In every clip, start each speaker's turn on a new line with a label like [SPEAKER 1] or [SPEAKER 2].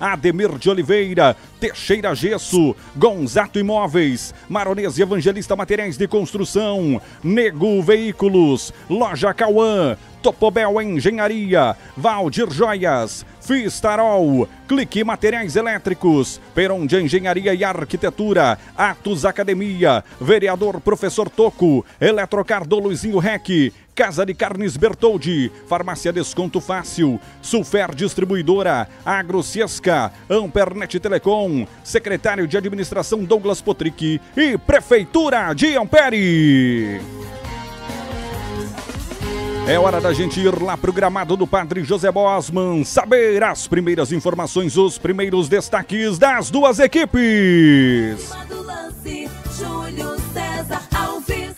[SPEAKER 1] Ademir de Oliveira, Teixeira Gesso, Gonzato Imóveis, Maronese Evangelista Materiais de Construção, Nego Veículos, Loja Cauã, Topobel Engenharia, Valdir Joias, Fistarol, Clique Materiais Elétricos, Peron de Engenharia e Arquitetura, Atos Academia, Vereador Professor Toco, Eletrocardo Luizinho Rec, Casa de Carnes Bertoldi, Farmácia Desconto Fácil, Sulfer Distribuidora, Agrociesca, Ampernet Telecom, Secretário de Administração Douglas Potrick e Prefeitura de Ampere. É hora da gente ir lá pro gramado do Padre José Bosman, saber as primeiras informações, os primeiros destaques das duas equipes.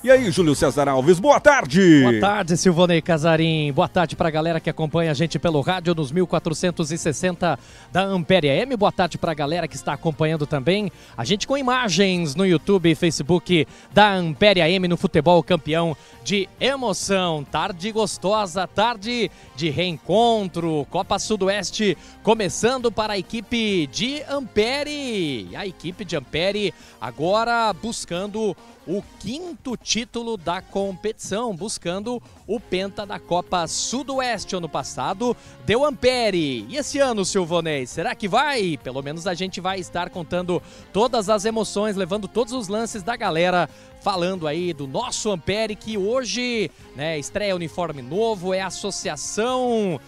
[SPEAKER 1] E aí, Júlio César Alves, boa tarde! Boa tarde, Silvanei
[SPEAKER 2] Casarim. Boa tarde para a galera que acompanha a gente pelo rádio nos 1460 da Ampéria M. Boa tarde para a galera que está acompanhando também a gente com imagens no YouTube e Facebook da Ampéria M no futebol campeão de emoção. Tarde gostosa, tarde de reencontro. Copa Sudoeste começando para a equipe de Ampere. A equipe de Ampere agora buscando o quinto título da competição, buscando o penta da Copa Sudoeste ano passado, deu Ampere. E esse ano, Silvonei, será que vai? Pelo menos a gente vai estar contando todas as emoções, levando todos os lances da galera, falando aí do nosso Ampere que hoje, né, estreia uniforme novo, é associação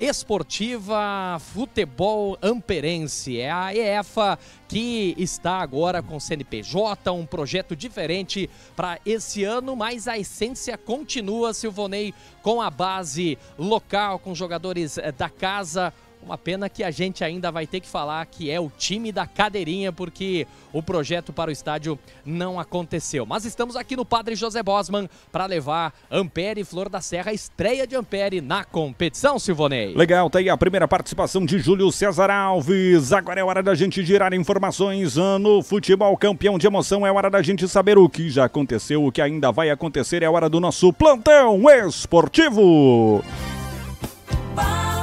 [SPEAKER 2] Esportiva Futebol Amperense. É a EFA que está agora com o CNPJ, um projeto diferente para esse ano, mas a essência continua, Silvonei, com a base local, com jogadores eh, da casa uma pena que a gente ainda vai ter que falar que é o time da cadeirinha, porque o projeto para o estádio não aconteceu. Mas estamos aqui no Padre José Bosman para levar Ampere e Flor da Serra, estreia de Ampere na competição, Silvonei.
[SPEAKER 1] Legal, tá aí a primeira participação de Júlio César Alves. Agora é hora da gente girar informações ah, no futebol campeão de emoção. É hora da gente saber o que já aconteceu, o que ainda vai acontecer. É hora do nosso plantão esportivo. Bye.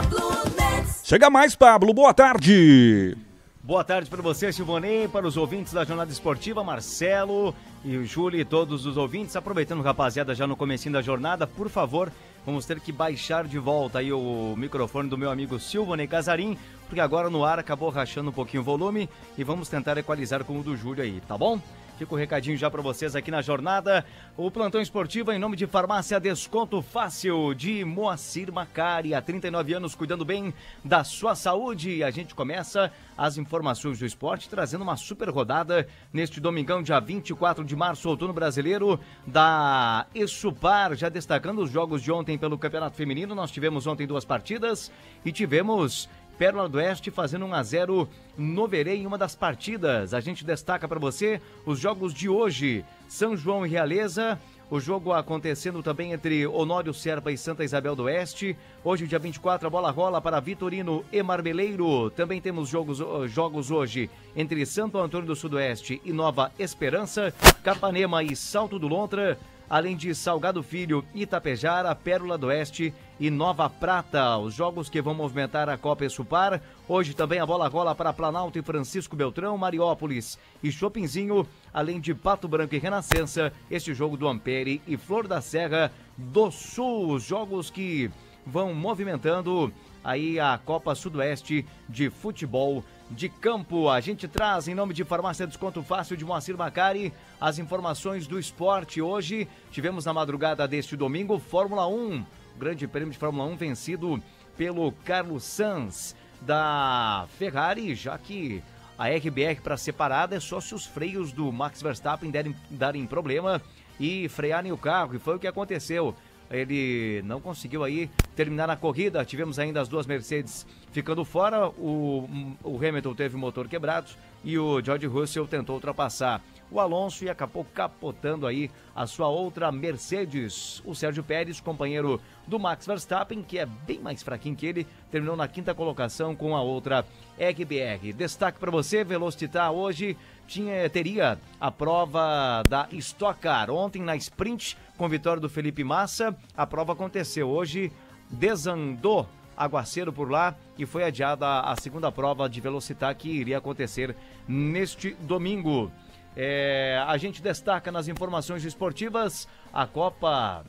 [SPEAKER 1] Chega mais, Pablo. Boa
[SPEAKER 3] tarde.
[SPEAKER 4] Boa tarde para você, Silvonei, para os ouvintes da Jornada Esportiva, Marcelo e o Júlio e todos os ouvintes. Aproveitando, rapaziada, já no comecinho da jornada, por favor, vamos ter que baixar de volta aí o microfone do meu amigo Silvonei Casarim, porque agora no ar acabou rachando um pouquinho o volume e vamos tentar equalizar com o do Júlio aí, tá bom? Fica o um recadinho já para vocês aqui na jornada. O plantão esportivo em nome de Farmácia Desconto Fácil de Moacir Macari, há 39 anos cuidando bem da sua saúde. A gente começa as informações do esporte trazendo uma super rodada neste domingão, dia 24 de março, outono brasileiro da Esupar, já destacando os jogos de ontem pelo Campeonato Feminino. Nós tivemos ontem duas partidas e tivemos Pérola do Oeste fazendo 1 a 0 no Verê em uma das partidas. A gente destaca para você os jogos de hoje. São João e Realeza, o jogo acontecendo também entre Honório Serpa e Santa Isabel do Oeste. Hoje, dia 24, a bola rola para Vitorino e Marmeleiro. Também temos jogos, jogos hoje entre Santo Antônio do Sudoeste e Nova Esperança, Capanema e Salto do Lontra além de Salgado Filho, Itapejara, Pérola do Oeste e Nova Prata. Os jogos que vão movimentar a Copa Supar. Hoje também a bola rola para Planalto e Francisco Beltrão, Mariópolis e Chopinzinho, além de Pato Branco e Renascença. Este jogo do Ampere e Flor da Serra do Sul. Os jogos que vão movimentando aí a Copa Sudoeste de Futebol de campo. A gente traz, em nome de Farmácia Desconto Fácil de Moacir Macari, as informações do esporte. Hoje tivemos na madrugada deste domingo Fórmula 1, grande prêmio de Fórmula 1 vencido pelo Carlos Sanz da Ferrari, já que a RBR para separada é só se os freios do Max Verstappen derem, darem problema e frearem o carro, e foi o que aconteceu ele não conseguiu aí terminar a corrida. Tivemos ainda as duas Mercedes ficando fora. O, o Hamilton teve o motor quebrado e o George Russell tentou ultrapassar o Alonso e acabou capotando aí a sua outra Mercedes. O Sérgio Pérez, companheiro do Max Verstappen, que é bem mais fraquinho que ele, terminou na quinta colocação com a outra RBR. Destaque para você, Velocitar tá hoje tinha, teria a prova da Stock Car. Ontem, na sprint, com vitória do Felipe Massa, a prova aconteceu. Hoje, desandou aguaceiro por lá e foi adiada a segunda prova de velocidade que iria acontecer neste domingo. É, a gente destaca nas informações esportivas a Copa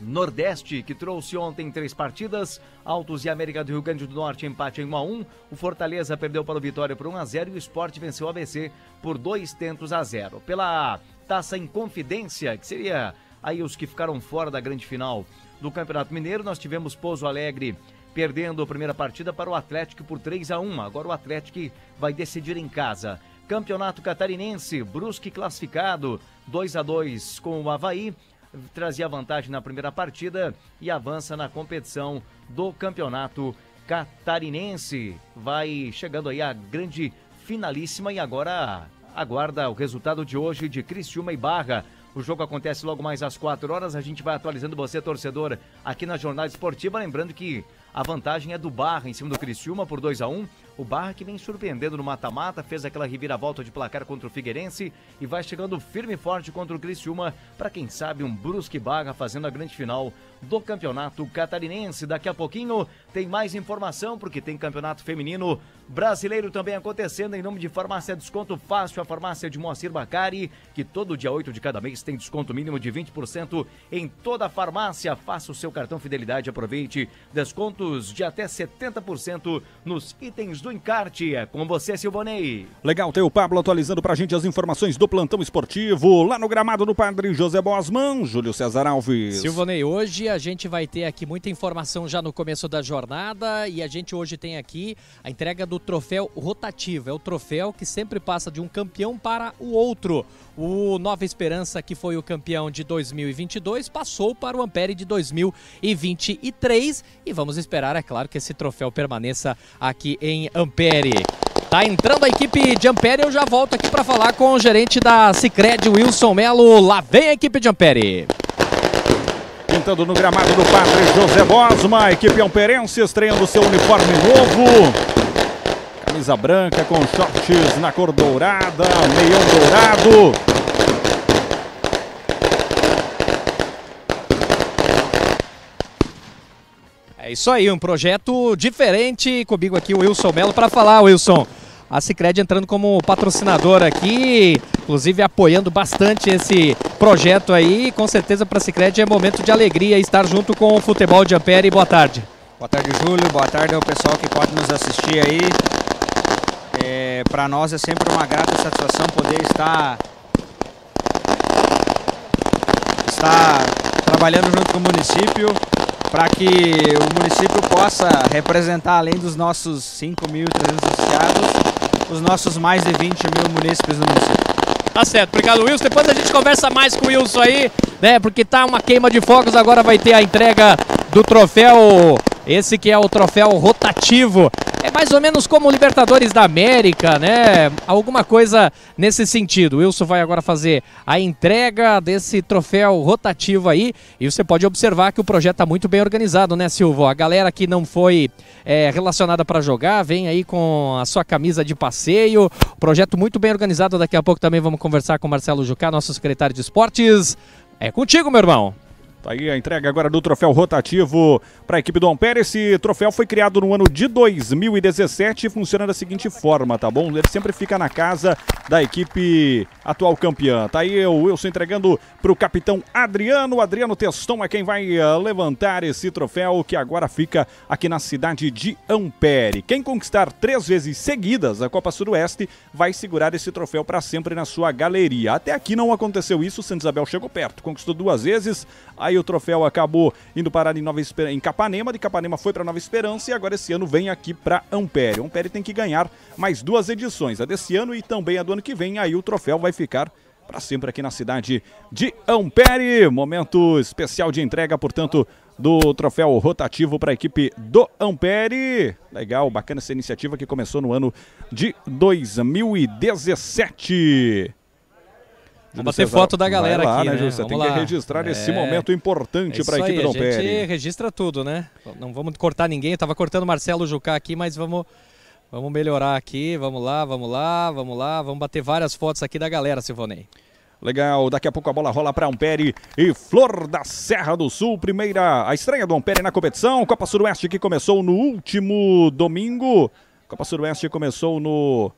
[SPEAKER 4] Nordeste, que trouxe ontem três partidas. Altos e América do Rio Grande do Norte empate em 1 a 1. O Fortaleza perdeu para o Vitória por 1 a 0 e o Sport venceu o ABC por dois tentos a zero. Pela Taça em Confidência, que seria aí os que ficaram fora da grande final do Campeonato Mineiro, nós tivemos Pouso Alegre perdendo a primeira partida para o Atlético por 3 a 1. Agora o Atlético vai decidir em casa. Campeonato Catarinense, Brusque classificado, 2 a 2 com o Havaí trazia vantagem na primeira partida e avança na competição do Campeonato Catarinense. Vai chegando aí a grande finalíssima e agora aguarda o resultado de hoje de Criciúma e Barra. O jogo acontece logo mais às 4 horas. A gente vai atualizando você, torcedor, aqui na Jornada Esportiva. Lembrando que a vantagem é do Barra em cima do Criciúma por 2 a 1 O Barra que vem surpreendendo no mata-mata, fez aquela reviravolta de placar contra o Figueirense e vai chegando firme e forte contra o Criciúma para quem sabe um Brusque Barra fazendo a grande final do Campeonato Catarinense. Daqui a pouquinho tem mais informação porque tem Campeonato Feminino Brasileiro também acontecendo em nome de Farmácia Desconto Fácil, a farmácia de Moacir Bacari, que todo dia 8 de cada mês tem desconto mínimo de 20% em toda a farmácia. Faça o seu cartão Fidelidade, aproveite descontos de até 70% nos itens do
[SPEAKER 1] encarte. É com você, Silvonei. Legal, tem o Pablo atualizando pra gente as informações do plantão esportivo lá no gramado do Padre José Bosman, Júlio César Alves.
[SPEAKER 2] Silvonei, hoje a gente vai ter aqui muita informação já no começo da jornada e a gente hoje tem aqui a entrega do troféu rotativo. É o troféu que sempre passa de um campeão para o outro. O Nova Esperança, que foi o campeão de 2022, passou para o Ampere de 2023. E vamos esperar, é claro, que esse troféu permaneça aqui em Ampere. Tá entrando a equipe de Ampere, eu já volto aqui para falar com o gerente da Cicred,
[SPEAKER 1] Wilson Melo. Lá vem a equipe de Ampere. Pintando no gramado do Padre José Bosma, a equipe amperense estreando seu uniforme novo. Camisa branca com shorts na cor dourada, meião dourado.
[SPEAKER 2] É isso aí, um projeto diferente. Comigo aqui o Wilson Melo para falar, Wilson. A Cicred entrando como patrocinador aqui, inclusive apoiando bastante esse projeto aí. Com certeza para a Cicred é momento de alegria estar junto com o Futebol de
[SPEAKER 5] Ampere. Boa tarde. Boa tarde, Júlio. Boa tarde ao pessoal que pode nos assistir aí. Para nós é sempre uma grata satisfação poder estar, estar trabalhando junto com o município
[SPEAKER 1] para que o município possa representar, além dos nossos 5.300 associados, os nossos mais de 20 mil munícipes do município. Tá certo, obrigado Wilson.
[SPEAKER 2] Depois a gente conversa mais com o Wilson aí, né? Porque tá uma queima de fogos, agora vai ter a entrega do troféu esse que é o troféu rotativo. É mais ou menos como o Libertadores da América, né? Alguma coisa nesse sentido. O Wilson vai agora fazer a entrega desse troféu rotativo aí. E você pode observar que o projeto está muito bem organizado, né, Silvio? A galera que não foi é, relacionada para jogar vem aí com a sua camisa de passeio. Projeto muito bem organizado. Daqui a pouco também vamos conversar com o Marcelo Jucá, nosso
[SPEAKER 1] secretário de Esportes. É contigo, meu irmão. Tá aí a entrega agora do troféu rotativo para a equipe do Ampere. Esse troféu foi criado no ano de 2017 e funciona da seguinte forma, tá bom? Ele sempre fica na casa da equipe atual campeã. Tá aí o Wilson entregando para o capitão Adriano. O Adriano Teston é quem vai eh, levantar esse troféu que agora fica aqui na cidade de Ampere. Quem conquistar três vezes seguidas a Copa Sudoeste vai segurar esse troféu para sempre na sua galeria. Até aqui não aconteceu isso, o Santa Isabel chegou perto, conquistou duas vezes. A Aí o troféu acabou indo parar em, Nova Esper... em Capanema, de Capanema foi para Nova Esperança e agora esse ano vem aqui para Ampere. Ampere tem que ganhar mais duas edições, a desse ano e também a do ano que vem. Aí o troféu vai ficar para sempre aqui na cidade de Ampere. Momento especial de entrega, portanto, do troféu rotativo para a equipe do Ampere. Legal, bacana essa iniciativa que começou no ano de 2017. Vamos ter foto da galera lá, aqui, né? Gil, né? você tem lá. que registrar é... esse momento importante é para a equipe do Ampere. Pérez. A
[SPEAKER 2] gente registra tudo, né? Não vamos cortar ninguém. Eu tava cortando o Marcelo Jucá aqui, mas vamos vamos melhorar aqui. Vamos lá, vamos lá, vamos lá. Vamos bater várias fotos aqui da galera, Silvonei.
[SPEAKER 1] Legal, daqui a pouco a bola rola para Ampere e Flor da Serra do Sul. Primeira, a estreia do Ampere na competição. Copa Suroeste que começou no último domingo. Copa Suroeste começou no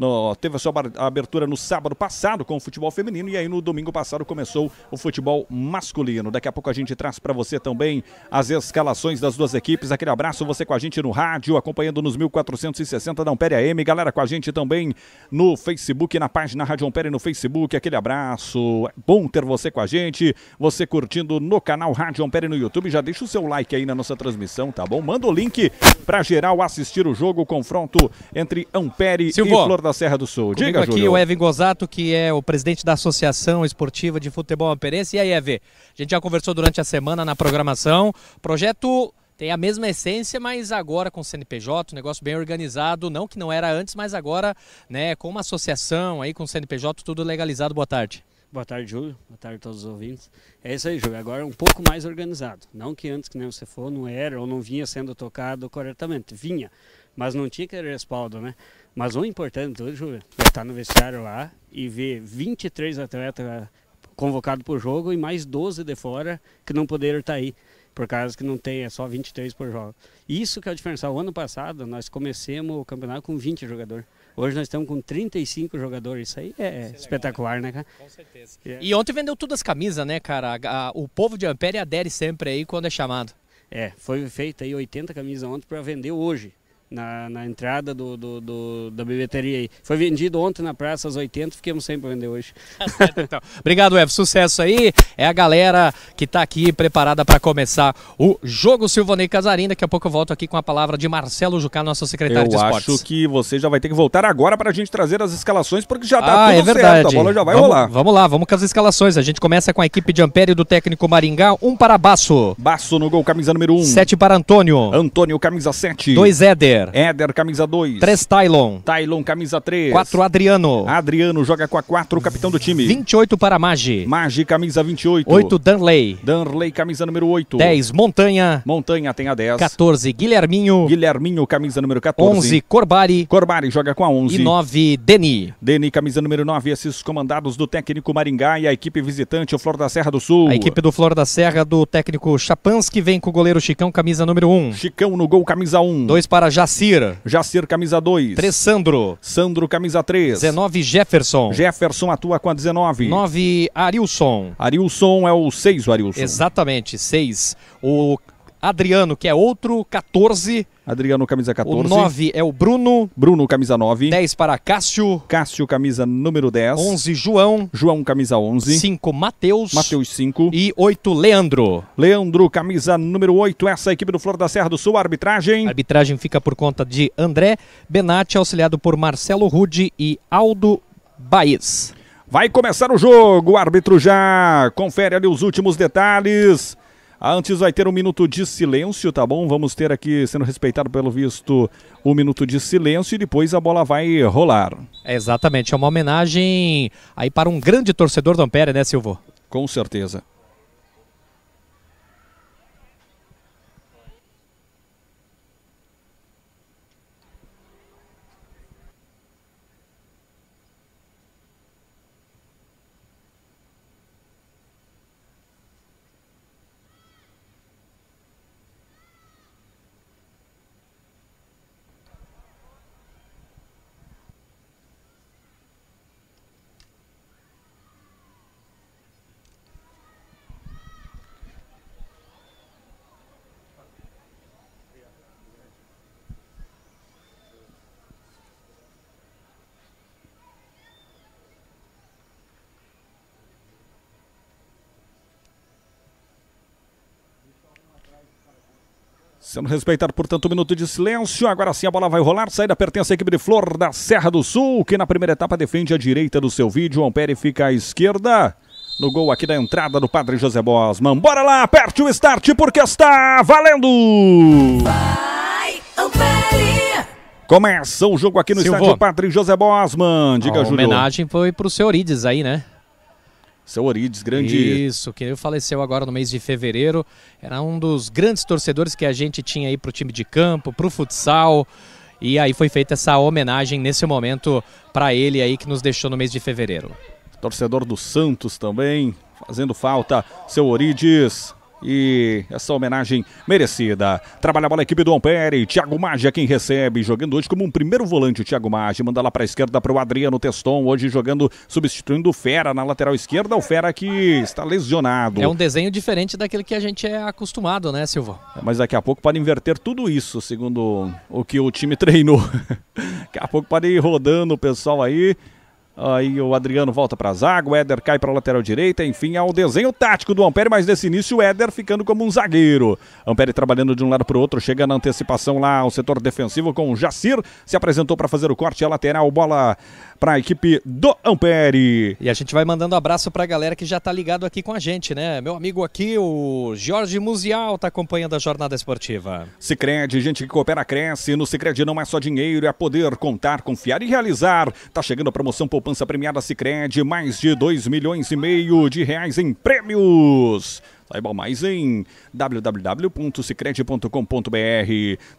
[SPEAKER 1] no, teve a sua abertura no sábado passado com o futebol feminino e aí no domingo passado começou o futebol masculino. Daqui a pouco a gente traz para você também as escalações das duas equipes. Aquele abraço, você com a gente no rádio, acompanhando nos 1460 da Ampere AM. Galera com a gente também no Facebook, na página Rádio Ampere no Facebook. Aquele abraço, é bom ter você com a gente. Você curtindo no canal Rádio Ampere no YouTube. Já deixa o seu like aí na nossa transmissão, tá bom? Manda o link para geral assistir o jogo, o confronto entre Ampere Silvô. e Flor da da Serra do Sul. Comigo Diga, aqui Júlio. o
[SPEAKER 2] Evan Gozato, que é o presidente da Associação Esportiva de Futebol Amperense. E aí, Evan, a gente já conversou durante a semana na programação. Projeto tem a mesma essência, mas agora com o CNPJ, um negócio bem organizado, não que não era antes, mas agora, né, com uma associação aí com o CNPJ, tudo legalizado. Boa tarde.
[SPEAKER 5] Boa tarde, Júlio. Boa tarde a todos os ouvintes. É isso aí, Júlio. Agora é um pouco mais organizado. Não que antes que nem você for, não era ou não vinha sendo tocado corretamente. Vinha, mas não tinha aquele respaldo, né? Mas o importante hoje é estar no vestiário lá e ver 23 atletas convocados para o jogo e mais 12 de fora que não poderam estar tá aí, por causa que não tem, é só 23 por jogo. Isso que é o diferencial. O ano passado nós começamos o campeonato com 20 jogadores. Hoje nós estamos com 35 jogadores. Isso aí é, é espetacular, legal, né? né, cara? Com certeza. Yeah. É. E
[SPEAKER 2] ontem vendeu todas as camisas, né, cara? O povo de Ampere adere sempre aí quando é chamado.
[SPEAKER 5] É, foi feita aí 80 camisas ontem para vender hoje na, na entrada do, do, do, da bilheteria aí. Foi vendido ontem na praça às 80, fiquemos sem para vender hoje.
[SPEAKER 2] Tá então. Obrigado, Ev. Sucesso aí. É a galera que está aqui preparada para começar o jogo Silvonei Casarim. Daqui a pouco eu volto aqui com a palavra de Marcelo Jucá, nosso secretário eu de esportes. Eu acho
[SPEAKER 1] que você já vai ter que voltar agora para a gente trazer as escalações, porque já está ah, tudo é verdade. certo. A bola já vai vamos, rolar. Vamos lá, vamos
[SPEAKER 2] com as escalações. A gente começa com a equipe de Ampério do técnico Maringá. Um para Basso.
[SPEAKER 1] Basso no gol, camisa
[SPEAKER 2] número 1. Um. Sete
[SPEAKER 1] para Antônio. Antônio, camisa 7. Dois Éder. Éder. Éder, camisa 2. 3, Tylon. Tylon, camisa 3. 4, Adriano. Adriano joga com a 4, capitão do time. 28 para Magi. Magi, camisa 28. 8, Danley. Danley, camisa número 8. 10, Montanha. Montanha tem a 10. 14, Guilherminho. Guilherminho, camisa número 14. 11, Corbari. Corbari joga com a 11. E 9, Deni. Deni, camisa número 9. Esses comandados do técnico Maringá e a equipe visitante, o Flor da Serra do Sul. A equipe do Flor da Serra do técnico Chapansky vem com o goleiro Chicão, camisa número 1. Chicão no gol, camisa 1. 2 para Jaci. Jacir. Jacir, camisa 2. 3, Sandro. Sandro, camisa 3. 19, Jefferson. Jefferson atua com a 19. 9, Arilson. Arilson é o 6, o Arilson. Exatamente, 6. O Adriano, que é outro, 14. Adriano, camisa 14. O 9 é o Bruno. Bruno, camisa 9. 10 para Cássio. Cássio, camisa número 10. 11, João. João, camisa 11. 5, Matheus. Matheus, 5. E 8, Leandro. Leandro, camisa número 8. Essa é a equipe do Flor da Serra do Sul, arbitragem. A arbitragem fica por conta de André Benatti, auxiliado por Marcelo Rude e Aldo Baez. Vai começar o jogo, o árbitro já confere ali os últimos detalhes. Antes vai ter um minuto de silêncio, tá bom? Vamos ter aqui, sendo respeitado pelo visto, um minuto de silêncio e depois a bola vai rolar.
[SPEAKER 2] É, exatamente, é uma homenagem aí para um grande torcedor do Ampere, né, Silvô? Com certeza.
[SPEAKER 1] Sendo respeitado, portanto, o um minuto de silêncio. Agora sim a bola vai rolar. Saída pertence à equipe de Flor da Serra do Sul, que na primeira etapa defende a direita do seu vídeo. O Ampere fica à esquerda. No gol aqui da entrada do Padre José Bosman. Bora lá, aperte o start porque está valendo! Vai, Ampere! Começa o jogo aqui no Silvô. estádio Padre José Bosman. Diga, a Júlio. A
[SPEAKER 2] homenagem foi para o seu Orides aí, né?
[SPEAKER 1] Seu Orides, grande.
[SPEAKER 2] Isso, que faleceu agora no mês de fevereiro. Era um dos grandes torcedores que a gente tinha aí para o time de campo, para o futsal. E aí foi feita essa homenagem nesse momento para ele aí que nos deixou no mês de fevereiro.
[SPEAKER 1] Torcedor do Santos também, fazendo falta. Seu Orides. E essa homenagem merecida. Trabalha a bola a equipe do Ampere. Thiago Maggi é quem recebe. Jogando hoje como um primeiro volante, o Thiago Maggi. Manda lá para a esquerda para o Adriano Teston. Hoje jogando, substituindo o Fera na lateral esquerda. O Fera que está lesionado. É um
[SPEAKER 2] desenho diferente daquele que a gente é acostumado, né, Silva?
[SPEAKER 1] Mas daqui a pouco pode inverter tudo isso, segundo o que o time treinou. daqui a pouco pode ir rodando o pessoal aí. Aí o Adriano volta para a zaga, o Éder cai para a lateral direita, enfim, é o desenho tático do Ampere, mas nesse início o Éder ficando como um zagueiro. Ampere trabalhando de um lado para o outro, chega na antecipação lá ao setor defensivo com o Jacir, se apresentou para fazer o corte, a é lateral, bola para a equipe do Ampere. E a gente vai mandando abraço para a
[SPEAKER 2] galera que já está ligado aqui com a gente, né? Meu amigo aqui, o Jorge Musial, está acompanhando a
[SPEAKER 1] jornada esportiva. Cicred, gente que coopera, cresce. No Cicred não é só dinheiro, é poder contar, confiar e realizar. Tá chegando a promoção por poupança premiada Cicred, mais de 2 milhões e meio de reais em prêmios. Saiba mais em www.sicredi.com.br.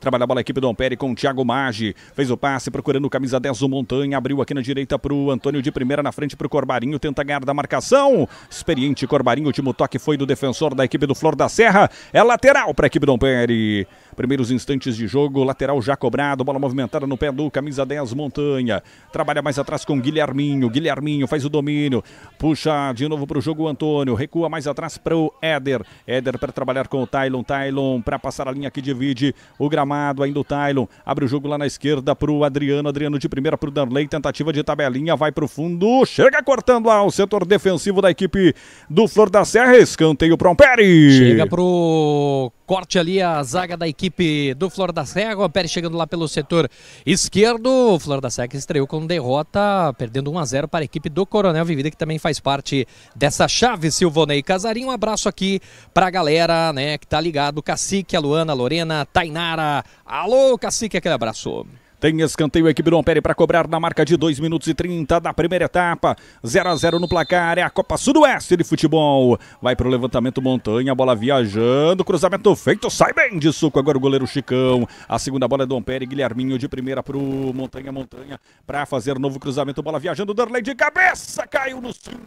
[SPEAKER 1] Trabalha a bola a equipe do Ampere com o Thiago Maggi. Fez o passe procurando camisa 10 do Montanha. Abriu aqui na direita para o Antônio de primeira na frente para o Corbarinho. Tenta ganhar da marcação. Experiente Corbarinho. último toque foi do defensor da equipe do Flor da Serra. É lateral para a equipe do Ampere. Primeiros instantes de jogo, lateral já cobrado, bola movimentada no pé do camisa 10 Montanha. Trabalha mais atrás com Guilherminho. Guilherminho faz o domínio, puxa de novo para o jogo o Antônio, recua mais atrás para o Éder. Éder para trabalhar com o Tylon. Tylon para passar a linha que divide o gramado, ainda o Tylon. Abre o jogo lá na esquerda para o Adriano. Adriano de primeira para o Darley. Tentativa de tabelinha, vai para o fundo, chega cortando ao setor defensivo da equipe do Flor da Serra. Escanteio para o Ampere. Chega para o corte
[SPEAKER 2] ali a zaga da equipe equipe do Flor da Serra. O Pérez chegando lá pelo setor esquerdo. O Flor da Serra estreou com derrota, perdendo 1 a 0 para a equipe do Coronel Vivida, que também faz parte dessa chave. Silvonei Casarim, um abraço aqui para a galera né, que tá ligado. Cacique,
[SPEAKER 1] a Luana, a Lorena, a Tainara. Alô, Cacique, aquele abraço. Tem escanteio, equipe do Ampere para cobrar na marca de 2 minutos e 30 da primeira etapa. 0 a 0 no placar. É a Copa Sudoeste de futebol. Vai para o levantamento montanha, bola viajando, cruzamento feito, sai bem de suco. Agora o goleiro Chicão. A segunda bola é do Ampere, Guilherminho de primeira para o Montanha, Montanha para fazer novo cruzamento. Bola viajando, Darley de cabeça, caiu no cinto.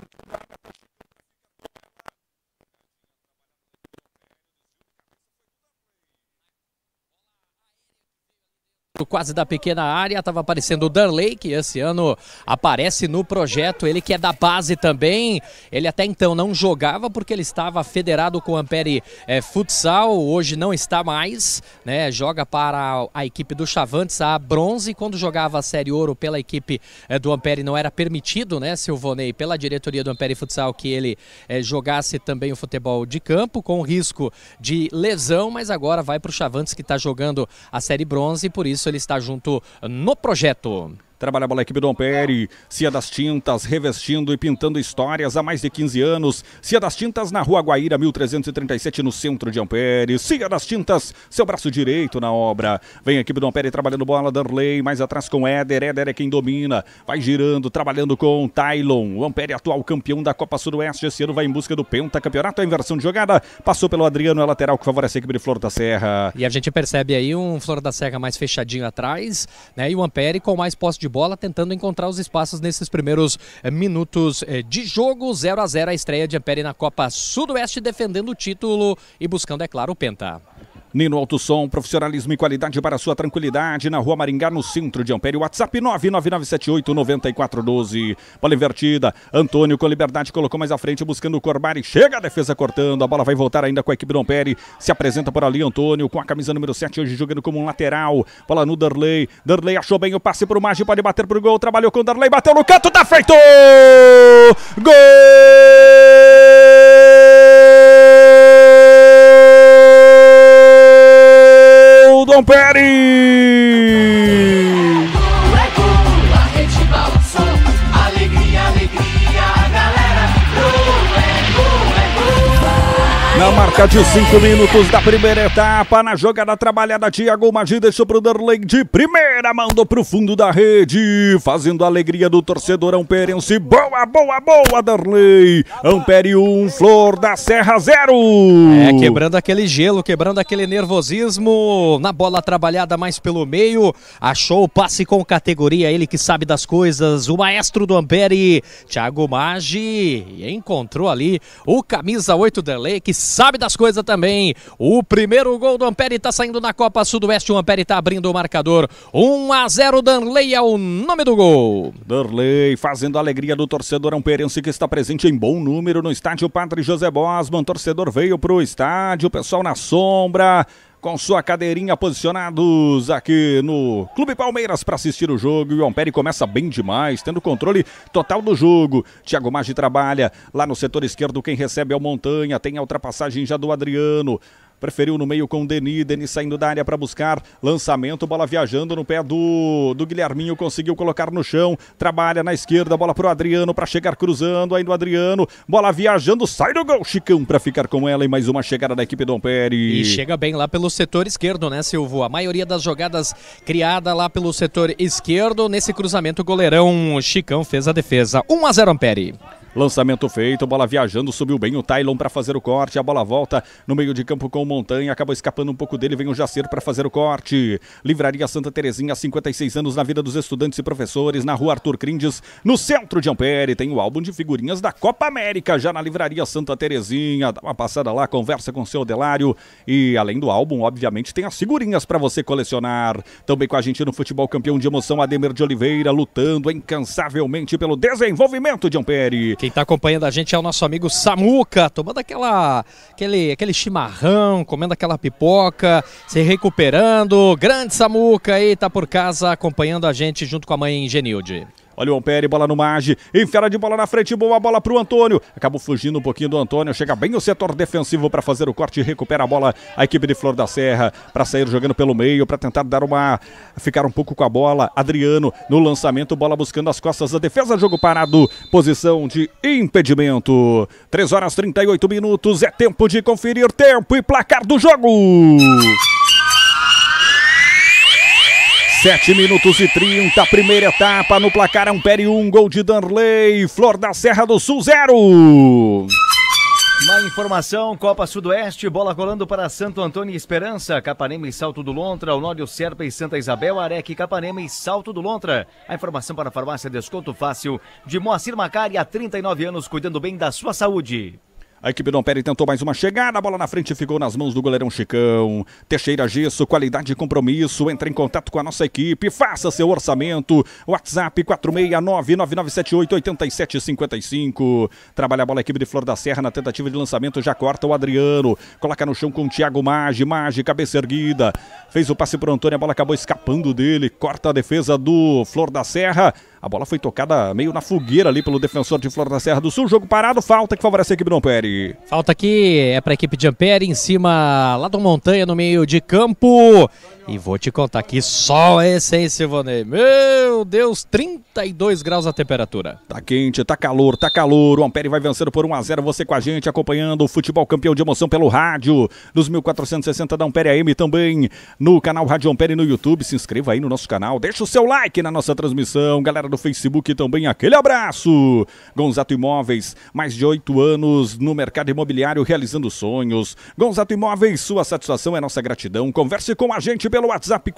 [SPEAKER 2] quase da pequena área, estava aparecendo o Darley, que esse ano aparece no projeto, ele que é da base também, ele até então não jogava porque ele estava federado com o Ampere é, Futsal, hoje não está mais, né, joga para a equipe do Chavantes, a bronze, quando jogava a Série Ouro pela equipe é, do Ampere não era permitido, né, Silvonei, pela diretoria do Ampere Futsal que ele é, jogasse também o futebol de campo, com risco de lesão, mas agora vai para o Chavantes que está jogando a Série Bronze, por isso isso ele está junto no projeto.
[SPEAKER 1] Trabalha a bola equipe do Ampere, Cia das Tintas, revestindo e pintando histórias há mais de 15 anos. Cia das Tintas na Rua Guaíra, 1337, no centro de Ampere. Cia das Tintas, seu braço direito na obra. Vem a equipe do Ampere trabalhando bola, Darley, mais atrás com Éder. Éder é quem domina, vai girando, trabalhando com Tylon. O Ampere, atual campeão da Copa Sudoeste, esse ano vai em busca do pentacampeonato. A inversão de jogada passou pelo Adriano, a é lateral que favorece a equipe de Flor da Serra.
[SPEAKER 2] E a gente percebe aí um Flor da Serra mais fechadinho atrás, né? E o Ampere com mais posse de bola, tentando encontrar os espaços nesses primeiros eh, minutos eh, de jogo. 0 a 0 a estreia de Ampere na Copa Sudoeste, defendendo o título e buscando, é claro, o Penta.
[SPEAKER 1] Nino Alto Som, profissionalismo e qualidade para sua tranquilidade. Na Rua Maringá, no centro de Ampere. WhatsApp 99978-9412. Bola invertida. Antônio com liberdade colocou mais à frente buscando o Corbari. Chega a defesa cortando. A bola vai voltar ainda com a equipe do Ampere. Se apresenta por ali Antônio com a camisa número 7 hoje jogando como um lateral. Bola no Darley. Darley achou bem o passe para o Magi. Pode bater o gol. Trabalhou com o Darley. Bateu no canto. Tá feito! Gol!
[SPEAKER 3] Dom Pérez.
[SPEAKER 1] marca de 5 minutos da primeira etapa. Na jogada trabalhada, Thiago Maggi deixou pro Derlei de primeira, mandou pro fundo da rede, fazendo a alegria do torcedor amperense Boa, boa, boa, Derlei.
[SPEAKER 3] Ampere 1, um, Flor da Serra 0. É, quebrando
[SPEAKER 2] aquele
[SPEAKER 1] gelo, quebrando aquele
[SPEAKER 2] nervosismo. Na bola trabalhada mais pelo meio, achou o passe com categoria, ele que sabe das coisas, o maestro do Ampere, Thiago Maggi, encontrou ali o camisa 8 Derlei que sabe sabe das coisas também. O primeiro gol do
[SPEAKER 1] Ampere está saindo na Copa Sudoeste. O Ampere está abrindo o marcador. 1 a 0 Danley é o nome do gol. Danley fazendo a alegria do torcedor amperense que está presente em bom número no estádio Padre José Bosman. Torcedor veio para o estádio, pessoal na sombra com sua cadeirinha posicionados aqui no Clube Palmeiras para assistir o jogo. E o Ampere começa bem demais, tendo controle total do jogo. Thiago Maggi trabalha lá no setor esquerdo. Quem recebe é o Montanha. Tem a ultrapassagem já do Adriano preferiu no meio com Denis, Denis saindo da área para buscar lançamento, bola viajando no pé do, do Guilherminho, conseguiu colocar no chão, trabalha na esquerda, bola para o Adriano para chegar cruzando, aí no Adriano, bola viajando, sai do gol, Chicão para ficar com ela e mais uma chegada da equipe Dom Ampere. E chega
[SPEAKER 2] bem lá pelo setor esquerdo, né, Silvo? A maioria das jogadas criada lá pelo setor esquerdo, nesse
[SPEAKER 1] cruzamento, o goleirão Chicão fez a defesa. 1 a 0 Ampere. Lançamento feito, bola viajando, subiu bem o Tylon para fazer o corte. A bola volta no meio de campo com o Montanha, acabou escapando um pouco dele. Vem o Jaceiro para fazer o corte. Livraria Santa Terezinha, 56 anos na vida dos estudantes e professores, na rua Arthur Crindes, no centro de Ampere. Tem o álbum de figurinhas da Copa América já na Livraria Santa Terezinha. Dá uma passada lá, conversa com o seu Delário. E além do álbum, obviamente, tem as figurinhas para você colecionar. Também com a gente no futebol campeão de emoção, Ademir de Oliveira, lutando incansavelmente pelo desenvolvimento de Ampere. Quem está acompanhando a gente é o nosso
[SPEAKER 2] amigo Samuca, tomando aquela, aquele, aquele chimarrão, comendo aquela pipoca, se recuperando. Grande Samuca aí, está por casa acompanhando a gente junto com a
[SPEAKER 1] mãe Genilde. Olha o Ampere, bola no Mage. Enfera de bola na frente, boa bola para o Antônio. Acabou fugindo um pouquinho do Antônio. Chega bem o setor defensivo para fazer o corte. Recupera a bola a equipe de Flor da Serra para sair jogando pelo meio, para tentar dar uma. ficar um pouco com a bola. Adriano no lançamento, bola buscando as costas da defesa. Jogo parado, posição de impedimento. 3 horas 38 minutos. É tempo de conferir tempo e placar do jogo. 7 minutos e 30, primeira etapa no placar Ampere é 1, um gol de Danley, Flor da Serra do Sul 0.
[SPEAKER 4] Na informação, Copa Sudoeste, bola rolando para Santo Antônio e Esperança, Capanema e Salto do Lontra, Honório Serpa e Santa Isabel, Arec, Capanema e Salto do Lontra. A informação para a farmácia Desconto Fácil, de Moacir Macari, há 39 anos, cuidando bem da sua
[SPEAKER 1] saúde. A equipe do Ampere tentou mais uma chegada, a bola na frente ficou nas mãos do goleirão Chicão. Teixeira Gesso, qualidade e compromisso. Entre em contato com a nossa equipe, faça seu orçamento. WhatsApp 46999788755. Trabalha a bola a equipe de Flor da Serra na tentativa de lançamento, já corta o Adriano. Coloca no chão com o Thiago Maggi, Maggi, cabeça erguida. Fez o passe para o Antônio, a bola acabou escapando dele. Corta a defesa do Flor da Serra. A bola foi tocada meio na fogueira ali pelo defensor de Flor da Serra do Sul. Jogo parado, falta que favorece a equipe do Ampere.
[SPEAKER 2] Falta aqui, é para a equipe de Ampere, em cima lá do Montanha, no meio de campo. E vou te contar que só é esse, hein, Silvone? Meu Deus,
[SPEAKER 1] 32 graus a temperatura. Tá quente, tá calor, tá calor. O Ampere vai vencendo por 1x0. Você com a gente, acompanhando o futebol campeão de emoção pelo rádio, nos 1460 da Ampere AM também, no canal Rádio Ampere no YouTube. Se inscreva aí no nosso canal, deixa o seu like na nossa transmissão. Galera do Facebook também, aquele abraço. Gonzato Imóveis, mais de oito anos no mercado imobiliário realizando sonhos. Gonzato Imóveis, sua satisfação é nossa gratidão. Converse com a gente pelo WhatsApp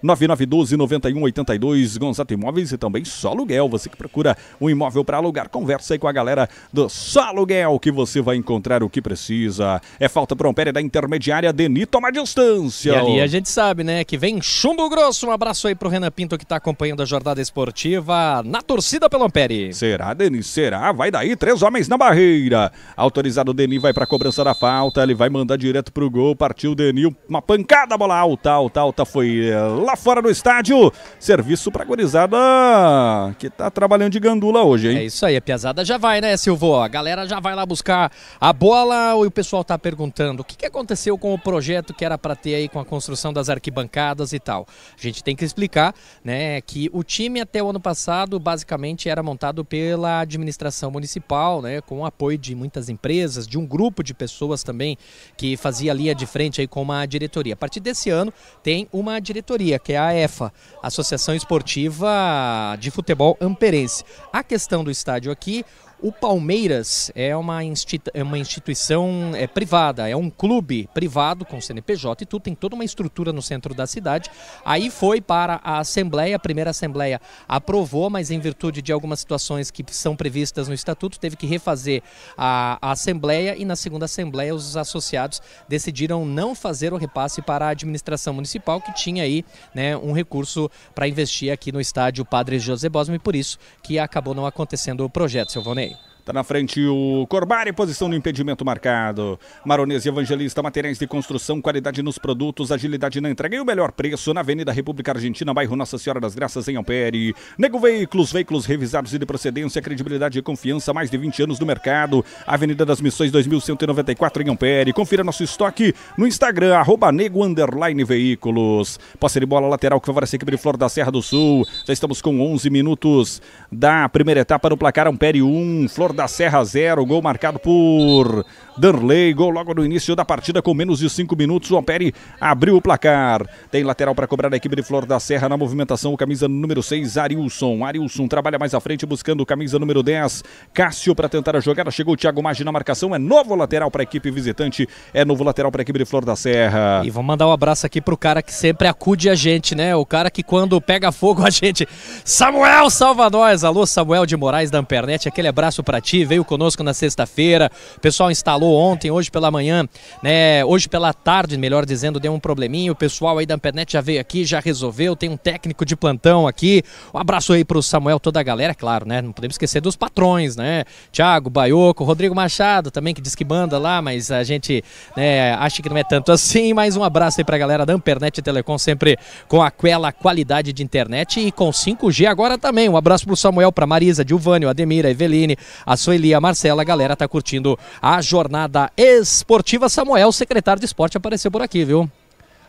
[SPEAKER 1] 469-9912-9182. Gonzato Imóveis e também só aluguel. Você que procura um imóvel para alugar, conversa aí com a galera do só aluguel que você vai encontrar o que precisa. É falta Prompéria da intermediária Deni toma distância. E ali a
[SPEAKER 2] gente sabe, né, que vem chumbo grosso. Um abraço aí pro Renan Pinto que tá acompanhando a
[SPEAKER 1] jornada esportiva na torcida pelo Ampere. Será, Deni? Será? Vai daí, três homens na barreira. Autorizado o Deni vai pra cobrança da falta, ele vai mandar direto pro gol. Partiu o Deni, uma pancada, bola tal tal tal tá foi eh, lá fora do estádio. Serviço pra gorizada que tá trabalhando de gandula hoje, hein? É
[SPEAKER 2] isso aí, a piazada já vai, né, Silvô? A galera já vai lá buscar a bola e o pessoal tá perguntando o que, que aconteceu com o projeto que era para ter aí com a construção das arquibancadas e tal. A gente tem que explicar, né, que o time até o ano passado basicamente era montado pela administração municipal, né, com o apoio de muitas empresas, de um grupo de pessoas também que fazia linha de frente aí com uma diretoria. A partir desse ano, tem uma diretoria, que é a EFA, Associação Esportiva de Futebol Amperense. A questão do estádio aqui, o Palmeiras é uma, institu é uma instituição é, privada, é um clube privado com CNPJ e tudo, tem toda uma estrutura no centro da cidade. Aí foi para a Assembleia, a primeira Assembleia aprovou, mas em virtude de algumas situações que são previstas no estatuto, teve que refazer a, a Assembleia e na segunda Assembleia os associados decidiram não fazer o repasse para a administração municipal, que tinha aí né, um recurso para investir aqui no estádio
[SPEAKER 1] Padre José Bosmo e por isso que acabou não acontecendo o projeto, seu Está na frente o Corbari, posição no impedimento marcado. Maronese Evangelista, materiais de construção, qualidade nos produtos, agilidade na entrega e o melhor preço na Avenida República Argentina, bairro Nossa Senhora das Graças, em Ampere. Nego Veículos, veículos revisados e de procedência, credibilidade e confiança, mais de 20 anos no mercado. Avenida das Missões 2194, em Ampere. Confira nosso estoque no Instagram, arroba Nego Underline Veículos. Posse de bola lateral que favorece a equipe de Flor da Serra do Sul. Já estamos com 11 minutos da primeira etapa no placar Ampere 1, Flor da Serra 0, gol marcado por Danley, gol logo no início da partida, com menos de 5 minutos. O Ampere abriu o placar. Tem lateral para cobrar a equipe de Flor da Serra na movimentação. O camisa número 6, Arilson. Arilson trabalha mais à frente, buscando o camisa número 10, Cássio, para tentar a jogada. Chegou o Thiago Maggi na marcação. É novo lateral para a equipe visitante. É novo lateral para a equipe de Flor da Serra. E
[SPEAKER 2] vamos mandar um abraço aqui para o cara que sempre acude a gente, né? O cara que quando pega fogo a gente. Samuel salva nós. Alô, Samuel de Moraes da Ampernet. Aquele abraço para ti. Veio conosco na sexta-feira. O pessoal instalou falou ontem, hoje pela manhã, né? Hoje pela tarde, melhor dizendo, deu um probleminha. O pessoal aí da internet já veio aqui, já resolveu. Tem um técnico de plantão aqui. Um abraço aí pro Samuel, toda a galera, é claro, né? Não podemos esquecer dos patrões, né? Tiago, Baioco, Rodrigo Machado também, que diz que manda lá, mas a gente né, acha que não é tanto assim. Mas um abraço aí pra galera da internet Telecom, sempre com aquela qualidade de internet e com 5G agora também. Um abraço pro Samuel, pra Marisa, Dilvânio, Ademira, Eveline, a Sueli, a Marcela. A galera tá curtindo a jornada jornada esportiva. Samuel, secretário de esporte, apareceu por aqui, viu?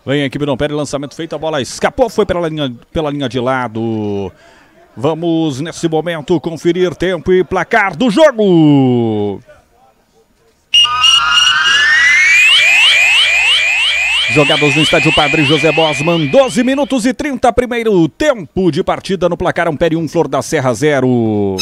[SPEAKER 1] Vem aqui, Bruno Pérez, lançamento feito, a bola escapou, foi pela linha, pela linha de lado. Vamos, nesse momento, conferir tempo e placar do jogo. Jogados no estádio Padre José Bosman, 12 minutos e 30, primeiro tempo de partida no placar Ampere 1, Flor da Serra 0.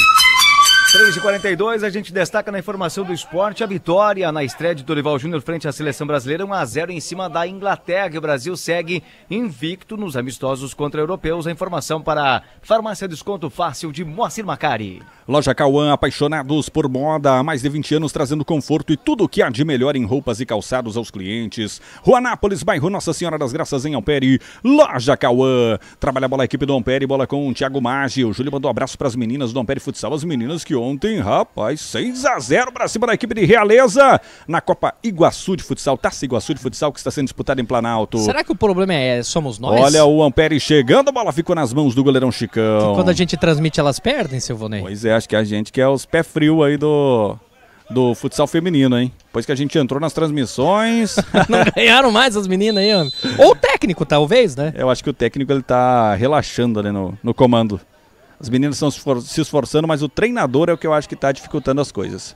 [SPEAKER 4] 3h42, a gente destaca na informação do esporte a vitória na estreia de Dorival Júnior frente à seleção brasileira, 1x0 em cima da Inglaterra. O Brasil segue invicto nos amistosos contra europeus. A informação para Farmácia Desconto Fácil de Moacir Macari.
[SPEAKER 1] Loja Cauã, apaixonados por moda há mais de 20 anos, trazendo conforto e tudo o que há de melhor em roupas e calçados aos clientes. Rua Nápoles, bairro Nossa Senhora das Graças, em Ampere. Loja Cauã. Trabalha a bola a equipe do Ampere, bola com o Thiago Maggi. O Júlio mandou um abraço para as meninas do Ampere Futsal, as meninas que ontem, rapaz, 6 a 0 para cima da equipe de Realeza na Copa Iguaçu de Futsal, Taça Iguaçu de Futsal que está sendo disputada em Planalto. Será que o problema é somos nós? Olha o Ampere chegando, a bola ficou nas mãos do goleirão Chicão. Que quando a gente transmite elas perdem, Silvonei? Pois é, acho que a gente que é os pé frio aí do do futsal feminino, hein? Depois que a gente entrou nas transmissões. Não ganharam mais as meninas aí, homem. Ou o técnico, talvez, né? Eu acho que o técnico ele tá relaxando ali no, no comando. As meninas estão se esforçando, mas o treinador é o que eu acho que está dificultando as coisas.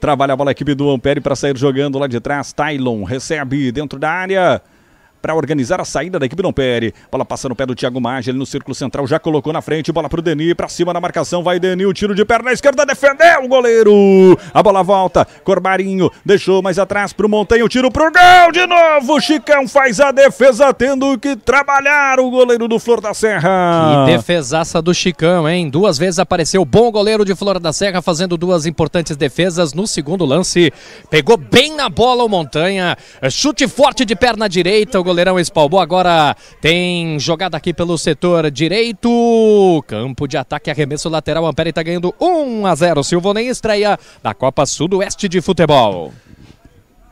[SPEAKER 1] Trabalha a bola a equipe do Ampere para sair jogando lá de trás. Tylon recebe dentro da área para organizar a saída da equipe do Ampere. Bola passa no pé do Thiago Maggi, ele no círculo central, já colocou na frente, bola para o Deni, para cima na marcação, vai Deni, o tiro de perna esquerda, defendeu o goleiro. A bola volta, Corbarinho deixou mais atrás para o Montanha, o tiro para o gol de novo. Chicão
[SPEAKER 3] faz a defesa, tendo que trabalhar o goleiro do Flor da Serra. Que
[SPEAKER 2] defesaça do Chicão, hein? Duas vezes apareceu o bom goleiro de Flor da Serra, fazendo duas importantes defesas no segundo lance. Pegou bem na bola o Montanha, chute forte de perna direita, o goleiro Goleirão espalhou agora. Tem jogada aqui pelo setor direito. Campo de ataque, arremesso lateral. Ampere está ganhando 1 a 0. Silvão nem estreia da
[SPEAKER 1] Copa Sudoeste de Futebol.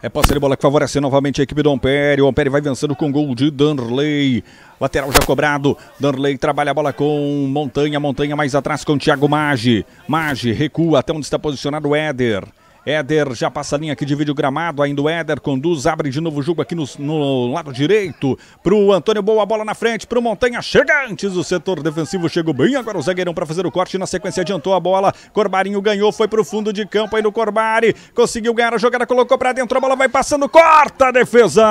[SPEAKER 1] É posse de bola que favorece novamente a equipe do Ampere. O Ampere vai vencendo com gol de Danley. Lateral já cobrado. Danley trabalha a bola com Montanha. Montanha mais atrás com Thiago Maggi. Maggi recua até onde está posicionado o Éder. Éder já passa a linha aqui, de vídeo gramado. Ainda o Éder conduz, abre de novo o jogo aqui no, no lado direito. Pro Antônio Boa, bola na frente. Pro Montanha, chega antes. O setor defensivo chegou bem. Agora o zagueirão para fazer o corte. Na sequência adiantou a bola. Corbarinho ganhou, foi pro fundo de campo aí no Corbari. Conseguiu ganhar a jogada, colocou para dentro. A bola vai passando, corta a defesa.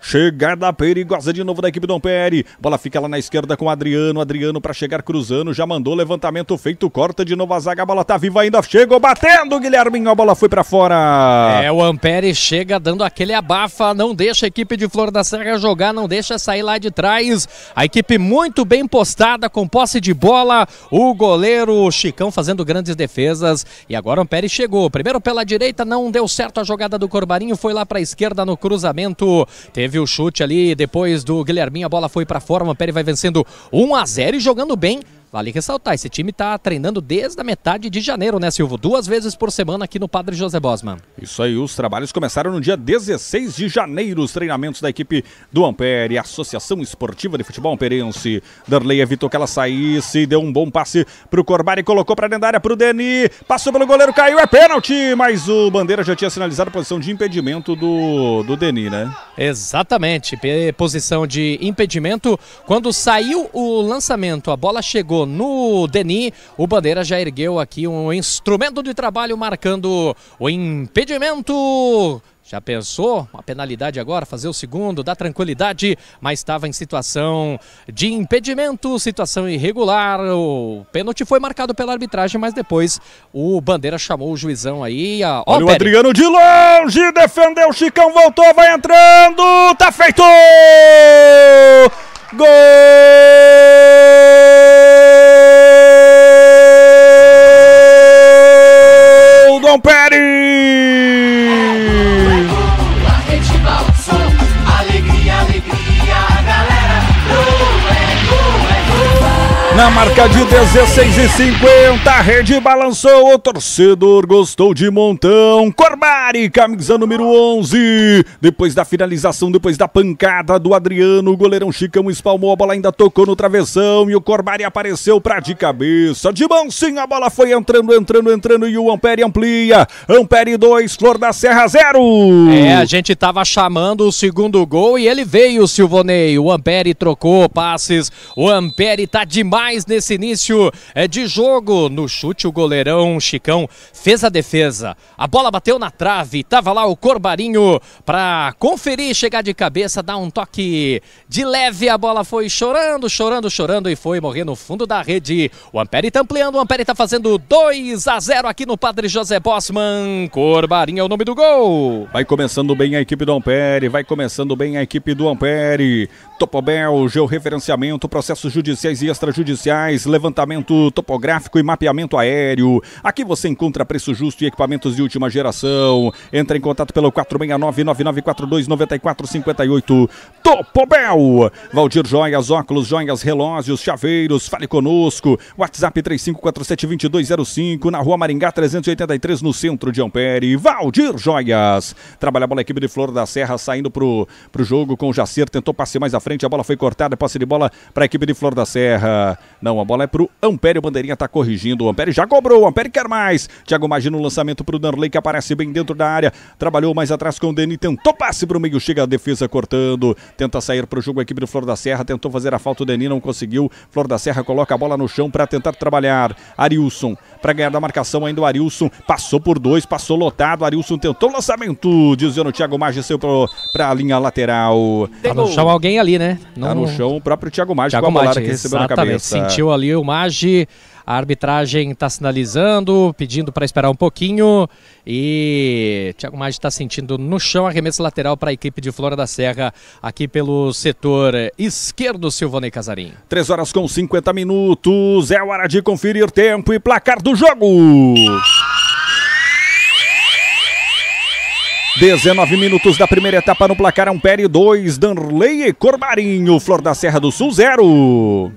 [SPEAKER 1] Chegada perigosa de novo da equipe do Ampere. Bola fica lá na esquerda com o Adriano. Adriano para chegar cruzando. Já mandou levantamento feito. Corta de novo a zaga. A bola tá viva ainda. Chegou batendo, Guilherme, A bola foi para fora.
[SPEAKER 2] É, o Ampere chega dando aquele abafa. Não deixa a equipe de Flor da Serra jogar. Não deixa sair lá de trás. A equipe muito bem postada com posse de bola. O goleiro Chicão fazendo grandes defesas. E agora o Ampere chegou. Primeiro pela direita. Não deu certo a jogada do Corbarinho. Foi lá para a esquerda no cruzamento. Teve Teve o chute ali depois do Guilherminho, a bola foi para fora, o Ampere vai vencendo 1 a 0 e jogando bem Vale ressaltar, esse time está treinando desde a metade de janeiro, né, Silvio? Duas vezes por semana aqui no Padre José Bosman.
[SPEAKER 1] Isso aí, os trabalhos começaram no dia 16 de janeiro, os treinamentos da equipe do Ampere, Associação Esportiva de Futebol Amperense. Darley evitou que ela saísse, deu um bom passe para o Corbari, colocou para dentro da área para o Deni, passou pelo goleiro, caiu, é pênalti, mas o Bandeira já tinha sinalizado a posição de impedimento do, do Deni, né?
[SPEAKER 2] Exatamente, posição de impedimento. Quando saiu o lançamento, a bola chegou jogo no Deni. O Bandeira já ergueu aqui um instrumento de trabalho marcando o impedimento. Já pensou? Uma penalidade agora, fazer o segundo, dá tranquilidade, mas estava em situação de impedimento, situação irregular. O pênalti foi marcado pela arbitragem, mas depois o Bandeira chamou o juizão aí. A... Olha o Adriano
[SPEAKER 3] de longe, defendeu, Chicão voltou, vai entrando, tá feito! Gol! going Patty. Na marca de 16 e 50, a rede balançou, o torcedor
[SPEAKER 1] gostou de montão. Corbari, camisa número 11. Depois da finalização, depois da pancada do Adriano, o goleirão Chicão espalmou, a bola ainda tocou no travessão e o Corbari apareceu pra de cabeça. De mão sim, a bola foi entrando, entrando, entrando e o Ampere amplia. Ampere 2, Flor da Serra 0. É, a
[SPEAKER 2] gente tava chamando o segundo gol e ele veio, Silvonei. O Ampere trocou passes, o Ampere tá demais mais nesse início é de jogo. No chute, o goleirão Chicão fez a defesa. A bola bateu na trave, tava lá o Corbarinho para conferir, chegar de cabeça, dar um toque de leve. A bola foi chorando, chorando, chorando e foi morrer no fundo da rede. O Ampere tá ampliando, o Ampere tá fazendo 2 a 0 aqui no Padre José
[SPEAKER 1] Bosman. Corbarinho é o nome do gol. Vai começando bem a equipe do Ampere, vai começando bem a equipe do Ampere. Topobel, georreferenciamento, processos judiciais e extrajudiciais, levantamento topográfico e mapeamento aéreo. Aqui você encontra preço justo e equipamentos de última geração. Entra em contato pelo 469-9942-9458. Topobel! Valdir Joias, óculos, joias, relógios, chaveiros, fale conosco. WhatsApp 35472205, na rua Maringá 383, no centro de Ampere. Valdir Joias! Trabalha a bola equipe de Flor da Serra saindo pro, pro jogo com o Jacir, tentou passe mais à frente frente, a bola foi cortada, é passe de bola para a equipe de Flor da Serra. Não, a bola é para o Ampério, bandeirinha está corrigindo. O Ampério já cobrou, o Ampério quer mais. Thiago Maggi no lançamento para o Danley, que aparece bem dentro da área. Trabalhou mais atrás com o Deni, tentou passe para o meio, chega a defesa cortando. Tenta sair para o jogo a equipe do Flor da Serra, tentou fazer a falta, o Deni não conseguiu. Flor da Serra coloca a bola no chão para tentar trabalhar. Arilson, para ganhar da marcação ainda o Arilson, passou por dois, passou lotado. Arilson tentou o lançamento, dizendo o Thiago Maggi, saiu para a linha lateral. Para tá no chamar alguém ali, né? Tá Não... Tá no chão o próprio Thiago Maggi Thiago com a bolada Maggi, que recebeu exatamente. na cabeça. Sentiu
[SPEAKER 2] ali o Maggi. A arbitragem está sinalizando, pedindo para esperar um pouquinho. E Thiago Maggi está sentindo no chão arremesso lateral para a equipe de Flora da Serra, aqui pelo setor esquerdo, Silvanei Casarim.
[SPEAKER 1] 3 horas com 50 minutos. É hora de conferir tempo e placar do jogo. 19 minutos da primeira etapa no placar Ampere é 2, Danley e Corbarinho, Flor da Serra do Sul 0.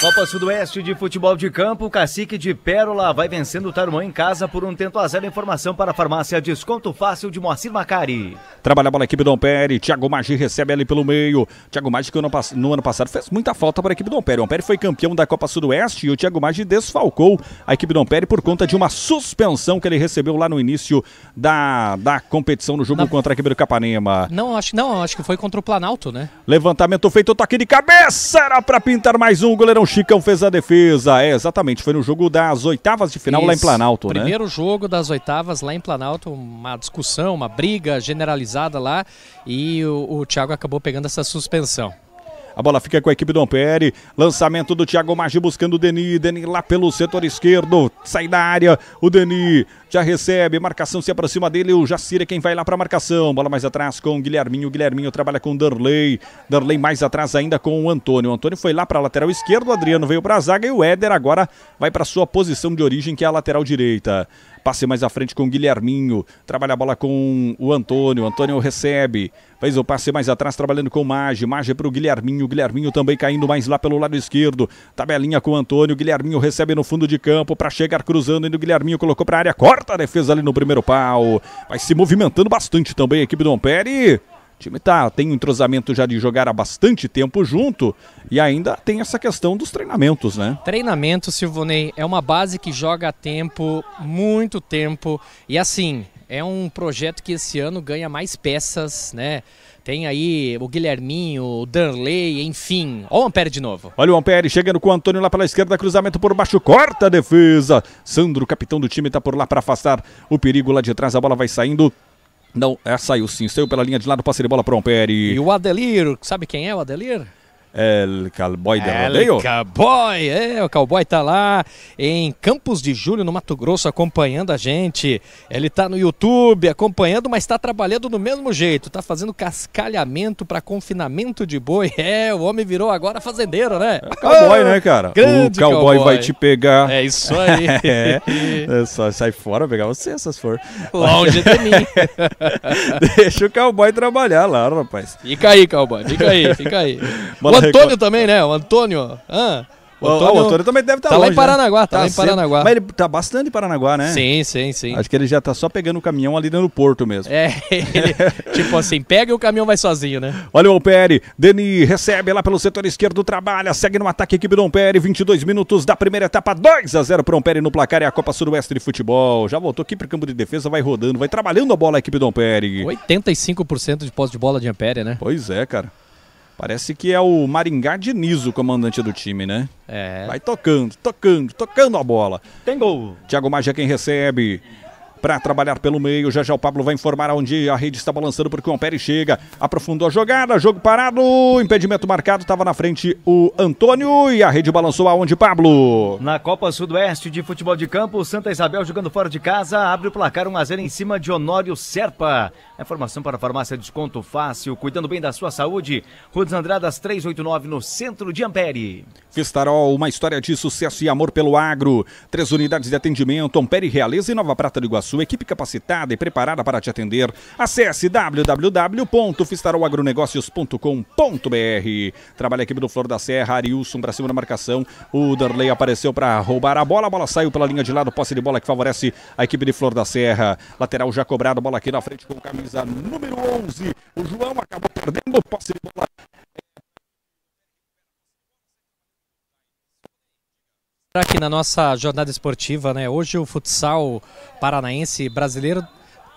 [SPEAKER 4] Copa Sudoeste de Futebol de Campo, o Cacique de Pérola vai vencendo o Tarumã em casa por um
[SPEAKER 1] tento a zero. Informação para a farmácia Desconto Fácil de Moacir Macari. Trabalha a bola a equipe do Ampere, Thiago Maggi recebe ali pelo meio. Thiago Maggi que no ano, no ano passado fez muita falta para a equipe do Ampere. O Ampere foi campeão da Copa Sudoeste e o Thiago Maggi desfalcou a equipe do Ampere por conta de uma suspensão que ele recebeu lá no início da, da competição no jogo Na... contra a equipe do Capanema. Não acho,
[SPEAKER 2] não, acho que foi contra o Planalto, né?
[SPEAKER 1] Levantamento feito, toque de cabeça, era para pintar mais um, goleirão Chicão fez a defesa, é, exatamente. Foi no jogo das oitavas de final Isso. lá em Planalto, Primeiro
[SPEAKER 2] né? Primeiro jogo das oitavas lá em Planalto, uma discussão, uma briga generalizada lá e o, o Thiago acabou pegando essa suspensão.
[SPEAKER 1] A bola fica com a equipe do Ampere. Lançamento do Thiago Maggi buscando o Deni. Deni lá pelo setor esquerdo. Sai da área. O Deni já recebe. Marcação se aproxima dele. O Jacira é quem vai lá para a marcação. Bola mais atrás com o Guilherminho. O Guilherminho trabalha com o Darley. Darley mais atrás ainda com o Antônio. O Antônio foi lá para a lateral esquerda. O Adriano veio para a zaga. E o Éder agora vai para sua posição de origem, que é a lateral direita. Passe mais à frente com o Guilherminho. Trabalha a bola com o Antônio. Antônio recebe. Fez o passe mais atrás, trabalhando com o Mage. Mage para o Guilherminho. Guilherminho também caindo mais lá pelo lado esquerdo. Tabelinha com o Antônio. Guilherminho recebe no fundo de campo para chegar cruzando. E o Guilherminho colocou para a área. Corta a defesa ali no primeiro pau. Vai se movimentando bastante também a equipe do Ampere time tá, tem um entrosamento já de jogar há bastante tempo junto e ainda tem essa questão dos treinamentos, né?
[SPEAKER 2] Treinamento, Silvonei, é uma base que joga a tempo, muito tempo. E assim, é um projeto que esse ano ganha mais peças, né? Tem aí o Guilherminho, o Danley, enfim. Olha o Ampere de novo.
[SPEAKER 1] Olha o Ampere chegando com o Antônio lá pela esquerda, cruzamento por baixo, corta a defesa. Sandro, capitão do time, tá por lá para afastar o perigo lá de trás. A bola vai saindo não, é, saiu sim. Saiu pela linha de lado, passe de bola para o Ampere. E o Adelir, sabe quem é o Adelir? El Cowboy de El
[SPEAKER 2] Cowboy, é, o Cowboy tá lá em Campos de Julho, no Mato Grosso, acompanhando a gente. Ele tá no YouTube acompanhando, mas tá trabalhando do mesmo jeito, tá fazendo cascalhamento para confinamento de boi. É, o homem virou agora fazendeiro, né? É
[SPEAKER 1] cowboy, né, cara? Grande o cowboy, cowboy, vai te pegar. É isso aí. é, é só sai fora, pegar você se for. Longe de mim. Deixa o cowboy trabalhar lá, rapaz. Fica aí, cowboy, fica aí, fica aí. Boa Antônio
[SPEAKER 6] também, né? O Antônio. Ah, o, Antônio, o Antônio também deve estar tá, longe, lá em Paranaguá, né? tá, tá lá em né? tá tá Paranaguá. mas
[SPEAKER 1] ele tá bastante em Paranaguá, né? Sim, sim, sim. Acho que ele já tá só pegando o caminhão ali no porto mesmo.
[SPEAKER 2] É, ele, tipo assim, pega e o caminhão vai sozinho, né?
[SPEAKER 1] Olha o Ampere, Deni recebe lá pelo setor esquerdo, trabalha, segue no ataque equipe do Ampere, 22 minutos da primeira etapa, 2 a 0 pro Ampere no placar e é a Copa Sudoeste de Futebol. Já voltou aqui pro campo de defesa, vai rodando, vai trabalhando a bola a equipe do Ampere. 85% de posse de bola de Ampere, né? Pois é, cara. Parece que é o Maringá Diniz o comandante do time, né? É. Vai tocando, tocando, tocando a bola. Tem gol. Thiago Magia é quem recebe para trabalhar pelo meio. Já já o Pablo vai informar onde a rede está balançando porque o Ampere chega. Aprofundou a jogada, jogo parado, impedimento marcado, estava na frente o Antônio e a rede balançou aonde, Pablo?
[SPEAKER 4] Na Copa Sudoeste de Futebol de Campo, Santa Isabel jogando fora de casa, abre o placar 1 a 0 em cima de Honório Serpa. Informação para a farmácia Desconto Fácil,
[SPEAKER 1] cuidando bem da sua saúde. Rua dos Andradas 389 no centro de Ampere. Fistarol, uma história de sucesso e amor pelo agro. Três unidades de atendimento, Ampere Realeza e Nova Prata do Iguaçu sua equipe capacitada e preparada para te atender. Acesse www.fistaroagronegócios.com.br. Trabalha a equipe do Flor da Serra, Ariilson para cima da marcação. O Darley apareceu para roubar a bola. A bola saiu pela linha de lado, posse de bola que favorece a equipe de Flor da Serra. Lateral já cobrado, bola aqui na frente com camisa número 11. O João acabou
[SPEAKER 3] perdendo posse de bola
[SPEAKER 2] Aqui na nossa jornada esportiva, né? Hoje o futsal paranaense brasileiro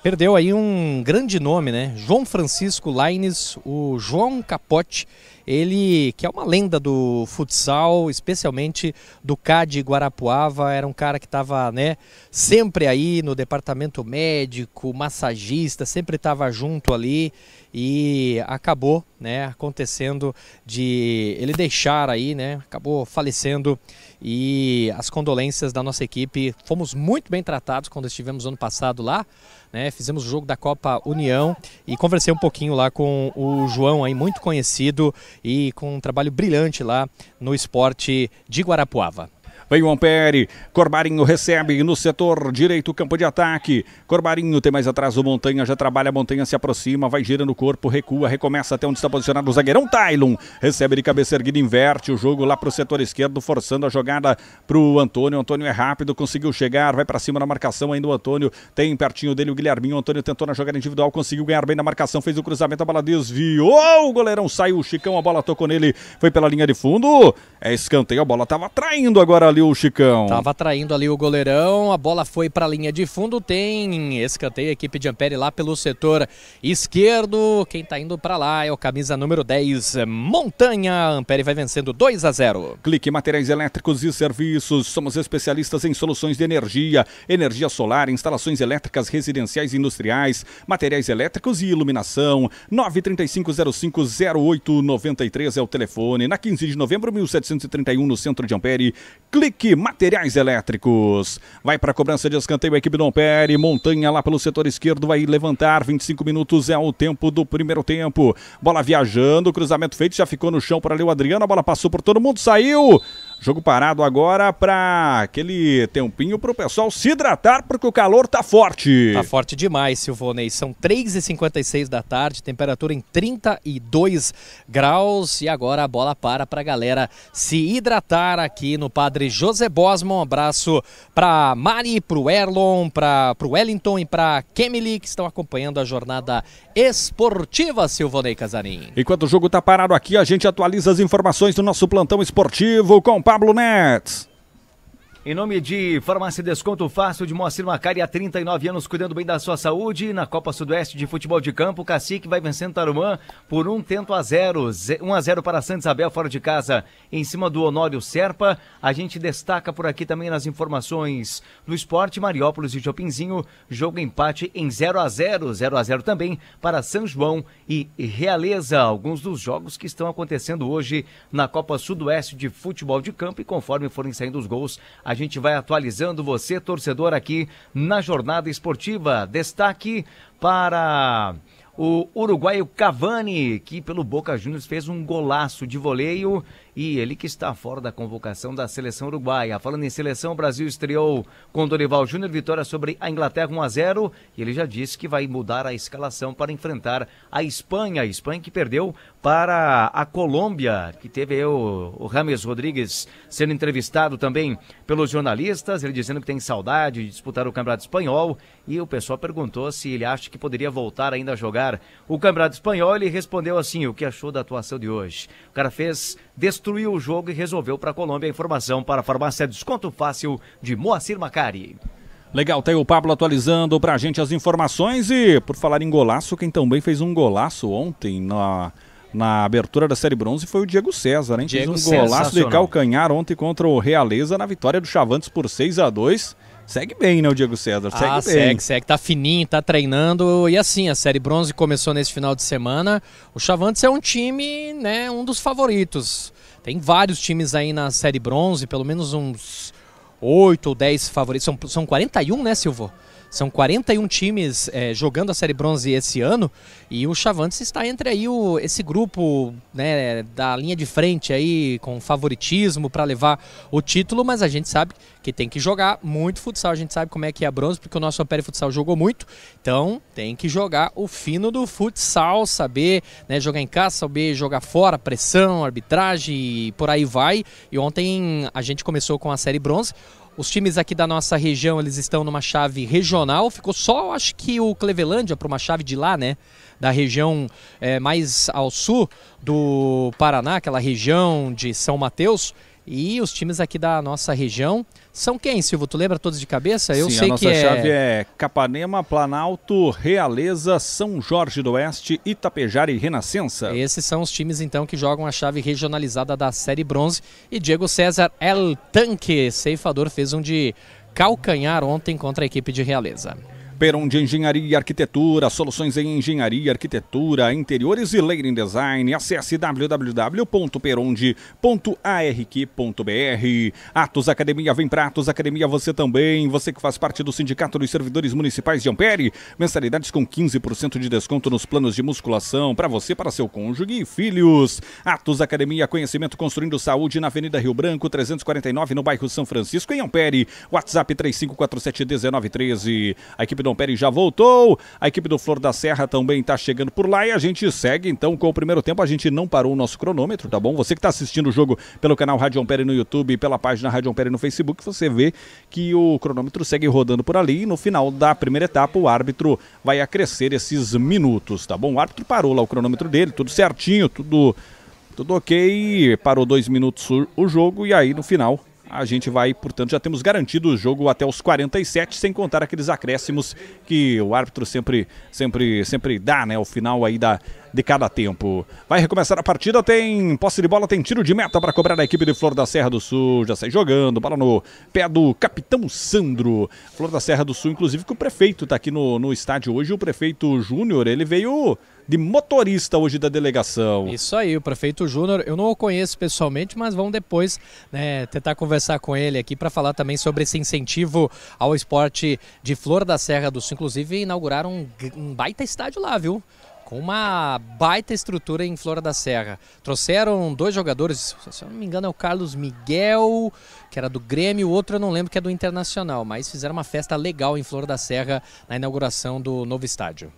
[SPEAKER 2] Perdeu aí um grande nome, né? João Francisco Laines, o João Capote, ele que é uma lenda do futsal, especialmente do CAD Guarapuava, era um cara que estava, né, sempre aí no departamento médico, massagista, sempre estava junto ali e acabou, né, acontecendo de ele deixar aí, né, acabou falecendo e as condolências da nossa equipe, fomos muito bem tratados quando estivemos ano passado lá né? Fizemos o jogo da Copa União e conversei um pouquinho lá com o João, aí muito conhecido e com um trabalho brilhante lá no esporte
[SPEAKER 1] de Guarapuava. Vem o Ampere. Corbarinho recebe no setor direito, campo de ataque. Corbarinho tem mais atrás o Montanha, já trabalha. Montanha se aproxima, vai girando o corpo, recua, recomeça até onde está posicionado o zagueirão. Tylon recebe de cabeça erguida, inverte o jogo lá para o setor esquerdo, forçando a jogada para o Antônio. O Antônio é rápido, conseguiu chegar, vai para cima na marcação ainda o Antônio. Tem pertinho dele o Guilherminho. O Antônio tentou na jogada individual, conseguiu ganhar bem na marcação, fez o cruzamento, a bola desviou. O goleirão saiu, o Chicão, a bola tocou nele, foi pela linha de fundo. É escanteio, a bola estava traindo agora ali ali o Chicão. Tava
[SPEAKER 2] traindo ali o goleirão, a bola foi para a linha de fundo, tem escanteio a equipe de Ampere lá pelo setor esquerdo. Quem tá indo para
[SPEAKER 1] lá é o camisa número 10, Montanha. Ampere vai vencendo 2 a 0. Clique Materiais Elétricos e Serviços. Somos especialistas em soluções de energia, energia solar, instalações elétricas residenciais e industriais, materiais elétricos e iluminação. 935050893 é o telefone. Na 15 de novembro, 1731 no centro de Ampere. Clique Clique Materiais Elétricos. Vai para a cobrança de escanteio a equipe do Ampere. Montanha lá pelo setor esquerdo vai levantar. 25 minutos é o tempo do primeiro tempo. Bola viajando, cruzamento feito, já ficou no chão para ali o Adriano. A bola passou por todo mundo, saiu. Jogo parado agora para aquele tempinho para o pessoal se hidratar, porque o calor tá forte. Tá
[SPEAKER 2] forte demais, Silvonei. São 3h56 da tarde, temperatura em 32 graus. E agora a bola para para a galera se hidratar aqui no Padre José Bosman. Um abraço para Mari, para o Erlon, para o Wellington e para Kemily, que estão acompanhando a jornada esportiva, Silvonei
[SPEAKER 1] Casarim. Enquanto o jogo tá parado aqui, a gente atualiza as informações do nosso plantão esportivo com Pablo Nats.
[SPEAKER 4] Em nome de Farmácia Desconto Fácil de Moacir Macari, há 39 anos cuidando bem da sua saúde. Na Copa Sudoeste de Futebol de Campo, o Cacique vai vencendo Tarumã por um tento a zero. 1 a 0 para Santa Isabel, fora de casa, em cima do Honório Serpa. A gente destaca por aqui também nas informações do esporte, Mariópolis e Jopinzinho, jogo empate em 0 a 0 0 a 0 também para São João e Realeza. Alguns dos jogos que estão acontecendo hoje na Copa Sudoeste de Futebol de Campo e conforme forem saindo os gols, a gente vai atualizando você, torcedor, aqui na jornada esportiva. Destaque para o uruguaio Cavani, que pelo Boca Juniors fez um golaço de voleio e ele que está fora da convocação da seleção uruguaia. Falando em seleção, o Brasil estreou com Dorival Júnior vitória sobre a Inglaterra 1 a 0 e ele já disse que vai mudar a escalação para enfrentar a Espanha, a Espanha que perdeu para a Colômbia, que teve o, o Rames Rodrigues sendo entrevistado também pelos jornalistas, ele dizendo que tem saudade de disputar o Campeonato Espanhol e o pessoal perguntou se ele acha que poderia voltar ainda a jogar o Campeonato Espanhol, ele respondeu assim: "O que achou da atuação de hoje?". O cara fez destruição destruiu o jogo e resolveu para a Colômbia.
[SPEAKER 1] Informação para a farmácia Desconto Fácil de Moacir Macari. Legal, tá o Pablo atualizando para a gente as informações e por falar em golaço, quem também fez um golaço ontem na na abertura da Série Bronze foi o Diego César, hein? Diego Fez um golaço de calcanhar ontem contra o Realeza na vitória do Chavantes por 6 a 2 Segue bem, né, o Diego César? Segue ah, bem. Segue,
[SPEAKER 2] segue. Tá fininho, tá treinando. E assim, a Série Bronze começou nesse final de semana. O Chavantes é um time, né, um dos favoritos. Tem vários times aí na série bronze, pelo menos uns 8 ou 10 favoritos. São, são 41, né, Silvô? São 41 times é, jogando a Série Bronze esse ano e o Chavantes está entre aí o, esse grupo né, da linha de frente aí com favoritismo para levar o título, mas a gente sabe que tem que jogar muito futsal, a gente sabe como é que é a Bronze, porque o nosso Ampere Futsal jogou muito, então tem que jogar o fino do futsal, saber né, jogar em casa, saber jogar fora, pressão, arbitragem e por aí vai. E ontem a gente começou com a Série Bronze, os times aqui da nossa região, eles estão numa chave regional. Ficou só, acho que o Clevelândia para uma chave de lá, né? Da região é, mais ao sul do Paraná, aquela região de São Mateus. E os times aqui da nossa região são quem, Silvio? Tu lembra todos de cabeça? Eu Sim, sei a nossa que é chave é... é
[SPEAKER 1] Capanema, Planalto, Realeza, São Jorge do Oeste, Itapejara e
[SPEAKER 2] Renascença. Esses são os times então que jogam a chave regionalizada da Série Bronze. E Diego César El Tanque, ceifador, fez um de calcanhar ontem contra a equipe de Realeza.
[SPEAKER 1] Peron de Engenharia e Arquitetura, soluções em engenharia, arquitetura, interiores e Layering design. Acesse www.peronde.arq.br. Atos Academia, vem para Atos Academia você também. Você que faz parte do Sindicato dos Servidores Municipais de Ampere. Mensalidades com 15% de desconto nos planos de musculação para você, para seu cônjuge e filhos. Atos Academia, conhecimento construindo saúde na Avenida Rio Branco, 349, no bairro São Francisco, em Ampere. WhatsApp 35471913. A equipe do Dom Pérez já voltou. A equipe do Flor da Serra também está chegando por lá e a gente segue então com o primeiro tempo. A gente não parou o nosso cronômetro, tá bom? Você que está assistindo o jogo pelo canal Rádio Ampere no YouTube e pela página Rádio Ampere no Facebook, você vê que o cronômetro segue rodando por ali e no final da primeira etapa o árbitro vai acrescer esses minutos, tá bom? O árbitro parou lá o cronômetro dele, tudo certinho, tudo tudo ok, parou dois minutos o jogo e aí no final a gente vai, portanto, já temos garantido o jogo até os 47, sem contar aqueles acréscimos que o árbitro sempre, sempre, sempre dá, né? O final aí da, de cada tempo. Vai recomeçar a partida, tem posse de bola, tem tiro de meta para cobrar a equipe de Flor da Serra do Sul. Já sai jogando, bola no pé do capitão Sandro. Flor da Serra do Sul, inclusive, que o prefeito está aqui no, no estádio hoje. O prefeito Júnior, ele veio de motorista hoje da delegação. Isso aí, o prefeito Júnior, eu não o conheço pessoalmente, mas vamos depois né,
[SPEAKER 2] tentar conversar com ele aqui para falar também sobre esse incentivo ao esporte de Flor da Serra do Sul. Inclusive, inauguraram um, um baita estádio lá, viu? com uma baita estrutura em Flora da Serra. Trouxeram dois jogadores, se eu não me engano é o Carlos Miguel, que era do Grêmio, o outro eu não lembro que é do Internacional, mas fizeram uma festa legal em Flora da Serra
[SPEAKER 1] na inauguração do novo estádio.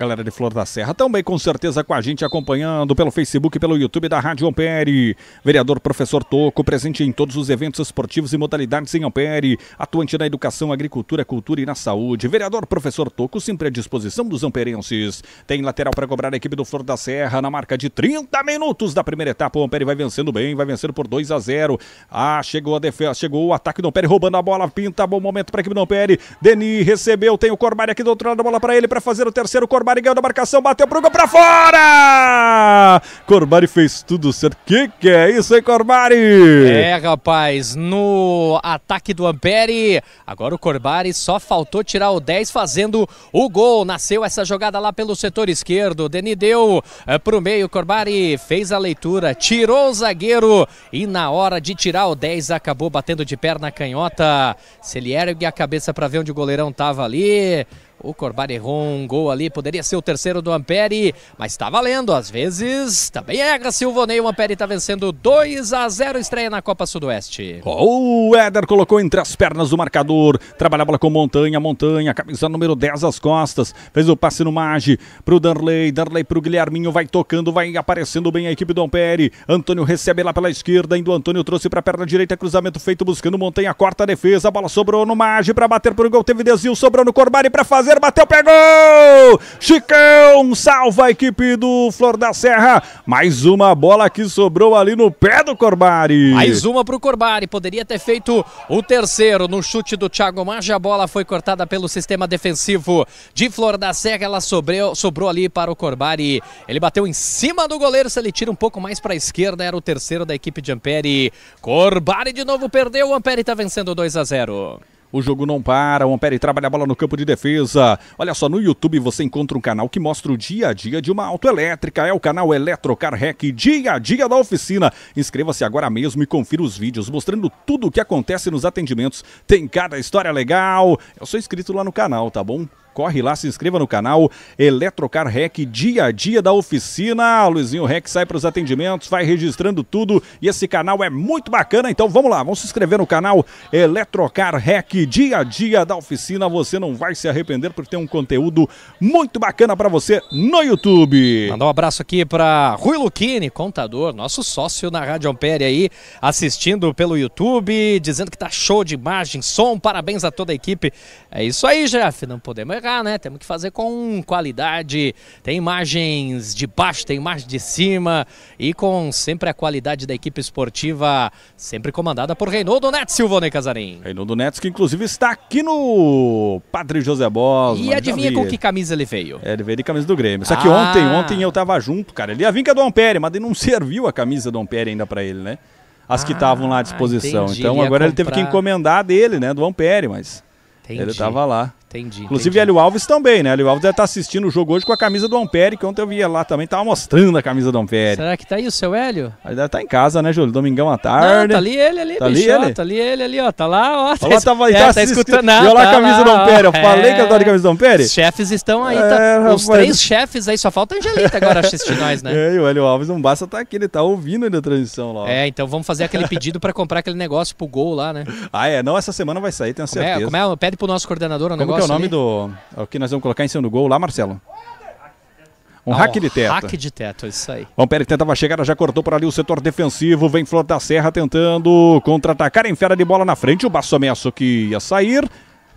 [SPEAKER 1] Galera de Flor da Serra também com certeza com a gente acompanhando pelo Facebook, pelo YouTube da Rádio Ampere. Vereador Professor Toco, presente em todos os eventos esportivos e modalidades em Ampere, atuante na educação, agricultura, cultura e na saúde. Vereador Professor Toco, sempre à disposição dos amperenses. Tem lateral para cobrar a equipe do Flor da Serra na marca de 30 minutos da primeira etapa. O Ampere vai vencendo bem, vai vencendo por 2 a 0. Ah, chegou a defesa, chegou o ataque do Ampere roubando a bola, pinta bom momento para a equipe do Ampere. Denis recebeu, tem o Corbari aqui do outro lado da bola para ele para fazer o terceiro Corbari. Corbani ganhou da marcação, bateu pro gol pra fora! Corbari fez tudo certo. Que que é isso, hein, Corbari? É,
[SPEAKER 2] rapaz, no ataque do Ampere, agora o Corbari só faltou tirar o 10 fazendo o gol. Nasceu essa jogada lá pelo setor esquerdo. Deni deu eh, pro meio, Corbari fez a leitura, tirou o zagueiro e na hora de tirar o 10 acabou batendo de perna canhota. Se ele ergue a cabeça para ver onde o goleirão tava ali, o Corbari errou um gol ali, poderia ser o terceiro do Ampere, mas está valendo. Às vezes também erra Silvonei. O Ampere está vencendo 2 a 0 estreia na Copa Sudoeste.
[SPEAKER 1] Oh, o Éder colocou entre as pernas do marcador, a bola com Montanha, Montanha, camisa número 10 às costas, fez o passe no Mage pro Darley, Darley pro Guilherminho, vai tocando, vai aparecendo bem a equipe do Ampere. Antônio recebe lá pela esquerda, indo Antônio trouxe para a perna direita, cruzamento feito buscando Montanha, corta a defesa, a bola sobrou no Mage para bater pro gol, teve desvio, sobrou no Corbari para fazer Cruzeiro bateu, pegou! Chicão salva a equipe do Flor da Serra. Mais uma bola que sobrou ali no pé do Corbari. Mais
[SPEAKER 2] uma pro Corbari. Poderia ter feito o terceiro no chute do Thiago Maja. A bola foi cortada pelo sistema defensivo de Flor da Serra. Ela sobrou, sobrou ali para o Corbari. Ele bateu em cima do goleiro. Se ele tira um pouco mais para a esquerda, era o terceiro da equipe de Ampere. Corbari de
[SPEAKER 1] novo perdeu. O Ampere está vencendo 2 a 0. O jogo não para, o Ampere trabalha a bola no campo de defesa. Olha só, no YouTube você encontra um canal que mostra o dia a dia de uma autoelétrica. É o canal Eletrocar Rec, dia a dia da oficina. Inscreva-se agora mesmo e confira os vídeos mostrando tudo o que acontece nos atendimentos. Tem cada história legal. Eu sou inscrito lá no canal, tá bom? Corre lá, se inscreva no canal Eletrocar Rec, dia a dia da oficina. Luizinho Rec sai para os atendimentos, vai registrando tudo e esse canal é muito bacana. Então vamos lá, vamos se inscrever no canal Eletrocar Rec, dia a dia da oficina. Você não vai se arrepender porque tem um conteúdo muito bacana para você no YouTube. Mandar um abraço aqui
[SPEAKER 2] para Rui Luquini, contador, nosso sócio na Rádio Ampere aí, assistindo pelo YouTube, dizendo que tá show de imagem, som. Parabéns a toda a equipe. É isso aí, Jeff, não podemos né? Temos que fazer com qualidade. Tem imagens de baixo, tem imagens de cima e com sempre a qualidade da equipe esportiva, sempre comandada por Reinaldo Neto Silvone Casarim.
[SPEAKER 1] Reinaldo Neto que inclusive está aqui no Padre José Bos E adivinha com que camisa ele veio? É, ele veio de camisa do Grêmio. Só que ah. ontem, ontem eu tava junto, cara. Ele ia vir com a do Ampere, mas ele não serviu a camisa do Ampere ainda para ele, né? As que estavam ah, lá à disposição. Entendi, então ele agora comprar... ele teve que encomendar dele, né? Do Ampere, mas Entendi. ele tava lá. Entendi. Inclusive, entendi. Hélio Alves também, né? Hélio Alves deve estar tá assistindo o jogo hoje com a camisa do Ampere, que ontem eu via lá também, tava mostrando a camisa do Ampere. Será que tá aí o seu Hélio? Ele deve estar tá em casa, né, Júlio? Domingão à tarde. Não, tá ali ele ali, tá bicho, ali ó, ele? tá
[SPEAKER 2] ali ele ali, ó. Tá lá, ó. Tá, lá, tava, é, tá, tá escutando. e olha lá a tá camisa do Ampere. Eu é... falei que eu é. tava de camisa do Ampere. Os chefes estão aí, é, tá. É, Os rapaz... três chefes aí, só falta a Angelita agora assistir nós, né? É, e
[SPEAKER 1] o Hélio Alves não basta estar tá aqui, ele tá ouvindo ainda a transmissão lá. Ó.
[SPEAKER 2] É, então vamos fazer aquele pedido pra comprar aquele negócio pro gol lá, né?
[SPEAKER 1] ah, é. Não, essa semana vai sair,
[SPEAKER 2] tenho certeza. Como é? Como é? Pede pro nosso coordenador o um negócio que é o nome ali?
[SPEAKER 1] do. É o que nós vamos colocar em cima do gol lá, Marcelo? Um ah, hack de teto. Hack de teto, isso aí. Pérez tentava chegar, já cortou por ali o setor defensivo. Vem Flor da Serra tentando contra-atacar. em fera de bola na frente. O Basso ameaçou que ia sair.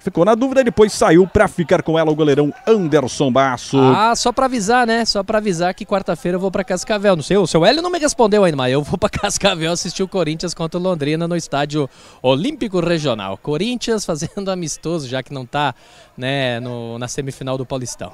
[SPEAKER 1] Ficou na dúvida, depois saiu para ficar com ela o goleirão Anderson Basso. Ah,
[SPEAKER 2] só para avisar, né? Só para avisar que quarta-feira eu vou para Cascavel. Não sei, o seu Hélio não me respondeu ainda, mas eu vou para Cascavel assistir o Corinthians contra o Londrina no estádio Olímpico Regional. Corinthians fazendo amistoso, já que não tá, né,
[SPEAKER 1] no, na semifinal do Paulistão.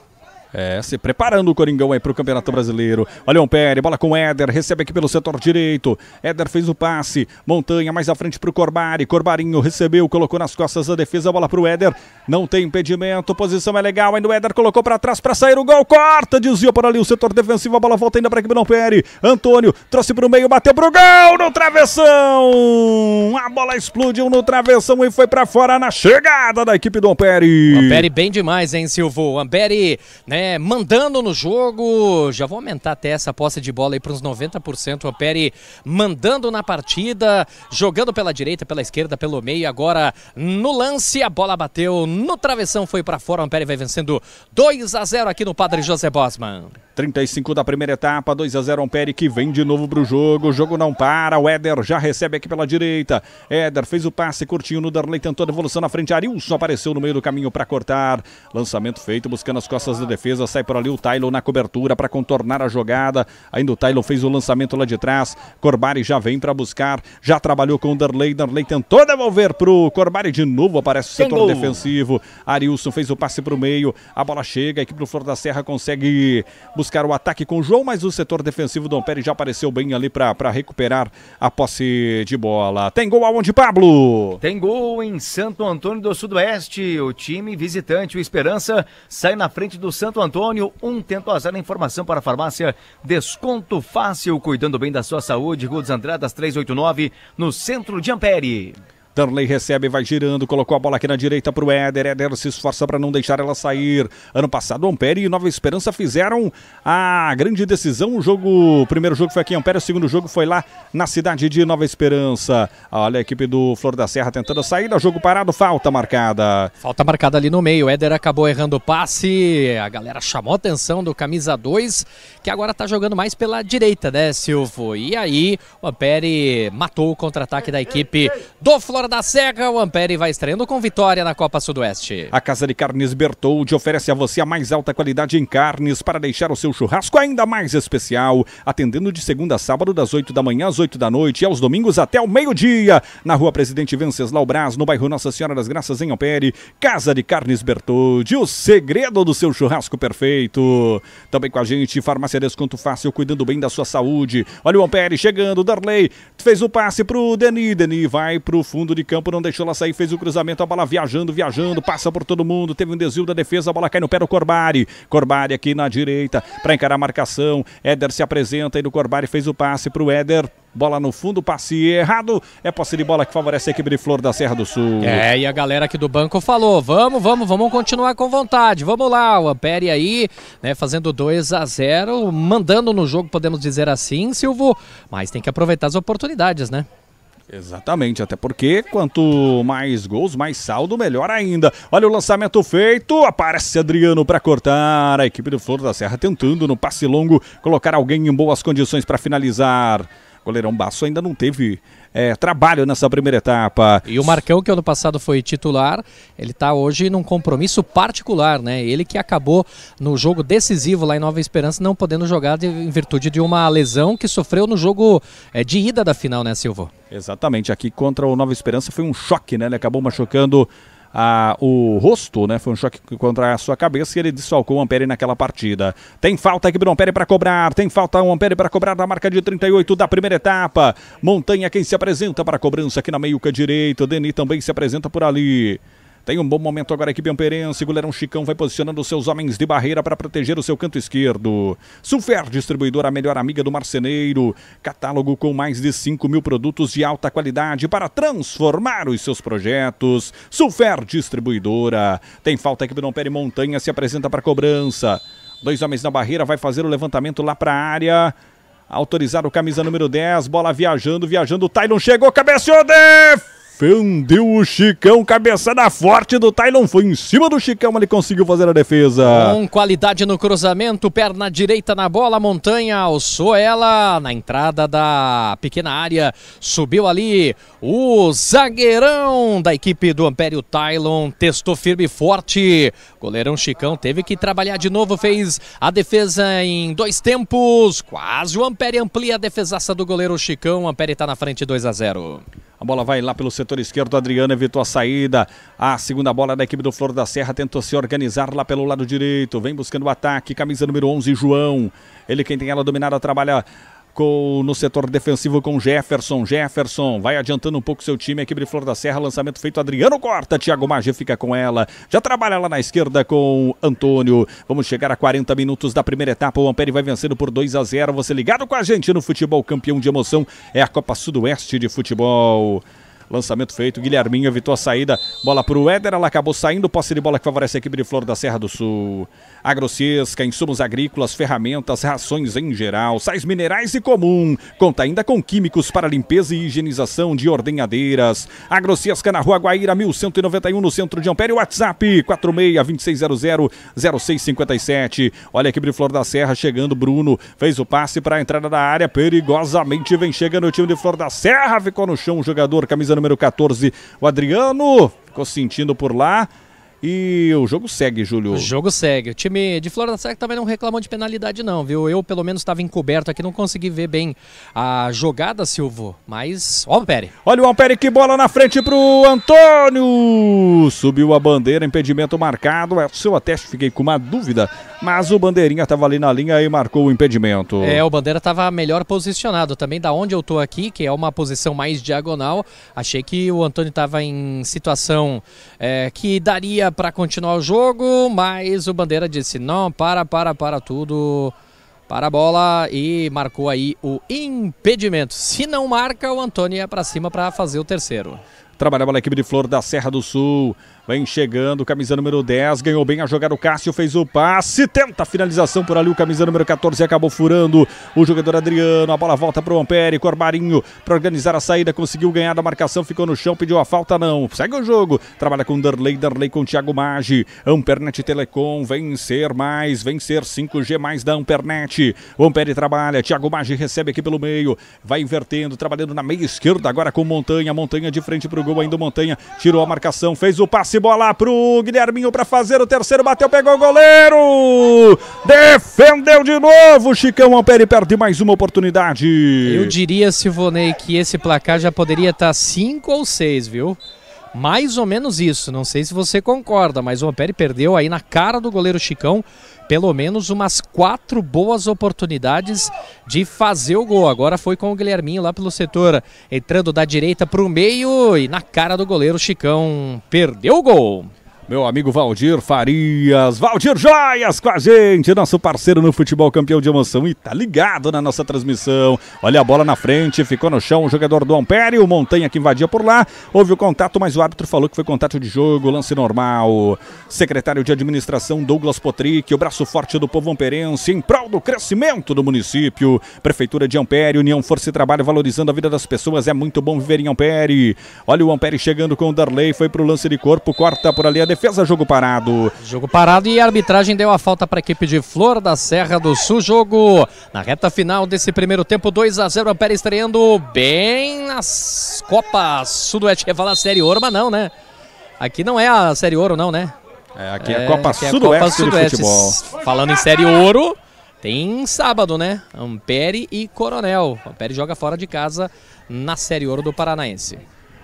[SPEAKER 1] É, se preparando o Coringão aí para o Campeonato Brasileiro. Olha o Pérez, bola com Éder, recebe aqui pelo setor direito. Éder fez o passe, Montanha mais à frente para o Corbari. Corbarinho recebeu, colocou nas costas da defesa, bola para o Éder. Não tem impedimento, posição é legal. Ainda o Éder colocou para trás para sair o gol, corta, desvio por ali o setor defensivo. A bola volta ainda para do Pérez. Antônio trouxe pro meio, bateu pro gol no travessão. A bola explodiu no travessão e foi para fora na chegada da equipe do Ampere. Ampere
[SPEAKER 2] bem demais, hein, Silvio? Ampere, né? É, mandando no jogo. Já vou aumentar até essa posse de bola aí para uns 90%. O Ampere mandando na partida, jogando pela direita, pela esquerda, pelo meio. Agora no lance, a bola bateu no travessão, foi para fora. O Ampere vai vencendo 2 a 0 aqui no Padre José Bosman.
[SPEAKER 1] 35 da primeira etapa, 2 a 0 Ampere que vem de novo pro jogo. O jogo não para. O Éder já recebe aqui pela direita. Éder fez o passe curtinho no Darley, tentou a devolução na frente. Arilson apareceu no meio do caminho para cortar. Lançamento feito, buscando as costas da defesa defesa, sai por ali o Tylon na cobertura para contornar a jogada. Ainda o Tylon fez o lançamento lá de trás. Corbari já vem para buscar, já trabalhou com o Derley. Derley tentou devolver para o Corbari de novo, aparece o setor Tem defensivo. Arilson fez o passe para o meio, a bola chega, a equipe do Flor da Serra consegue buscar o ataque com o João, mas o setor defensivo do Ampere já apareceu bem ali para recuperar a posse de bola. Tem gol aonde, Pablo? Tem gol em Santo Antônio do Sudoeste. O time visitante, o Esperança,
[SPEAKER 4] sai na frente do Santo Santo Antônio, um tento zero informação para a farmácia. Desconto fácil, cuidando bem da sua saúde. Rua dos Andradas 389, no centro de Ampere.
[SPEAKER 1] Darley recebe, vai girando, colocou a bola aqui na direita para o Éder. Éder se esforça para não deixar ela sair. Ano passado, Ampere e Nova Esperança fizeram a grande decisão. O jogo, o primeiro jogo foi aqui em Ampere, o segundo jogo foi lá na cidade de Nova Esperança. Olha a equipe do Flor da Serra tentando a saída, jogo parado, falta marcada. Falta marcada ali no meio. O Éder acabou
[SPEAKER 2] errando o passe. A galera chamou a atenção do camisa 2, que agora está jogando mais pela direita, né, Silvio? E aí, o Ampere matou o contra-ataque da equipe do Flor da Serra, o Ampere vai estreando com vitória na Copa Sudoeste.
[SPEAKER 1] A Casa de Carnes Bertoldi oferece a você a mais alta qualidade em carnes para deixar o seu churrasco ainda mais especial, atendendo de segunda a sábado das 8 da manhã às 8 da noite e aos domingos até o meio-dia, na Rua Presidente Venceslau Braz, no bairro Nossa Senhora das Graças em Ampere. Casa de Carnes Bertoldi, o segredo do seu churrasco perfeito. Também com a gente, Farmácia Desconto Fácil, cuidando bem da sua saúde. Olha o Ampere chegando, Darley fez o passe pro Deni. Deni vai pro fundo de de campo, não deixou ela sair, fez o cruzamento, a bola viajando, viajando, passa por todo mundo, teve um desvio da defesa, a bola cai no pé do Corbari. Corbari aqui na direita para encarar a marcação. Éder se apresenta e do Corbari fez o passe para o Éder. Bola no fundo, passe errado. É posse de bola que favorece a equipe de Flor da Serra do Sul. É,
[SPEAKER 2] e a galera aqui do banco falou: vamos, vamos, vamos continuar com vontade. Vamos lá, o Ampere aí, né, fazendo 2 a 0 mandando no jogo, podemos dizer assim, Silvo. Mas tem que aproveitar as oportunidades, né?
[SPEAKER 1] Exatamente, até porque quanto mais gols, mais saldo, melhor ainda. Olha o lançamento feito, aparece Adriano para cortar. A equipe do Flor da Serra tentando no passe longo colocar alguém em boas condições para finalizar. O goleirão Baço ainda não teve é, trabalho nessa primeira etapa. E o Marcão, que ano passado foi titular, ele está hoje num compromisso particular,
[SPEAKER 2] né? Ele que acabou no jogo decisivo lá em Nova Esperança não podendo jogar de, em virtude de uma
[SPEAKER 1] lesão que sofreu no jogo é, de ida da final, né, Silvio? Exatamente, aqui contra o Nova Esperança foi um choque, né? Ele acabou machucando a, o rosto, né? Foi um choque contra a sua cabeça e ele desfalcou o Ampere naquela partida. Tem falta aqui do Ampere para cobrar, tem falta o Ampere para cobrar da marca de 38 da primeira etapa. Montanha quem se apresenta para a cobrança aqui na meiuca direita. Denis também se apresenta por ali. Tem um bom momento agora a equipe amperense. Goleirão Chicão vai posicionando seus homens de barreira para proteger o seu canto esquerdo. Sulfer, distribuidora, a melhor amiga do marceneiro. Catálogo com mais de 5 mil produtos de alta qualidade para transformar os seus projetos. Sulfer, distribuidora. Tem falta aqui do Não Montanha, se apresenta para cobrança. Dois homens na barreira, vai fazer o levantamento lá para a área. Autorizar o camisa número 10, bola viajando, viajando. O Tylon chegou, cabeceou, defesa! Defendeu o Chicão, cabeçada forte do Tylon, foi em cima do Chicão, ele conseguiu fazer a defesa. Com
[SPEAKER 2] qualidade no cruzamento, perna direita na bola, Montanha alçou ela na entrada da pequena área, subiu ali o zagueirão da equipe do Ampério Tylon, testou firme e forte, goleirão Chicão teve que trabalhar de novo, fez a defesa em dois tempos, quase o Ampere amplia a defesaça do goleiro Chicão, o Ampere está na frente 2 a 0.
[SPEAKER 1] A bola vai lá pelo setor esquerdo. Adriano evitou a saída. A segunda bola da equipe do Flor da Serra tentou se organizar lá pelo lado direito. Vem buscando o ataque. Camisa número 11, João. Ele quem tem ela dominada trabalha ficou no setor defensivo com Jefferson. Jefferson vai adiantando um pouco seu time. Equipe de Flor da Serra, lançamento feito. Adriano corta. Thiago Maggi fica com ela. Já trabalha lá na esquerda com Antônio. Vamos chegar a 40 minutos da primeira etapa. O Ampere vai vencendo por 2 a 0. Você ligado com a gente no futebol campeão de emoção. É a Copa Sudoeste de Futebol. Lançamento feito, Guilherminho evitou a saída. Bola para o Éder, ela acabou saindo. Posse de bola que favorece a equipe de Flor da Serra do Sul. Agrociesca, insumos agrícolas, ferramentas, rações em geral, sais minerais e comum. Conta ainda com químicos para limpeza e higienização de ordenhadeiras. Agrociesca na Rua Guaíra, 1191, no centro de Ampere. WhatsApp 46-2600-0657. Olha a equipe de Flor da Serra chegando. Bruno fez o passe para a entrada da área. Perigosamente vem chegando o time de Flor da Serra. Ficou no chão o jogador, camisa número 14, o Adriano. Ficou sentindo por lá. E o jogo segue, Júlio. O
[SPEAKER 2] jogo segue. O time de Florida Sec também não reclamou de penalidade, não, viu? Eu, pelo menos, estava encoberto aqui, não consegui ver bem a jogada, Silvo. Mas, ó o Ampere.
[SPEAKER 1] Olha o Ampere, que bola na frente pro Antônio! Subiu a bandeira, impedimento marcado. É o seu até fiquei com uma dúvida mas o Bandeirinha estava ali na linha e marcou o impedimento. É, o
[SPEAKER 2] Bandeira estava melhor posicionado também, da onde eu estou aqui, que é uma posição mais diagonal. Achei que o Antônio estava em situação é, que daria para continuar o jogo, mas o Bandeira disse: não, para, para, para tudo para a bola e marcou aí o impedimento. Se não marca, o Antônio ia para cima para fazer o terceiro.
[SPEAKER 1] Trabalhava na equipe de Flor da Serra do Sul. Vem chegando, camisa número 10, ganhou bem a jogar o Cássio, fez o passe, tenta a finalização por ali, o camisa número 14 acabou furando o jogador Adriano, a bola volta para o Ampere, Corbarinho para organizar a saída, conseguiu ganhar da marcação, ficou no chão, pediu a falta, não, segue o jogo, trabalha com Darley, Darley com Thiago Maggi, Ampernet Telecom, vencer mais, vencer 5G mais da Ampernet, o Ampere trabalha, Thiago Maggi recebe aqui pelo meio, vai invertendo, trabalhando na meia esquerda agora com Montanha, Montanha de frente para o gol, ainda Montanha, tirou a marcação, fez o passe, Passe bola pro Guilherminho para fazer o terceiro, bateu, pegou o goleiro. Defendeu de novo. Chicão Ampere perde mais uma oportunidade. Eu
[SPEAKER 2] diria, Silvonei, que esse placar já poderia estar tá 5 ou 6, viu? Mais ou menos isso. Não sei se você concorda, mas o Ampere perdeu aí na cara do goleiro Chicão pelo menos umas quatro boas oportunidades de fazer o gol. Agora foi com o Guilherminho lá pelo setor, entrando da direita para o meio e na
[SPEAKER 1] cara do goleiro Chicão perdeu o gol. Meu amigo Valdir Farias, Valdir Joias com a gente, nosso parceiro no futebol campeão de emoção e tá ligado na nossa transmissão. Olha a bola na frente, ficou no chão o jogador do Ampério, Montanha que invadia por lá. Houve o contato, mas o árbitro falou que foi contato de jogo, lance normal. Secretário de administração Douglas Potrick, o braço forte do povo amperense em prol do crescimento do município. Prefeitura de Ampério, União Força e Trabalho valorizando a vida das pessoas. É muito bom viver em Ampere. Olha o Ampere chegando com o Darley, foi pro lance de corpo, corta por ali a defesa defesa, jogo parado. Jogo parado e
[SPEAKER 2] a arbitragem deu a falta para a equipe de Flor da Serra do Sul. Jogo na reta final desse primeiro tempo, 2 a 0 Ampere estreando bem nas Copas Sudoeste. Quer falar Série Ouro, mas não, né? Aqui não é a Série Ouro, não, né?
[SPEAKER 1] É, aqui é, é a é Copa Sudoeste
[SPEAKER 2] é de futebol. Falando em Série Ouro, tem sábado, né? Ampere e Coronel. Ampere joga fora de casa na Série Ouro do Paranaense.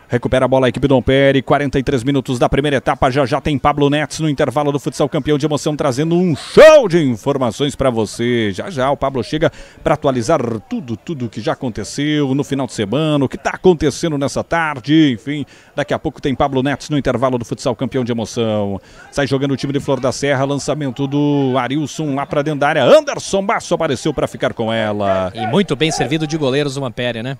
[SPEAKER 1] Recupera a bola a equipe do Ampere. 43 minutos da primeira etapa. Já já tem Pablo Nets no intervalo do futsal campeão de emoção, trazendo um show de informações para você. Já já o Pablo chega para atualizar tudo, tudo que já aconteceu no final de semana, o que está acontecendo nessa tarde. Enfim, daqui a pouco tem Pablo Nets no intervalo do futsal campeão de emoção. Sai jogando o time de Flor da Serra. Lançamento do Arilson lá para dentro da área. Anderson Basso apareceu para ficar com ela. E muito bem servido de goleiros o Ampere, né?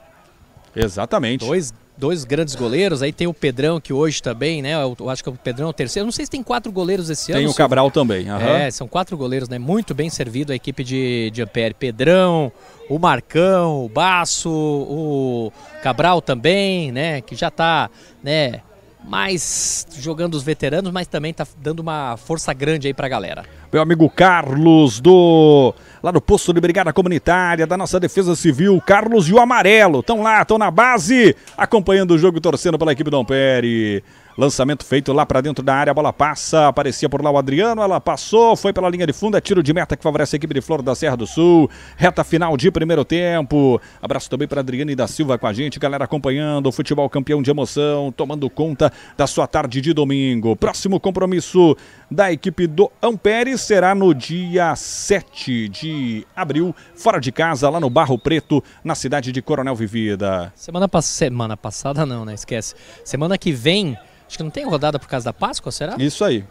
[SPEAKER 1] Exatamente. Dois, dois grandes goleiros, aí
[SPEAKER 2] tem o Pedrão que hoje também, né? Eu acho que é o Pedrão é o terceiro. Não sei se tem quatro goleiros esse tem ano. Tem o Cabral
[SPEAKER 1] se... também. Uhum. É,
[SPEAKER 2] são quatro goleiros, né? Muito bem servido a equipe de, de Ampere. Pedrão, o Marcão, o Baço, o Cabral também, né? Que já tá, né? mas jogando os veteranos, mas também tá dando uma força grande aí pra
[SPEAKER 1] galera. Meu amigo Carlos do lá do posto de brigada comunitária da nossa defesa civil, Carlos e o Amarelo, estão lá, estão na base, acompanhando o jogo e torcendo pela equipe do Ampere. Lançamento feito lá para dentro da área, a bola passa, aparecia por lá o Adriano, ela passou, foi pela linha de fundo, é tiro de meta que favorece a equipe de Flor da Serra do Sul. Reta final de primeiro tempo. Abraço também para Adriane da Silva com a gente, galera acompanhando o futebol campeão de emoção, tomando conta da sua tarde de domingo. Próximo compromisso da equipe do Ampere será no dia 7 de abril, fora de casa, lá no Barro Preto, na cidade de Coronel Vivida.
[SPEAKER 2] Semana, pa semana passada não, né? Esquece.
[SPEAKER 1] Semana que vem Acho que não tem rodada por causa da Páscoa, será? Isso aí.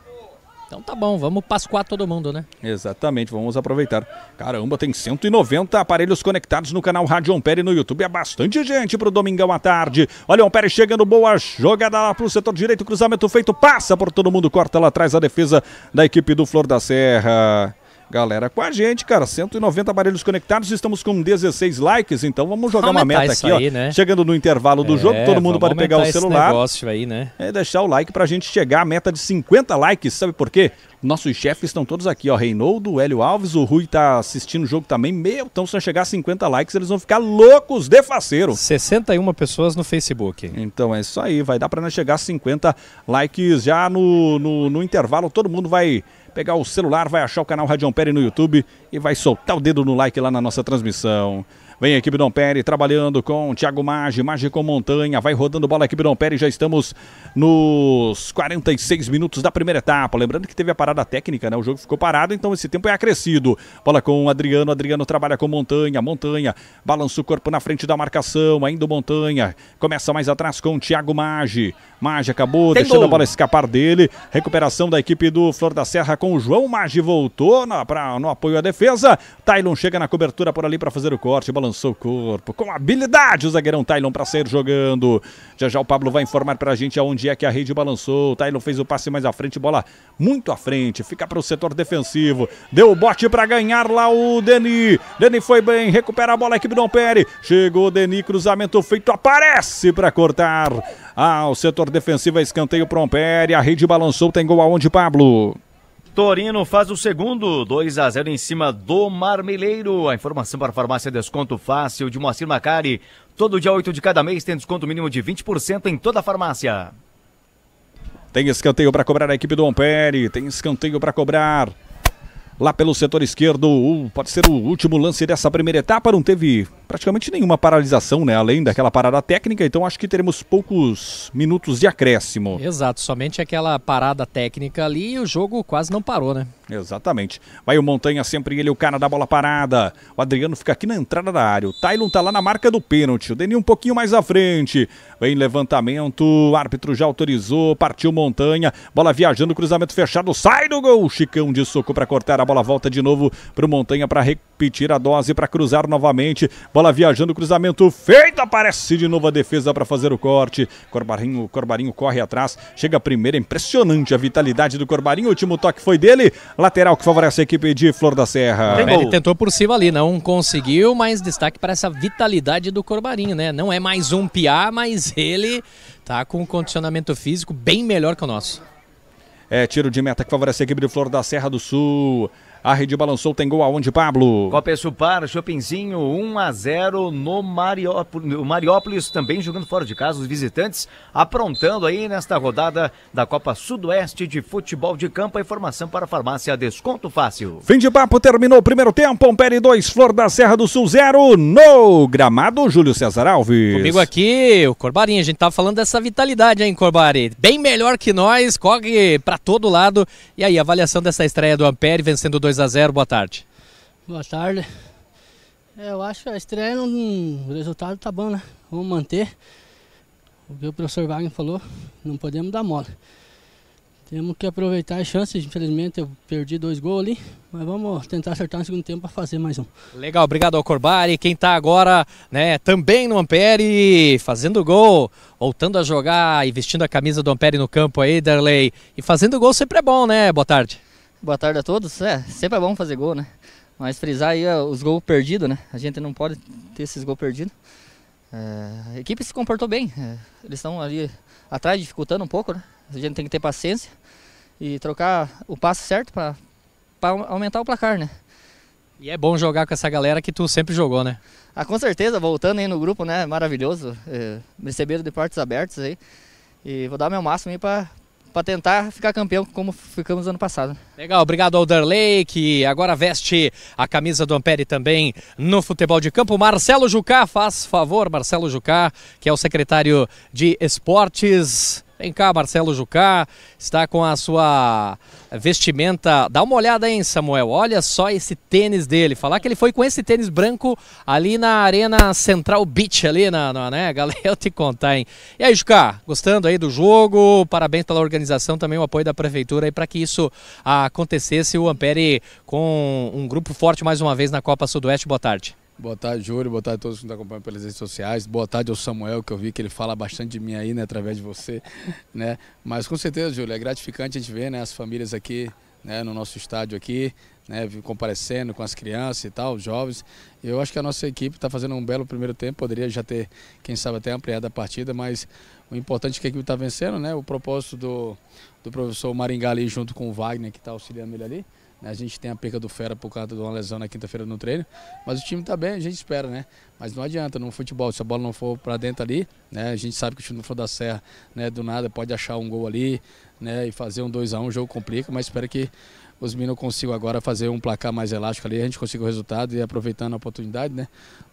[SPEAKER 1] Então tá bom, vamos pascoar todo mundo, né? Exatamente, vamos aproveitar. Caramba, tem 190 aparelhos conectados no canal Rádio Ampere no YouTube. É bastante gente pro domingão à tarde. Olha o Ampere chegando, boa jogada lá pro setor direito, cruzamento feito, passa por todo mundo, corta lá atrás a defesa da equipe do Flor da Serra galera com a gente, cara. 190 aparelhos conectados, estamos com 16 likes, então vamos jogar uma meta aqui, aí, ó. Né? Chegando no intervalo do é, jogo, todo mundo pode pegar o celular. Negócio aí, né? É deixar o like pra gente chegar à meta de 50 likes, sabe por quê? Nossos chefes estão todos aqui, ó. Reinoldo, Hélio Alves, o Rui tá assistindo o jogo também. Meu, então se chegar a 50 likes, eles vão ficar loucos de faceiro. 61 pessoas no Facebook. Então é isso aí, vai dar pra nós chegar a 50 likes já no, no, no intervalo. Todo mundo vai pegar o celular, vai achar o canal Radião Peri no YouTube e vai soltar o dedo no like lá na nossa transmissão. Vem a equipe Dom Pere trabalhando com Thiago Maggi, Maggi com Montanha, vai rodando bola a equipe Dom Pere, já estamos nos 46 minutos da primeira etapa. Lembrando que teve a parada técnica, né? O jogo ficou parado, então esse tempo é acrescido. Bola com Adriano, Adriano trabalha com Montanha, Montanha balança o corpo na frente da marcação, ainda Montanha, começa mais atrás com Thiago Maggi. Maggi acabou Tem deixando gol. a bola escapar dele. Recuperação da equipe do Flor da Serra com o João Maggi voltou na, pra, no apoio à defesa. Tylon chega na cobertura por ali para fazer o corte. Bola lançou o corpo. Com habilidade, o zagueirão Tylon para sair jogando. Já já o Pablo vai informar para a gente aonde é que a rede balançou. O Tylon fez o passe mais à frente, bola muito à frente. Fica para o setor defensivo. Deu o bote para ganhar lá o Deni. Deni foi bem, recupera a bola, a equipe do Pere. Chegou o Deni, cruzamento feito, aparece para cortar. Ah, o setor defensivo é escanteio para o Ampere. A rede balançou, tem gol aonde, Pablo? Torino
[SPEAKER 4] faz o segundo, 2 a 0 em cima do Marmeleiro. A informação para a farmácia Desconto Fácil de Moacir Macari. Todo dia 8 de cada mês tem desconto mínimo de 20% em toda a farmácia.
[SPEAKER 1] Tem escanteio para cobrar a equipe do Ampere, tem escanteio para cobrar lá pelo setor esquerdo. Pode ser o último lance dessa primeira etapa, não teve praticamente nenhuma paralisação, né? Além daquela parada técnica, então acho que teremos poucos minutos de acréscimo. Exato, somente aquela parada técnica ali e o jogo quase não parou, né? Exatamente. Vai o Montanha, sempre ele, o cara da bola parada. O Adriano fica aqui na entrada da área. O Tylon tá lá na marca do pênalti. O Denil um pouquinho mais à frente. Vem levantamento, o árbitro já autorizou, partiu Montanha. Bola viajando, cruzamento fechado, sai do gol. Chicão de soco para cortar, a bola volta de novo pro Montanha para recuperar repetir a dose para cruzar novamente. Bola viajando, cruzamento feito. Aparece de novo a defesa para fazer o corte. Corbarinho, Corbarinho corre atrás. Chega primeiro, impressionante a vitalidade do Corbarinho. O último toque foi dele. Lateral que favorece a equipe de Flor da Serra. Ele
[SPEAKER 2] tentou por cima ali, não conseguiu, mas destaque para essa vitalidade do Corbarinho, né? Não é mais um piá, mas ele tá com um condicionamento físico bem melhor que o nosso.
[SPEAKER 1] É, tiro de meta que favorece a equipe de Flor da Serra do Sul. A rede balançou, tem gol aonde, Pablo?
[SPEAKER 4] Copa é Supar, Chopinzinho, 1 a 0 no Mariópolis. Mariópolis também jogando fora de casa, os visitantes aprontando aí nesta rodada da Copa Sudoeste de Futebol de Campo. A informação para a farmácia Desconto Fácil.
[SPEAKER 1] Fim de papo, terminou o primeiro tempo. Ampere 2, Flor da Serra do Sul 0 no gramado, Júlio César Alves. Comigo
[SPEAKER 2] aqui, o Corbarinho, A gente tava falando dessa vitalidade, hein, Corbari? Bem melhor que nós, corre para todo lado. E aí, avaliação dessa estreia do Ampere vencendo 2 2 a 0 boa tarde.
[SPEAKER 5] Boa tarde.
[SPEAKER 6] É, eu acho que a estreia, não, o resultado tá bom, né? Vamos manter o que o professor Wagner falou, não podemos dar mola. Temos que aproveitar as chances, infelizmente eu perdi dois gols ali, mas vamos tentar acertar no segundo tempo para fazer mais um.
[SPEAKER 2] Legal, obrigado ao Corbari, quem está agora né, também no Ampere, fazendo gol, voltando a jogar e vestindo a camisa do Ampere no campo aí, Derley E fazendo gol sempre é bom, né? Boa tarde.
[SPEAKER 5] Boa tarde a todos. É, sempre é bom fazer gol, né? Mas frisar aí os gols perdidos, né? A gente não pode ter esses gols perdidos. É, a equipe se comportou bem. É, eles estão ali atrás, dificultando um pouco, né? A gente tem que ter paciência e trocar o passo certo para aumentar o placar, né?
[SPEAKER 2] E é bom jogar com essa galera que tu sempre jogou, né?
[SPEAKER 5] Ah, com certeza, voltando aí no grupo, né? Maravilhoso. É, me receberam de portas abertas aí. E vou dar meu máximo aí para para tentar ficar campeão como ficamos ano passado.
[SPEAKER 2] Legal, obrigado ao que agora veste a camisa do Ampere também no futebol de campo. Marcelo Jucá, faz favor, Marcelo Jucá, que é o secretário de Esportes. Vem cá, Marcelo Jucá, está com a sua vestimenta. Dá uma olhada, em Samuel? Olha só esse tênis dele. Falar que ele foi com esse tênis branco ali na Arena Central Beach, ali, na, na né? Galera, eu te contar, hein? E aí, Jucá, gostando aí do jogo? Parabéns pela organização, também o apoio da Prefeitura aí para que isso acontecesse. O Ampere com um grupo forte mais uma vez na Copa Sudoeste. Boa tarde.
[SPEAKER 6] Boa tarde, Júlio. Boa tarde a todos que nos acompanham pelas redes sociais. Boa tarde ao Samuel, que eu vi que ele fala bastante de mim aí, né, através de você, né? Mas com certeza, Júlio, é gratificante a gente ver, né, as famílias aqui, né, no nosso estádio aqui, né, comparecendo com as crianças e tal, os jovens. Eu acho que a nossa equipe está fazendo um belo primeiro tempo, poderia já ter, quem sabe, até ampliado a partida, mas o importante é que a equipe está vencendo, né? O propósito do, do professor Maringá ali junto com o Wagner, que está auxiliando ele ali, né? A gente tem a perca do Fera por causa de uma lesão na quinta-feira no treino, mas o time está bem, a gente espera, né? Mas não adianta, no futebol, se a bola não for para dentro ali, né? A gente sabe que o time não for da Serra, né, do nada pode achar um gol ali, né, e fazer um 2 a 1 um, o jogo complica, mas espero que os meninos consigam agora fazer um placar mais elástico ali, a gente consiga o resultado e aproveitando a oportunidade, né?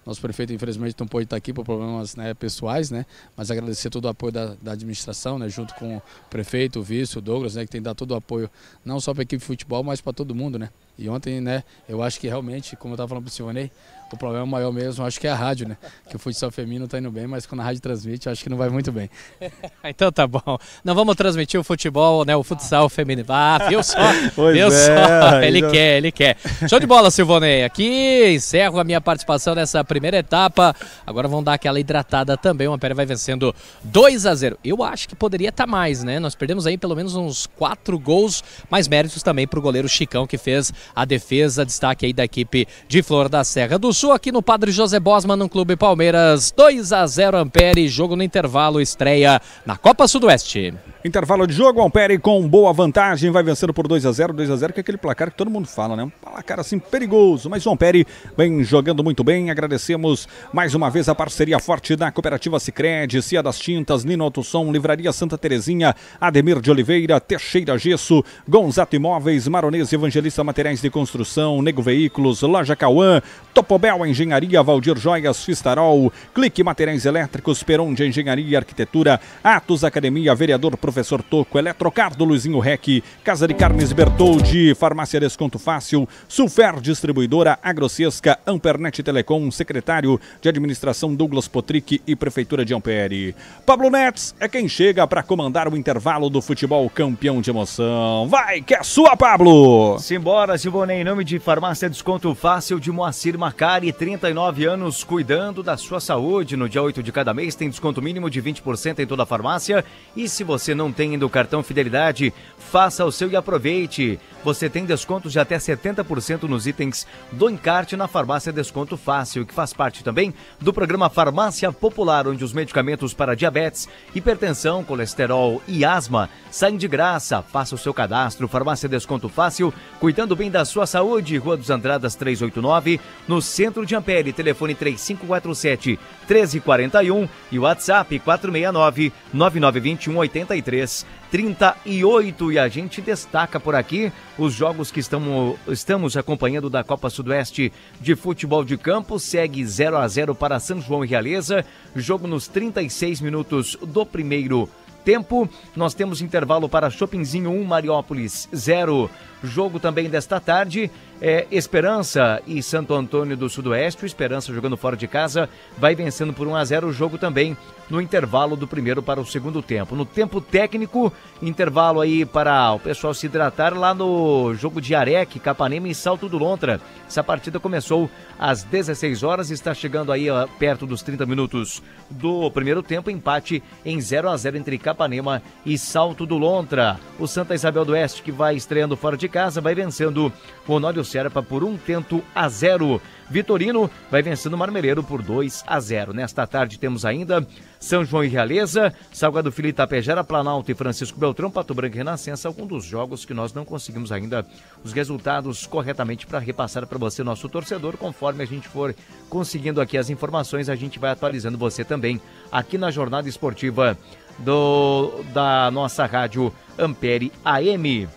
[SPEAKER 6] Nosso prefeito, infelizmente, não pôde estar aqui por problemas né, pessoais, né? Mas agradecer todo o apoio da, da, administração, né? Junto com o prefeito, o vice, o Douglas, né? Que tem dado todo o apoio, não só para a equipe de futebol, mas para todo mundo, né? E ontem, né? Eu acho que realmente, como eu estava falando para o Silvanei, o problema maior mesmo, acho que é a rádio, né? Que o futsal feminino tá indo bem, mas quando a rádio transmite, acho que não vai muito bem. então tá bom.
[SPEAKER 2] Não vamos transmitir o futebol, né? O futsal feminino. Ah, viu só? Pois viu é, só? Ele quer, ele quer. Show de bola, Silvonei. Aqui encerro a minha participação nessa primeira etapa. Agora vamos dar aquela hidratada também. O Ampere vai vencendo 2 a 0 Eu acho que poderia estar tá mais, né? Nós perdemos aí pelo menos uns quatro gols, mas méritos também pro goleiro Chicão, que fez a defesa, destaque aí da equipe de Flor da Serra do Sul aqui no Padre José Bosman, no Clube Palmeiras. 2 a 0 Ampere, jogo no intervalo, estreia na Copa
[SPEAKER 1] Sudoeste. Intervalo de jogo, Ampere com boa vantagem, vai vencendo por 2 a 0 2 a 0 que é aquele placar que todo mundo fala, né? Um placar assim perigoso, mas o Ampere vem jogando muito bem. Agradecemos mais uma vez a parceria forte da Cooperativa Sicredi, Cia das Tintas, Nino Autossom, Livraria Santa Terezinha, Ademir de Oliveira, Teixeira Gesso, Gonzato Imóveis, Maronese Evangelista Materiais de Construção, Nego Veículos, Loja Cauã, Topobel Cléo Engenharia, Valdir Joias, Fistarol, Clique Materiais Elétricos, Peron de Engenharia e Arquitetura, Atos Academia, Vereador Professor Toco, Eletrocardo, Luizinho Rec, Casa de Carnes Bertoldi, Farmácia Desconto Fácil, Sulfer Distribuidora, Agrocesca, Ampernet Telecom, Secretário de Administração Douglas Potric e Prefeitura de Ampere. Pablo Nets é quem chega para comandar o intervalo do futebol campeão de emoção. Vai que é sua, Pablo!
[SPEAKER 4] Simbora, Silvone, em nome de Farmácia Desconto Fácil de Moacir Macari
[SPEAKER 1] e 39 anos
[SPEAKER 4] cuidando da sua saúde. No dia 8 de cada mês tem desconto mínimo de 20% em toda a farmácia. E se você não tem ainda o cartão Fidelidade, faça o seu e aproveite. Você tem descontos de até 70% nos itens do encarte na farmácia Desconto Fácil, que faz parte também do programa Farmácia Popular, onde os medicamentos para diabetes, hipertensão, colesterol e asma saem de graça. Faça o seu cadastro. Farmácia Desconto Fácil, cuidando bem da sua saúde. Rua dos Andradas 389, no centro centro de Ampere, telefone 3547 1341 e WhatsApp 469 9921 83 38. E a gente destaca por aqui os jogos que estamos, estamos acompanhando da Copa Sudoeste de Futebol de Campo. Segue 0 a 0 para São João e Realeza. Jogo nos 36 minutos do primeiro tempo. Nós temos intervalo para Shoppingzinho 1, Mariópolis 0. Jogo também desta tarde é Esperança e Santo Antônio do Sudoeste. O Esperança jogando fora de casa vai vencendo por 1 a 0 o jogo também no intervalo do primeiro para o segundo tempo. No tempo técnico, intervalo aí para o pessoal se hidratar lá no jogo de Arec, Capanema e Salto do Lontra. Essa partida começou às 16 horas, está chegando aí perto dos 30 minutos do primeiro tempo, empate em 0 a 0 entre Capanema e Salto do Lontra. O Santa Isabel do Oeste que vai estreando fora de casa vai vencendo o Honório Serpa por um tento a zero. Vitorino vai vencendo o Marmeleiro por 2 a 0. Nesta tarde temos ainda São João e Realeza, Salgado Filho Itapejara, Planalto e Francisco Beltrão, Pato Branco e Renascença, algum dos jogos que nós não conseguimos ainda os resultados corretamente para repassar para você, nosso torcedor. Conforme a gente for conseguindo aqui as informações, a gente vai atualizando você também aqui na jornada esportiva do, da nossa rádio Ampere AM.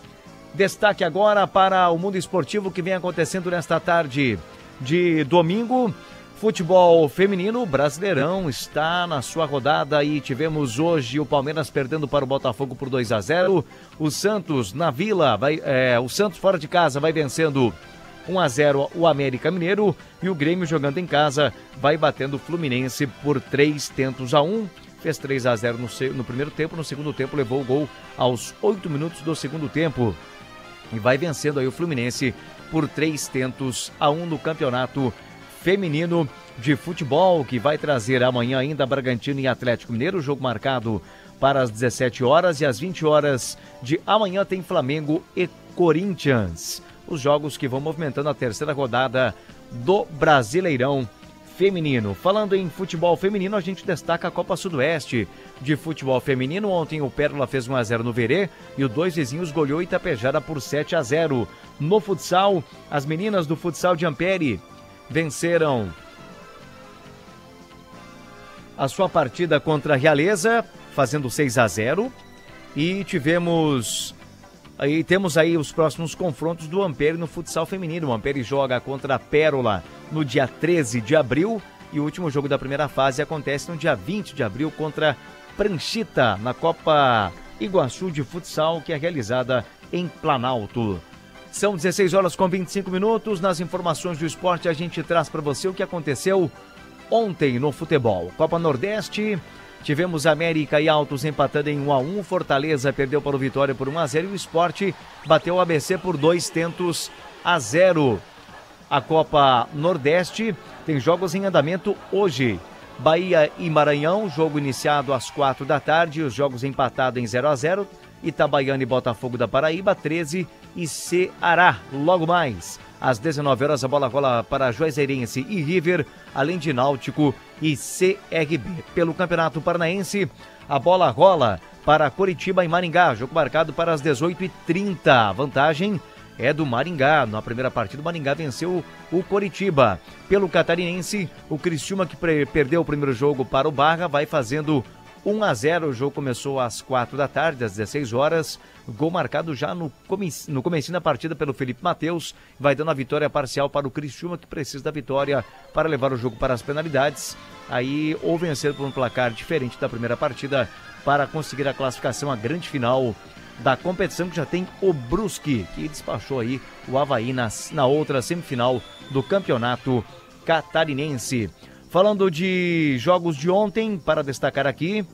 [SPEAKER 4] Destaque agora para o mundo esportivo que vem acontecendo nesta tarde de domingo. Futebol feminino brasileirão está na sua rodada e tivemos hoje o Palmeiras perdendo para o Botafogo por 2 a 0. O Santos na Vila, vai, é, o Santos fora de casa vai vencendo 1 a 0 o América Mineiro e o Grêmio jogando em casa vai batendo o Fluminense por 3 tentos a 1. Fez 3 a 0 no, no primeiro tempo, no segundo tempo levou o gol aos 8 minutos do segundo tempo e vai vencendo aí o Fluminense por três tentos a um no campeonato feminino de futebol, que vai trazer amanhã ainda Bragantino e Atlético Mineiro, jogo marcado para as 17 horas e às 20 horas de amanhã tem Flamengo e Corinthians. Os jogos que vão movimentando a terceira rodada do Brasileirão feminino. Falando em futebol feminino, a gente destaca a Copa Sudoeste de futebol feminino. Ontem o Pérola fez 1 a 0 no Verê e o Dois Vizinhos goleou Itapejara por 7 a 0. No futsal, as meninas do futsal de Ampere venceram a sua partida contra a Realeza, fazendo 6 a 0. E tivemos e temos aí os próximos confrontos do Ampere no futsal feminino. O Ampere joga contra a Pérola no dia 13 de abril e o último jogo da primeira fase acontece no dia 20 de abril contra Pranchita na Copa Iguaçu de Futsal, que é realizada em Planalto. São 16 horas com 25 minutos. Nas informações do esporte, a gente traz para você o que aconteceu ontem no futebol. Copa Nordeste, Tivemos América e Altos empatando em 1 a 1 Fortaleza perdeu para o Vitória por 1 a 0 e o Esporte bateu o ABC por dois tentos a zero. A Copa Nordeste tem jogos em andamento hoje. Bahia e Maranhão, jogo iniciado às quatro da tarde, os jogos empatados em 0 a 0 Itabaiana e Botafogo da Paraíba, 13 e Ceará, logo mais. Às 19 horas a bola rola para Juazeirense e River, além de Náutico e CRB. Pelo Campeonato Paranaense, a bola rola para Curitiba e Maringá, jogo marcado para as 18h30. A vantagem é do Maringá. Na primeira partida, o Maringá venceu o Coritiba. Pelo Catarinense, o Criciúma, que perdeu o primeiro jogo para o Barra, vai fazendo 1 a 0 o jogo começou às 4 da tarde, às 16 horas. Gol marcado já no, começo, no comecinho da partida pelo Felipe Matheus. Vai dando a vitória parcial para o Criciúma, que precisa da vitória para levar o jogo para as penalidades. Aí, ou vencer por um placar diferente da primeira partida para conseguir a classificação à grande final da competição que já tem o Brusque, que despachou aí o Havaí nas, na outra semifinal do campeonato catarinense. Falando de jogos de ontem, para destacar aqui,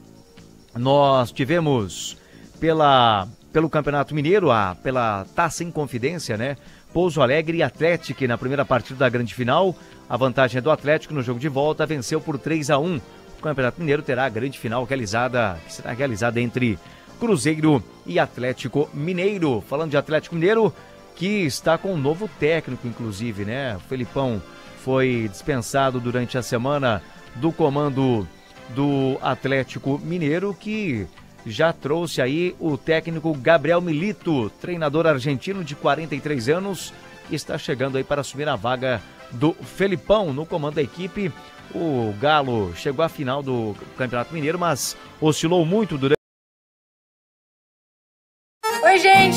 [SPEAKER 4] nós tivemos pela, pelo Campeonato Mineiro, a, pela Taça Inconfidência, né? Pouso Alegre e Atlético na primeira partida da grande final. A vantagem é do Atlético no jogo de volta, venceu por 3 a 1 O Campeonato Mineiro terá a grande final realizada, que será realizada entre Cruzeiro e Atlético Mineiro. Falando de Atlético Mineiro, que está com um novo técnico, inclusive, né? O Felipão foi dispensado durante a semana do comando do Atlético Mineiro, que já trouxe aí o técnico Gabriel Milito, treinador argentino de 43 anos, que está chegando aí para assumir a vaga do Felipão no comando da equipe. O Galo chegou à final do Campeonato Mineiro, mas oscilou muito durante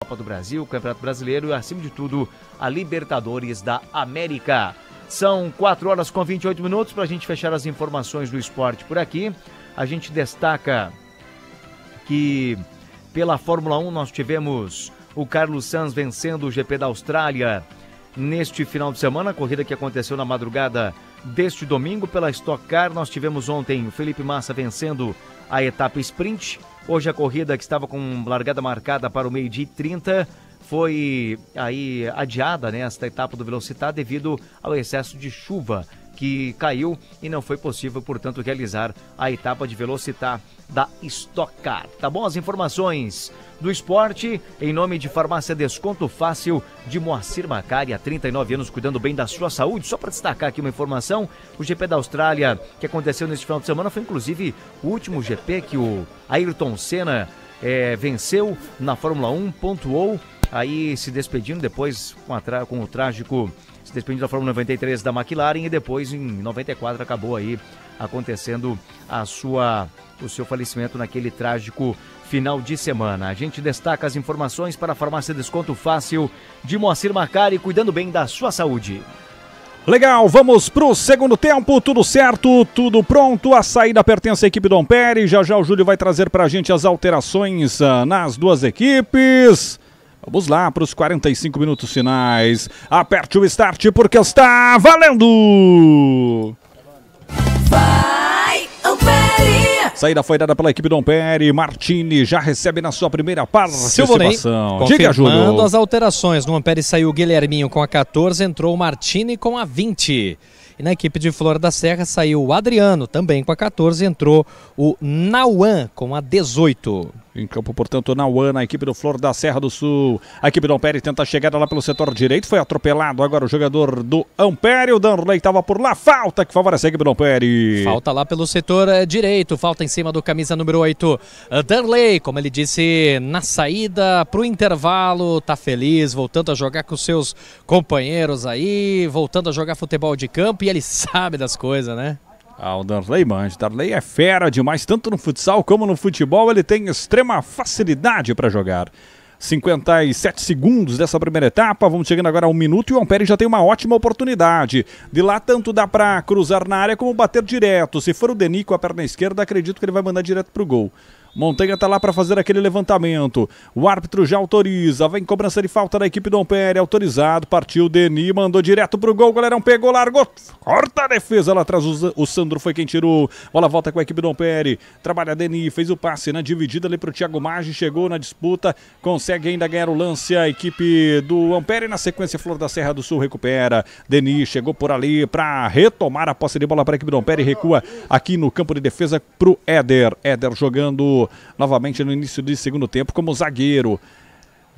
[SPEAKER 4] Copa do Brasil, Campeonato Brasileiro e, acima de tudo, a Libertadores da América. São 4 horas com 28 minutos para a gente fechar as informações do esporte por aqui. A gente destaca que pela Fórmula 1 nós tivemos o Carlos Sanz vencendo o GP da Austrália neste final de semana, a corrida que aconteceu na madrugada deste domingo pela Stock Car. Nós tivemos ontem o Felipe Massa vencendo a etapa sprint. Hoje a corrida que estava com largada marcada para o meio-dia e 30 foi aí adiada nesta né, etapa do Velocitar devido ao excesso de chuva que caiu e não foi possível, portanto, realizar a etapa de Velocitar da Stock Car. Tá bom? As informações do esporte, em nome de Farmácia Desconto Fácil de Moacir Macari, há 39 anos cuidando bem da sua saúde. Só para destacar aqui uma informação, o GP da Austrália que aconteceu neste final de semana foi inclusive o último GP que o Ayrton Senna é, venceu na Fórmula 1, pontuou, aí se despedindo depois com, a, com o trágico se despediu da Fórmula 93 da McLaren e depois em 94 acabou aí acontecendo a sua o seu falecimento naquele trágico final de semana. A gente destaca as informações para a farmácia Desconto Fácil de Moacir Macari, cuidando bem da sua saúde.
[SPEAKER 1] Legal, vamos pro segundo tempo, tudo certo, tudo pronto, a saída pertence à equipe Dom Pérez, já já o Júlio vai trazer para a gente as alterações ah, nas duas equipes. Vamos lá para os 45 minutos finais. Aperte o start porque está valendo! Vai, Saída foi dada pela equipe do Ampere. Martini já recebe na sua primeira participação. Diga, Júlio. as
[SPEAKER 2] alterações. No Ampere saiu o Guilherminho com a 14, entrou o Martini com a 20. E na equipe de Flor da Serra
[SPEAKER 1] saiu o Adriano, também com a 14, entrou o Nauan com a 18. Em campo, portanto, na UANA, a equipe do Flor da Serra do Sul. A equipe do Ampere tenta chegar lá pelo setor direito. Foi atropelado agora o jogador do Ampere. O Danley estava por lá. Falta que favorece a equipe do Ampere. Falta
[SPEAKER 2] lá pelo setor eh, direito. Falta em cima do camisa número 8. Eh, Danley, como ele disse, na saída para o intervalo. Tá feliz, voltando a jogar com seus companheiros aí. Voltando a jogar futebol de campo. E ele sabe das coisas, né?
[SPEAKER 1] Ah, o Darley manja. Darley é fera demais, tanto no futsal como no futebol. Ele tem extrema facilidade para jogar. 57 segundos dessa primeira etapa, vamos chegando agora a um minuto e o Ampere já tem uma ótima oportunidade. De lá tanto dá para cruzar na área como bater direto. Se for o Denico, a perna esquerda, acredito que ele vai mandar direto pro gol. Montanha está lá para fazer aquele levantamento. O árbitro já autoriza. Vem cobrança de falta da equipe do Ampere. Autorizado. Partiu Denis. Mandou direto pro gol. O goleirão pegou, largou. Corta a defesa lá atrás. O Sandro foi quem tirou. Bola volta com a equipe do Ampere. Trabalha Denis. Fez o passe na né? dividida ali pro Thiago Maggi. Chegou na disputa. Consegue ainda ganhar o lance. A equipe do Ampere. Na sequência, Flor da Serra do Sul recupera. Denis chegou por ali para retomar a posse de bola para a equipe do Ampere. Recua aqui no campo de defesa pro Éder. Éder jogando novamente no início do segundo tempo como zagueiro.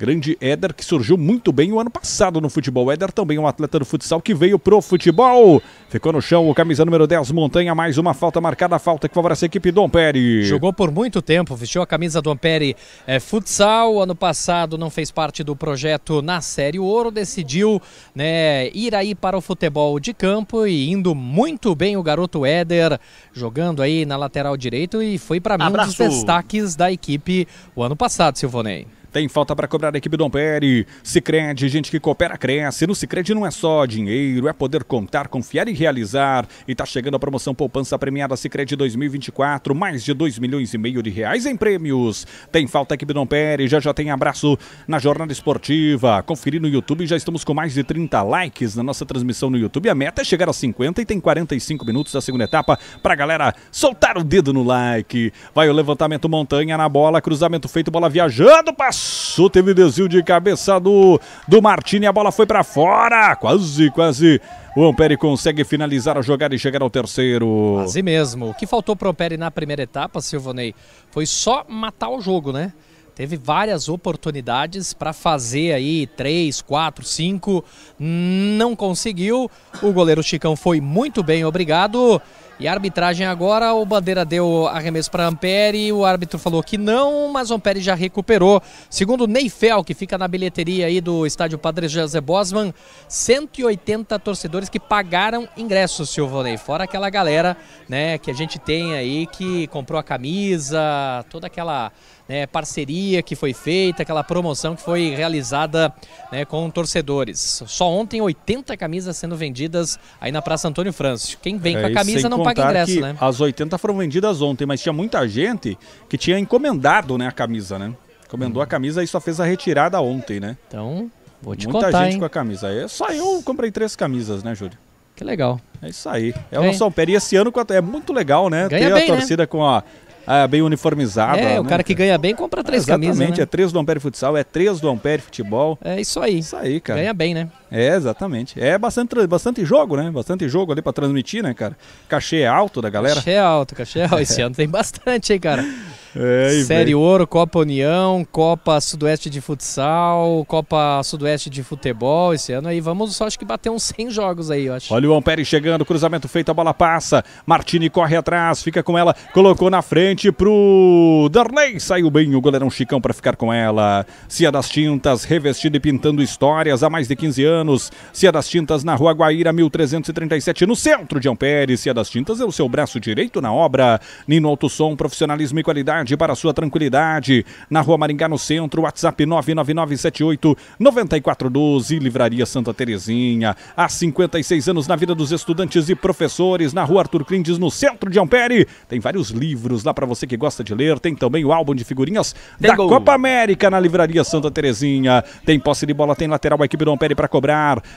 [SPEAKER 1] Grande Éder, que surgiu muito bem o ano passado no futebol. Éder também um atleta do futsal que veio pro futebol. Ficou no chão o camisa número 10, Montanha. Mais uma falta marcada, a falta que favorece a equipe do Ampere. Jogou
[SPEAKER 2] por muito tempo, vestiu a camisa do Ampere é, Futsal. Ano passado não fez parte do projeto na Série Ouro. Decidiu né, ir aí para o futebol de campo e indo muito bem o garoto Éder, jogando aí na lateral direito e foi para mim Abraço. um dos destaques da equipe
[SPEAKER 1] o ano passado, Silvonei. Tem falta para cobrar a equipe Dom Peri. Sicredi, gente que coopera, cresce. No Sicredi não é só dinheiro, é poder contar, confiar e realizar. E tá chegando a promoção Poupança Premiada Sicredi 2024, mais de 2 milhões e meio de reais em prêmios. Tem falta equipe Dom Peri, já já tem abraço na Jornada Esportiva. Conferir no YouTube, já estamos com mais de 30 likes na nossa transmissão no YouTube. A meta é chegar a 50 e tem 45 minutos da segunda etapa a galera soltar o dedo no like. Vai o levantamento montanha na bola, cruzamento feito, bola viajando, passou Avançou, teve desvio de cabeça do, do Martini. A bola foi para fora. Quase, quase. O Ampere consegue finalizar a jogada e chegar ao terceiro. Quase
[SPEAKER 2] mesmo. O que faltou para o Ampere na primeira etapa, Silvonei foi só matar o jogo, né? teve várias oportunidades para fazer aí três, quatro, cinco, não conseguiu. O goleiro Chicão foi muito bem, obrigado. E a arbitragem agora, o Bandeira deu arremesso para Ampere, o árbitro falou que não, mas o Ampere já recuperou. Segundo Neifel, que fica na bilheteria aí do estádio Padre José Bosman, 180 torcedores que pagaram ingressos, Silvonei. Fora aquela galera, né, que a gente tem aí que comprou a camisa, toda aquela né, parceria que foi feita, aquela promoção que foi realizada né, com torcedores. Só ontem 80 camisas sendo vendidas aí na Praça Antônio Francisco. Quem vem é, com a camisa não
[SPEAKER 1] paga ingresso, né? As 80 foram vendidas ontem, mas tinha muita gente que tinha encomendado né, a camisa, né? Encomendou hum. a uhum. camisa e só fez a retirada ontem, né? Então, vou te Muita contar, gente hein? com a camisa. aí. É, só eu comprei três camisas, né, Júlio? Que legal. É isso aí. É o nosso Ampere. E esse ano é muito legal, né? Ganha ter bem, a né? torcida né? com a ah, é bem uniformizado É, o né? cara que ganha bem compra três exatamente, camisas. Exatamente, né? é três do Ampere Futsal, é três do Ampere Futebol. É isso aí. Isso aí, cara. Ganha bem, né? É, exatamente. É bastante, bastante jogo, né? Bastante jogo ali para transmitir, né, cara? Cachê é alto da galera. Cachê
[SPEAKER 2] é alto, cachê é alto. Esse ano tem bastante, hein, cara?
[SPEAKER 1] É, Série bem. Ouro,
[SPEAKER 2] Copa União, Copa Sudoeste de Futsal, Copa Sudoeste de Futebol. Esse
[SPEAKER 1] ano aí vamos só acho que bater uns 100 jogos aí, eu acho. Olha o Ampere chegando, cruzamento feito, a bola passa. Martini corre atrás, fica com ela, colocou na frente pro Darley. Saiu bem o goleirão Chicão para ficar com ela. Cia das Tintas, revestido e pintando histórias há mais de 15 anos anos. Cia das Tintas na Rua Guaíra, 1337, no centro de Ampere. Cia das Tintas é o seu braço direito na obra. Nino Alto Som profissionalismo e qualidade para sua tranquilidade. Na Rua Maringá, no centro, WhatsApp 99978-9412, Livraria Santa Terezinha. Há 56 anos na vida dos estudantes e professores, na Rua Arthur Clindes, no centro de Ampere. Tem vários livros lá para você que gosta de ler. Tem também o álbum de figurinhas Tem da gol. Copa América na Livraria Santa Terezinha. Tem posse de bola, tem lateral, a equipe do Ampere para cobrar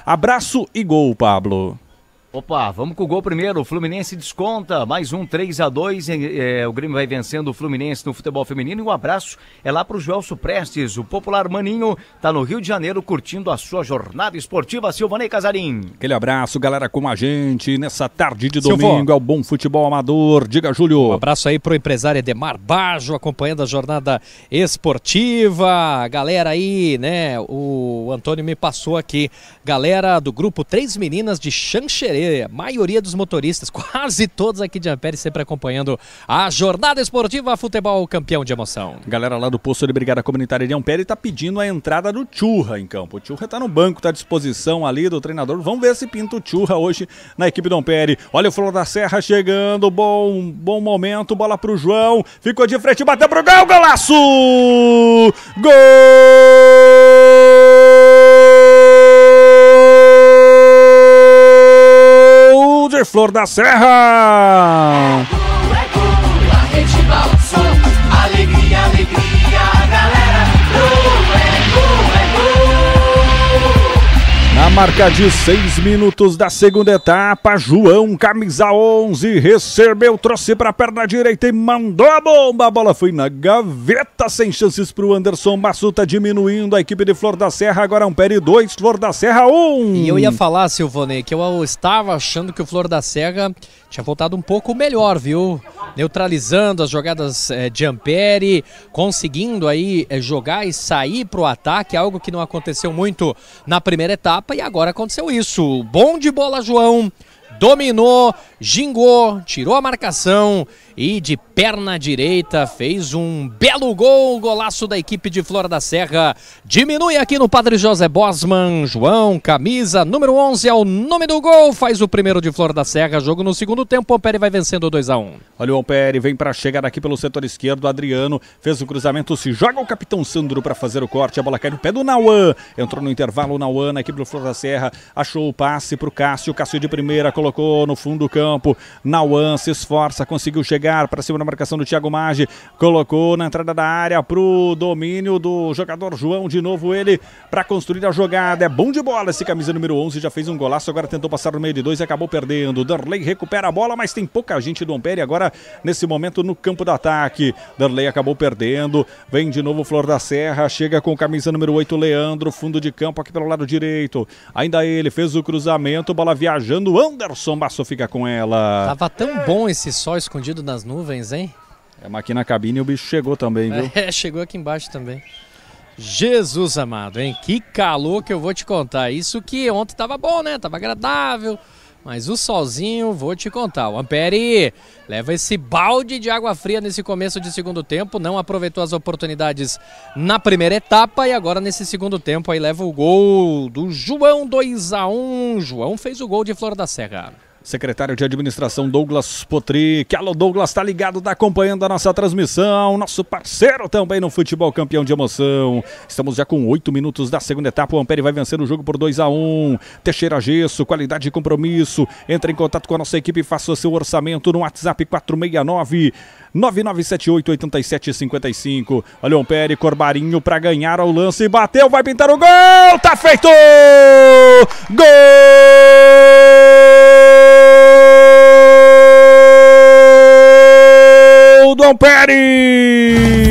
[SPEAKER 1] Abraço e gol, Pablo.
[SPEAKER 4] Opa, vamos com o gol primeiro. O Fluminense desconta. Mais um 3 a 2 é, O Grêmio vai vencendo o Fluminense no futebol feminino. E um abraço é lá para o Joelso Prestes. O popular Maninho está no Rio de Janeiro curtindo a sua jornada
[SPEAKER 1] esportiva. Silvanei Casarim. Aquele abraço, galera, com a gente nessa tarde de domingo. É o bom futebol amador. Diga, Júlio. Um abraço aí para o empresário Edemar Bajo, acompanhando a jornada
[SPEAKER 2] esportiva. Galera aí, né? O Antônio me passou aqui. Galera do grupo Três Meninas de Xanxerê aí a maioria dos motoristas, quase todos
[SPEAKER 1] aqui de Ampere, sempre acompanhando a jornada esportiva Futebol Campeão de Emoção. Galera lá do posto de Brigada Comunitária de Ampere está pedindo a entrada do Churra em campo. O Churra está no banco, está à disposição ali do treinador. Vamos ver se pinta o Churra hoje na equipe do Ampere. Olha o Flor da Serra chegando, bom, bom momento, bola para o João. Ficou de frente, bateu pro gol, golaço!
[SPEAKER 3] Gol! Flor da Serra.
[SPEAKER 1] marca de 6 minutos da segunda etapa, João, camisa 11, recebeu, trouxe para a perna direita e mandou a bomba. A bola foi na gaveta, sem chances para o Anderson Massuta, diminuindo a equipe de Flor da Serra. Agora é um Peri 2, Flor da Serra
[SPEAKER 3] 1. Um. E eu ia
[SPEAKER 2] falar, Silvone, que eu estava achando que o Flor da Serra tinha voltado um pouco melhor, viu? Neutralizando as jogadas é, de Ampere, conseguindo aí é, jogar e sair para o ataque, algo que não aconteceu muito na primeira etapa e agora aconteceu isso. Bom de bola, João dominou, gingou, tirou a marcação e de perna direita fez um belo gol, golaço da equipe de Flora da Serra. Diminui aqui no Padre José Bosman, João, camisa número 11 é o nome do gol, faz o primeiro de Flora da Serra, jogo no segundo tempo, o Ampere vai
[SPEAKER 1] vencendo 2 a 1. Olha o Ampere, vem para chegar aqui pelo setor esquerdo, Adriano fez o cruzamento, se joga o capitão Sandro para fazer o corte, a bola cai no pé do Nauan, entrou no intervalo o Nauan, na equipe do Flora da Serra, achou o passe para o Cássio, Cássio de primeira, colocou colocou no fundo do campo. Nauan se esforça, conseguiu chegar para cima da marcação do Thiago Maggi, colocou na entrada da área para o domínio do jogador João, de novo ele para construir a jogada. É bom de bola esse camisa número 11, já fez um golaço, agora tentou passar no meio de dois e acabou perdendo. Darley recupera a bola, mas tem pouca gente do Ampere agora nesse momento no campo do ataque. Darley acabou perdendo, vem de novo Flor da Serra, chega com camisa número 8, Leandro, fundo de campo aqui pelo lado direito. Ainda ele fez o cruzamento, bola viajando, Anderson Gerson Basso fica com ela. Tava
[SPEAKER 2] tão bom esse sol escondido nas nuvens, hein?
[SPEAKER 1] É, mas aqui na cabine o bicho chegou também, viu?
[SPEAKER 2] É, chegou aqui embaixo também. Jesus amado, hein? Que calor que eu vou te contar. Isso que ontem tava bom, né? Tava agradável. Mas o solzinho, vou te contar. O Ampere leva esse balde de água fria nesse começo de segundo tempo, não aproveitou as oportunidades na primeira etapa e agora nesse segundo tempo aí leva o gol do João 2 a 1. João
[SPEAKER 1] fez o gol de Flor da Serra secretário de administração Douglas Potri. Que alô, Douglas, tá ligado, tá acompanhando a nossa transmissão, nosso parceiro também no futebol campeão de emoção. Estamos já com oito minutos da segunda etapa. O Ampere vai vencer o jogo por 2 a 1 um. Teixeira Gesso, qualidade e compromisso. Entre em contato com a nossa equipe e faça seu orçamento no WhatsApp 469 9978 8755. Olha o Ampere, Corbarinho para ganhar o lance. Bateu, vai pintar o gol! Tá feito!
[SPEAKER 3] Gol! Dom Pérez!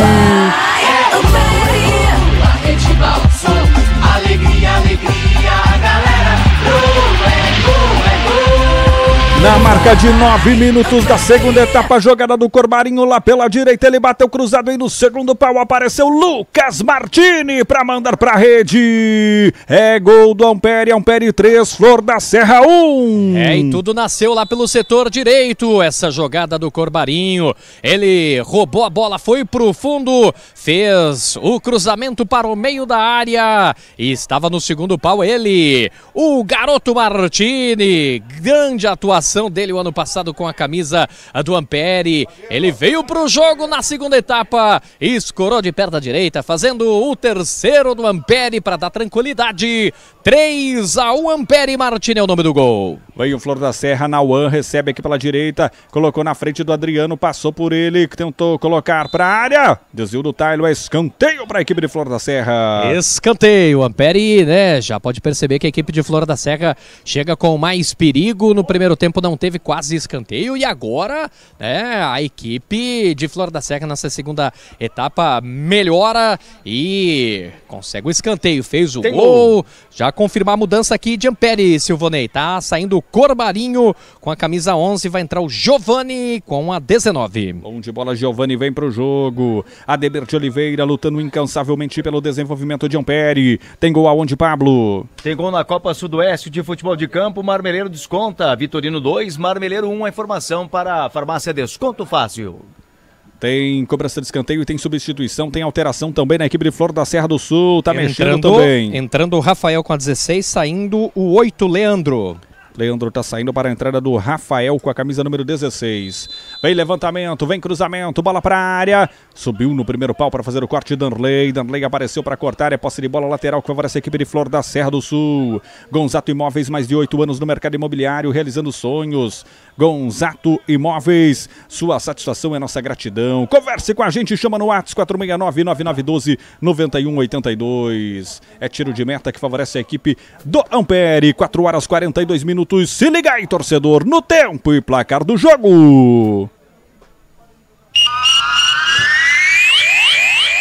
[SPEAKER 3] Na marca de nove minutos
[SPEAKER 1] da segunda etapa, jogada do Corbarinho lá pela direita, ele bateu cruzado e no segundo pau apareceu Lucas Martini para mandar para rede. É gol do Ampere,
[SPEAKER 3] Ampere 3, Flor da Serra 1. Um. É, e tudo
[SPEAKER 2] nasceu lá pelo setor direito, essa jogada do Corbarinho. Ele roubou a bola, foi pro fundo, fez o cruzamento para o meio da área e estava no segundo pau ele, o garoto Martini. Grande atuação dele o ano passado com a camisa do Ampere. Ele veio para o jogo na segunda etapa, escorou de perna direita, fazendo o terceiro do Ampere para dar tranquilidade. 3
[SPEAKER 1] a 1 Ampere Martini é o nome do gol. Vem o Flor da Serra, Nauan recebe aqui pela direita, colocou na frente do Adriano, passou por ele, tentou colocar para a área. Desvio do Taylor, escanteio para a equipe de Flor da Serra.
[SPEAKER 2] Escanteio, Ampere, né? Já pode perceber que a equipe de Flor da Serra chega com mais perigo. No primeiro tempo não teve quase escanteio e agora, né, a equipe de Flor da Serra nessa segunda etapa melhora e consegue o escanteio, fez o gol. gol. Já confirmar a mudança aqui de Ampere, Silvonei, tá saindo Corbarinho. Com a camisa 11 vai entrar o Giovani
[SPEAKER 1] com a 19. Bom de bola, Giovani vem para o jogo. A de Oliveira lutando incansavelmente pelo desenvolvimento de Ampere. Tem gol aonde, Pablo?
[SPEAKER 4] Tem gol na Copa Sudoeste de Futebol de Campo. Marmeleiro desconta. Vitorino 2, Marmeleiro 1. Um, a informação para
[SPEAKER 1] a farmácia Desconto Fácil. Tem cobrança de escanteio, tem substituição, tem alteração também na equipe de Flor da Serra do Sul. Tá entrando, mexendo também. Entrando o Rafael com a 16, saindo o 8, Leandro. Leandro tá saindo para a entrada do Rafael com a camisa número 16. Vem levantamento, vem cruzamento, bola para a área. Subiu no primeiro pau para fazer o corte Danley. Danley apareceu para cortar. É posse de bola lateral que favorece a equipe de Flor da Serra do Sul. Gonzato Imóveis, mais de oito anos no mercado imobiliário, realizando sonhos. Gonzato Imóveis. Sua satisfação é nossa gratidão. Converse com a gente, chama no Whats 469-9912-9182. É tiro de meta que favorece a equipe do Ampere. 4 horas 42 minutos. Se liga aí, torcedor, no tempo e placar do jogo.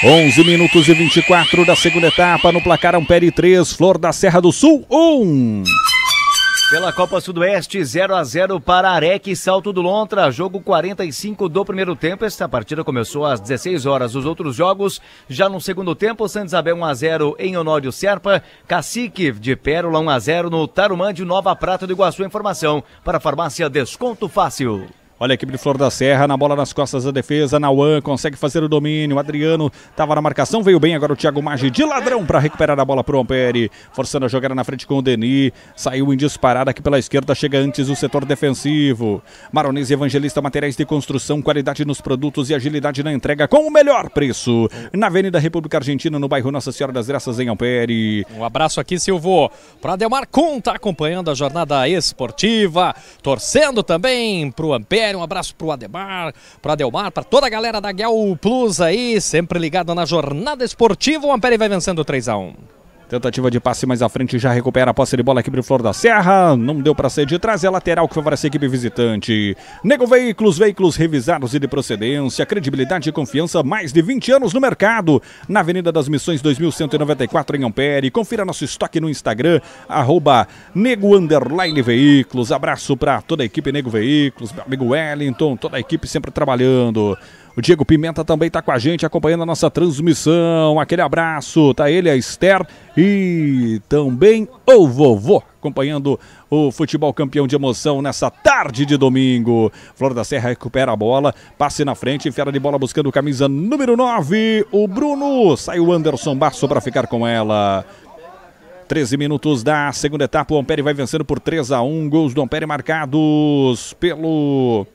[SPEAKER 1] 11 minutos e 24 da segunda etapa no placar Ampere 3, Flor da Serra do Sul 1.
[SPEAKER 4] Pela Copa Sudoeste, 0 a 0 para Arec e Salto do Lontra. Jogo 45 do primeiro tempo. Esta partida começou às 16 horas. Os outros jogos já no segundo tempo. Santa Isabel 1 a 0 em Honório Serpa. Cacique de Pérola 1 a 0 no Tarumã de Nova Prata do Iguaçu. Informação para a farmácia Desconto Fácil.
[SPEAKER 1] Olha a equipe de Flor da Serra na bola nas costas da defesa. Nauan consegue fazer o domínio. Adriano estava na marcação, veio bem. Agora o Thiago Maggi de ladrão para recuperar a bola para o Ampere. Forçando a jogada na frente com o Deni. Saiu em disparada aqui pela esquerda. Chega antes o setor defensivo. Maronese Evangelista, materiais de construção, qualidade nos produtos e agilidade na entrega com o melhor preço. Na Avenida República Argentina, no bairro Nossa Senhora das Graças, em Ampere. Um abraço aqui, Silvô, para Delmar Conta, tá acompanhando a jornada esportiva. Torcendo também para o Ampere Valério, um
[SPEAKER 2] abraço pro Ademar, pro Adelmar, pra toda a galera da Gel Plus aí, sempre ligado na
[SPEAKER 1] jornada esportiva. O Ampere vai vencendo 3 x 1 Tentativa de passe mais à frente, já recupera a posse de bola aqui para o Flor da Serra. Não deu para ser de trás, é lateral que favorece a equipe visitante. Nego Veículos, veículos revisados e de procedência, credibilidade e confiança, mais de 20 anos no mercado. Na Avenida das Missões 2194 em Ampere. Confira nosso estoque no Instagram, arroba Nego Underline Veículos. Abraço para toda a equipe Nego Veículos, meu amigo Wellington, toda a equipe sempre trabalhando. O Diego Pimenta também está com a gente, acompanhando a nossa transmissão. Aquele abraço, tá ele, a Esther e também o vovô acompanhando o futebol campeão de emoção nessa tarde de domingo. Flor da Serra recupera a bola, passe na frente, fera de bola buscando camisa número 9, o Bruno. Sai o Anderson Barço para ficar com ela. 13 minutos da segunda etapa, o Ampere vai vencendo por 3 a 1, gols do Ampere marcados pelo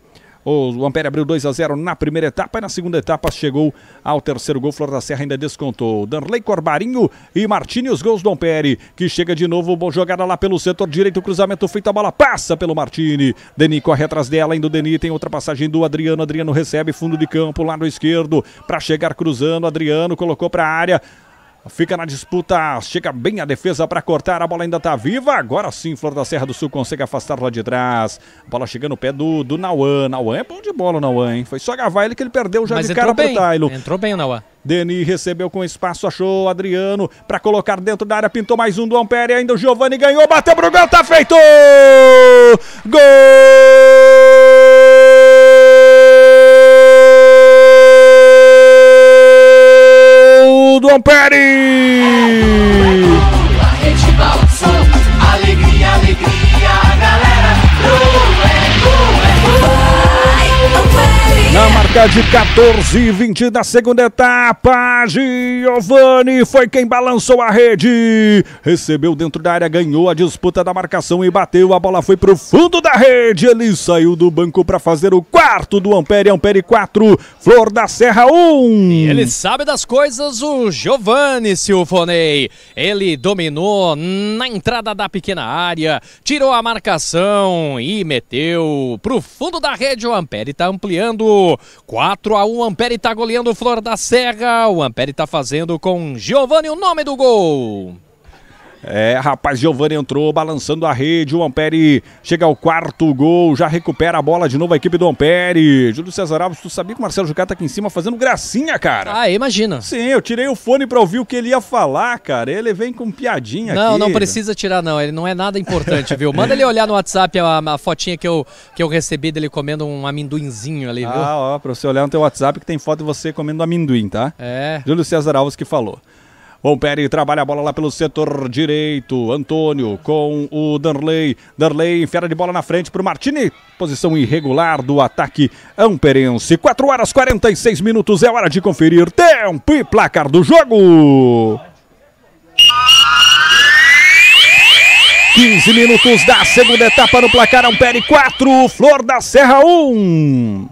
[SPEAKER 1] o Ampere abriu 2 a 0 na primeira etapa e na segunda etapa chegou ao terceiro gol. Flor da Serra ainda descontou. Danley Corbarinho e Martini, os gols do Ampere, que chega de novo, jogada lá pelo setor direito, cruzamento feito, a bola passa pelo Martini. Deni corre atrás dela, ainda o Deni tem ultrapassagem do Adriano. Adriano recebe fundo de campo, lado esquerdo, para chegar cruzando. Adriano colocou para a área. Fica na disputa, chega bem a defesa para cortar, a bola ainda está viva. Agora sim, Flor da Serra do Sul consegue afastar lá de trás. A bola chega no pé do, do Nauan. Nauan é bom de bola, Nauan, hein? Foi só agavar ele que ele perdeu já Mas de cara bem. pro Tailo. Entrou bem o Nauan. Deni recebeu com espaço, achou Adriano para colocar dentro da área, pintou mais um do Ampere, ainda o Giovani ganhou,
[SPEAKER 3] bateu pro gol, tá feito! Gol! do Ampere! marca de 14 e 20 da segunda etapa.
[SPEAKER 1] Giovani foi quem balançou a rede. Recebeu dentro da área, ganhou a disputa da marcação e bateu. A bola foi pro fundo da rede. Ele saiu do banco para fazer o quarto do Ampere. Ampere 4, Flor da Serra 1. E ele
[SPEAKER 2] sabe das coisas, o Giovani Silfonei. Ele dominou na entrada da pequena área, tirou a marcação e meteu pro fundo da rede. O Ampere tá ampliando 4 a 1 Ampere está goleando o Flor da Serra. O Ampere está
[SPEAKER 1] fazendo com Giovanni o nome do gol. É, rapaz, Giovani entrou balançando a rede. O Ampere chega ao quarto gol, já recupera a bola de novo a equipe do Ampere. Júlio César Alves, tu sabia que o Marcelo Jucá tá aqui em cima fazendo gracinha, cara? Ah, imagina. Sim, eu tirei o fone pra ouvir o que ele ia falar, cara. Ele vem com piadinha não, aqui. Não, não precisa
[SPEAKER 2] tirar, não. Ele não é nada importante, viu? Manda ele olhar no WhatsApp a, a, fotinha que eu, que eu recebi dele comendo um
[SPEAKER 1] amendoinzinho ali, viu? Ah, ó, pra você olhar no teu WhatsApp que tem foto de você comendo amendoim, tá? É. Júlio César Alves que falou. Pomperi trabalha a bola lá pelo setor direito. Antônio com o Darley. Darley fera de bola na frente para o Martini. Posição irregular do ataque amperense. 4 horas 46 minutos. É hora de conferir tempo e placar do
[SPEAKER 3] jogo. 15 minutos da segunda etapa no placar Ampere 4, Flor da Serra 1.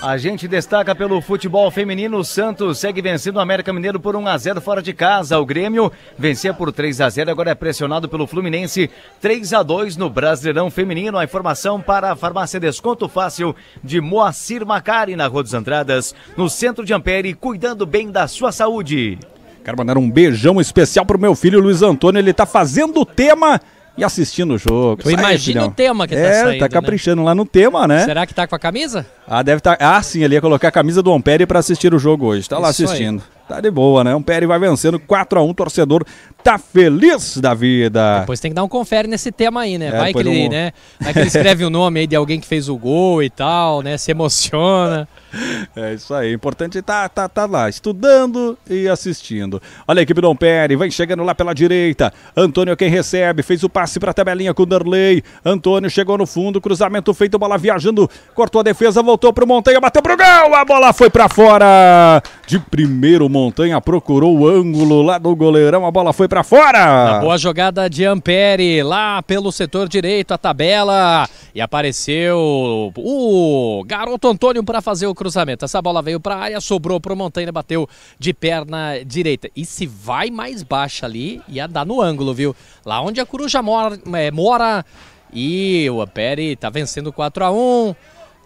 [SPEAKER 4] A gente destaca pelo futebol feminino, o Santos segue vencendo o América Mineiro por 1 a 0 fora de casa. O Grêmio vencia por 3 a 0, agora é pressionado pelo Fluminense 3 a 2 no Brasileirão Feminino. A informação para a farmácia Desconto Fácil de Moacir Macari na Rua dos Andradas, no
[SPEAKER 1] centro de Ampere, cuidando bem da sua saúde. Quero mandar um beijão especial pro meu filho Luiz Antônio, ele tá fazendo o tema e assistindo o jogo. Eu imagino o tema que tá é, está tá né? caprichando né? lá no tema, né? Será
[SPEAKER 2] que tá com a camisa?
[SPEAKER 1] Ah, deve tá. Ah, sim, ele ia colocar a camisa do Ampere para assistir o jogo hoje. Tá lá Isso assistindo. Aí. Tá de boa, né? Ampere vai vencendo 4 a 1 torcedor tá feliz da vida. Depois
[SPEAKER 2] tem que dar um confere nesse tema aí, né? É, vai, que ele, né?
[SPEAKER 1] vai que ele escreve
[SPEAKER 2] o nome aí de alguém
[SPEAKER 1] que fez o gol e tal, né? Se emociona. É isso aí, importante tá, tá, tá lá, estudando e assistindo. Olha a equipe do Ampere, vem chegando lá pela direita. Antônio quem recebe, fez o passe para a tabelinha com o Derley. Antônio chegou no fundo, cruzamento feito, bola viajando, cortou a defesa, voltou pro Montanha, bateu pro gol, a bola foi para fora. De primeiro Montanha procurou o ângulo lá do goleirão, a bola foi foi para fora. Uma boa
[SPEAKER 2] jogada de Ampere lá pelo setor direito, a tabela. E apareceu o garoto Antônio para fazer o cruzamento. Essa bola veio para a área, sobrou para o Montanha, bateu de perna direita. E se vai mais baixa ali, ia dar no ângulo, viu? Lá onde a Coruja mora, é, mora e o Ampere tá vencendo 4 a 1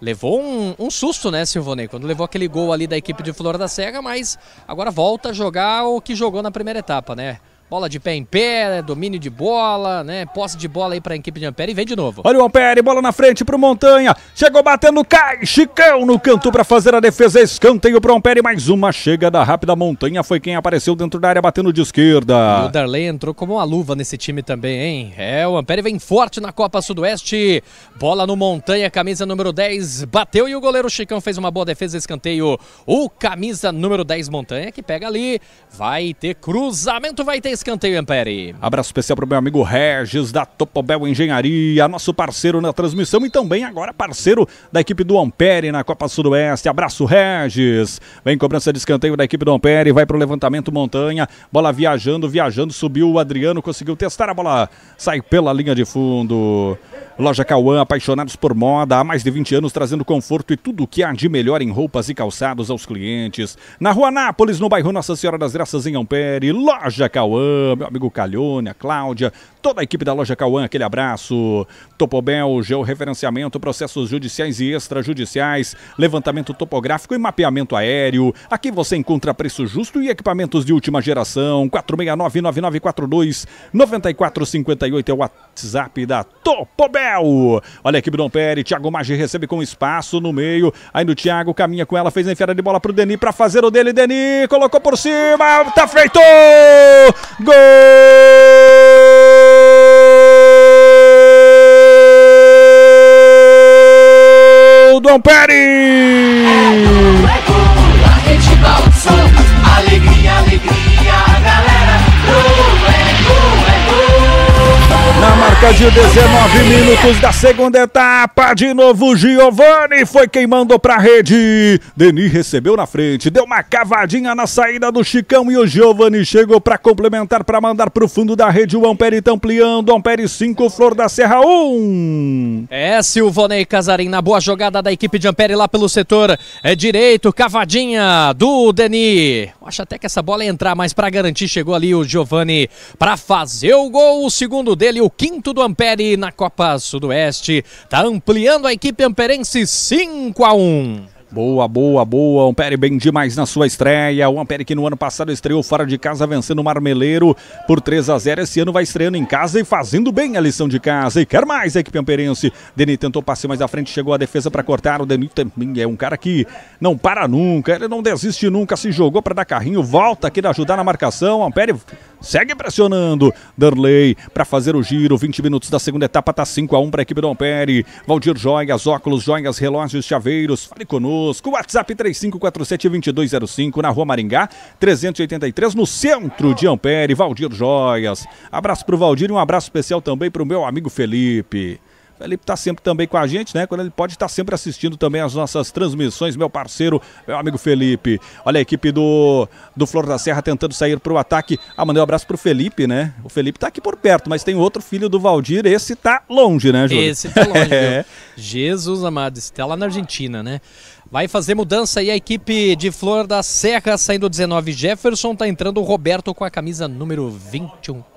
[SPEAKER 2] Levou um, um, susto, né, Silvonei? Quando levou aquele gol ali da equipe de Flor da Cega, mas agora volta a jogar o que jogou na primeira etapa, né? Bola de pé em pé, né? domínio de bola, né? Posse de bola aí para a equipe de Ampere e vem de novo. Olha o
[SPEAKER 1] Ampere, bola na frente para o Montanha. Chegou batendo, cai, Chicão no canto para fazer a defesa. Escanteio para o Ampere, mais uma chega da rápida Montanha. Foi quem apareceu dentro da área batendo de esquerda. E o Darley
[SPEAKER 2] entrou como uma luva nesse time também, hein? É, o Ampere vem forte na Copa Sudoeste. Bola no Montanha, camisa número 10, bateu e o goleiro Chicão fez uma boa defesa, escanteio. O camisa número 10 Montanha que pega ali, vai ter cruzamento, vai ter escanteio,
[SPEAKER 1] Ampere. Abraço especial para o meu amigo Regis, da Topobel Engenharia, nosso parceiro na transmissão e também agora parceiro da equipe do Ampere na Copa Sudoeste. Abraço, Regis. Vem cobrança de escanteio da equipe do Ampere, vai para o levantamento montanha, bola viajando, viajando, subiu o Adriano, conseguiu testar a bola, sai pela linha de fundo. Loja Cauã, apaixonados por moda, há mais de 20 anos trazendo conforto e tudo o que há de melhor em roupas e calçados aos clientes. Na Rua Nápoles, no bairro Nossa Senhora das Graças, em Ampere, Loja Cauã, meu amigo Calhone, a Cláudia, toda a equipe da Loja Cauã, aquele abraço. Topobel, georreferenciamento, processos judiciais e extrajudiciais, levantamento topográfico e mapeamento aéreo. Aqui você encontra preço justo e equipamentos de última geração. 469 9942 9458 é o WhatsApp da Topobel. Léo. Olha aqui, Bruno Pérez. Thiago Maggi recebe com espaço no meio. Aí no Thiago caminha com ela, fez a enfiada de bola pro Deni
[SPEAKER 3] para fazer o dele. Deni colocou por cima. Tá feito! Gol! Dom Pérez!
[SPEAKER 7] de 19 minutos
[SPEAKER 1] da segunda etapa. De novo, Giovani foi quem mandou pra rede. Denis recebeu na frente, deu uma cavadinha na saída do Chicão e o Giovani chegou pra complementar, pra mandar pro fundo da rede. O Ampere tá ampliando. Ampere 5, Flor da Serra 1. Um.
[SPEAKER 2] É, Silvonei Casarim na boa jogada da equipe de Ampere lá pelo setor é direito. Cavadinha do Denis. Acho até que essa bola ia entrar, mas pra garantir, chegou ali o Giovani pra fazer o gol. O segundo dele, o quinto do Ampere na Copa Sudoeste. Tá ampliando a equipe amperense 5 a 1.
[SPEAKER 1] Boa, boa, boa. Ampere bem demais na sua estreia. O Ampere que no ano passado estreou fora de casa vencendo o Marmeleiro por 3 a 0 Esse ano vai estreando em casa e fazendo bem a lição de casa. E quer mais a equipe amperense. Deni tentou passe mais à frente, chegou a defesa para cortar. O Deni também é um cara que não para nunca, ele não desiste nunca. Se jogou para dar carrinho, volta aqui ajudar na marcação. O Ampere Segue pressionando. Darley para fazer o giro. 20 minutos da segunda etapa. Tá 5 a 1 para a equipe do Ampere. Valdir Joias, óculos, joias, relógios, chaveiros. Fale conosco. WhatsApp 3547-2205 na Rua Maringá, 383, no centro de Ampere. Valdir Joias. Abraço para o Valdir e um abraço especial também para o meu amigo Felipe. Felipe está sempre também com a gente, né? Quando ele pode estar tá sempre assistindo também as nossas transmissões, meu parceiro, meu amigo Felipe. Olha a equipe do, do Flor da Serra tentando sair para o ataque. Ah, mandei um abraço para o Felipe, né? O Felipe está aqui por perto, mas tem outro filho do Valdir, esse está longe, né, Júlio? Esse está longe, é.
[SPEAKER 2] Jesus amado, esse tá lá na Argentina, né? Vai fazer mudança aí a equipe de Flor da Serra, saindo 19 Jefferson, tá entrando o Roberto com a camisa número 21.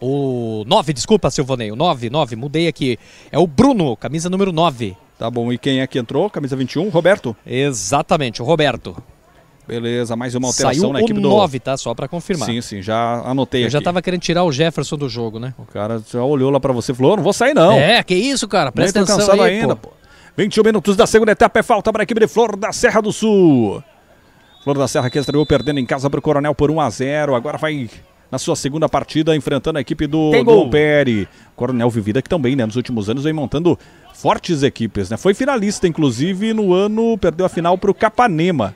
[SPEAKER 2] O 9, desculpa, Silvonei. O 9, 9, mudei aqui. É o Bruno, camisa número
[SPEAKER 1] 9. Tá bom, e quem é que entrou? Camisa 21, Roberto? Exatamente, o Roberto. Beleza, mais uma alteração Saiu na equipe o 9,
[SPEAKER 2] do... tá? Só pra confirmar. Sim, sim, já anotei Eu aqui. já tava querendo tirar o
[SPEAKER 1] Jefferson do jogo, né? O cara já olhou lá pra você e falou, não vou sair não. É, que isso, cara, presta Nem atenção cansado aí, ainda, pô. 21 minutos da segunda etapa, é falta para a equipe de Flor da Serra do Sul. Flor da Serra que estreou perdendo em casa para o Coronel por 1 a 0 agora vai na sua segunda partida, enfrentando a equipe do, Tem do Peri. Coronel Vivida, que também, né, nos últimos anos vem montando fortes equipes, né? Foi finalista, inclusive, no ano, perdeu a final para o Capanema.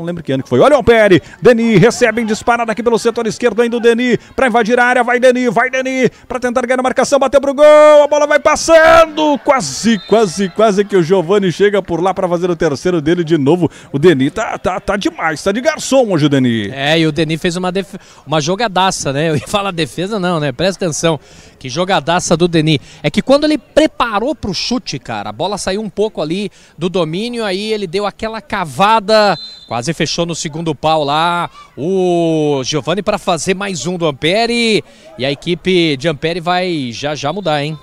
[SPEAKER 1] Não lembro que ano que foi. Olha o Pérez. Deni recebe em disparada aqui pelo setor esquerdo ainda o Deni. Pra invadir a área. Vai Deni, vai Deni. Pra tentar ganhar a marcação. Bateu pro gol. A bola vai passando. Quase, quase, quase que o Giovani chega por lá pra fazer o terceiro dele de novo. O Deni tá, tá, tá demais. Tá de garçom hoje o Deni.
[SPEAKER 2] É, e o Deni fez uma, def... uma jogadaça, né? Eu ia falar defesa, não, né? Presta atenção que jogadaça do Denis. É que quando ele preparou para o chute, cara, a bola saiu um pouco ali do domínio, aí ele deu aquela cavada, quase fechou no segundo pau lá o Giovani para fazer mais um do Ampere. E a equipe de Ampere vai já já mudar, hein?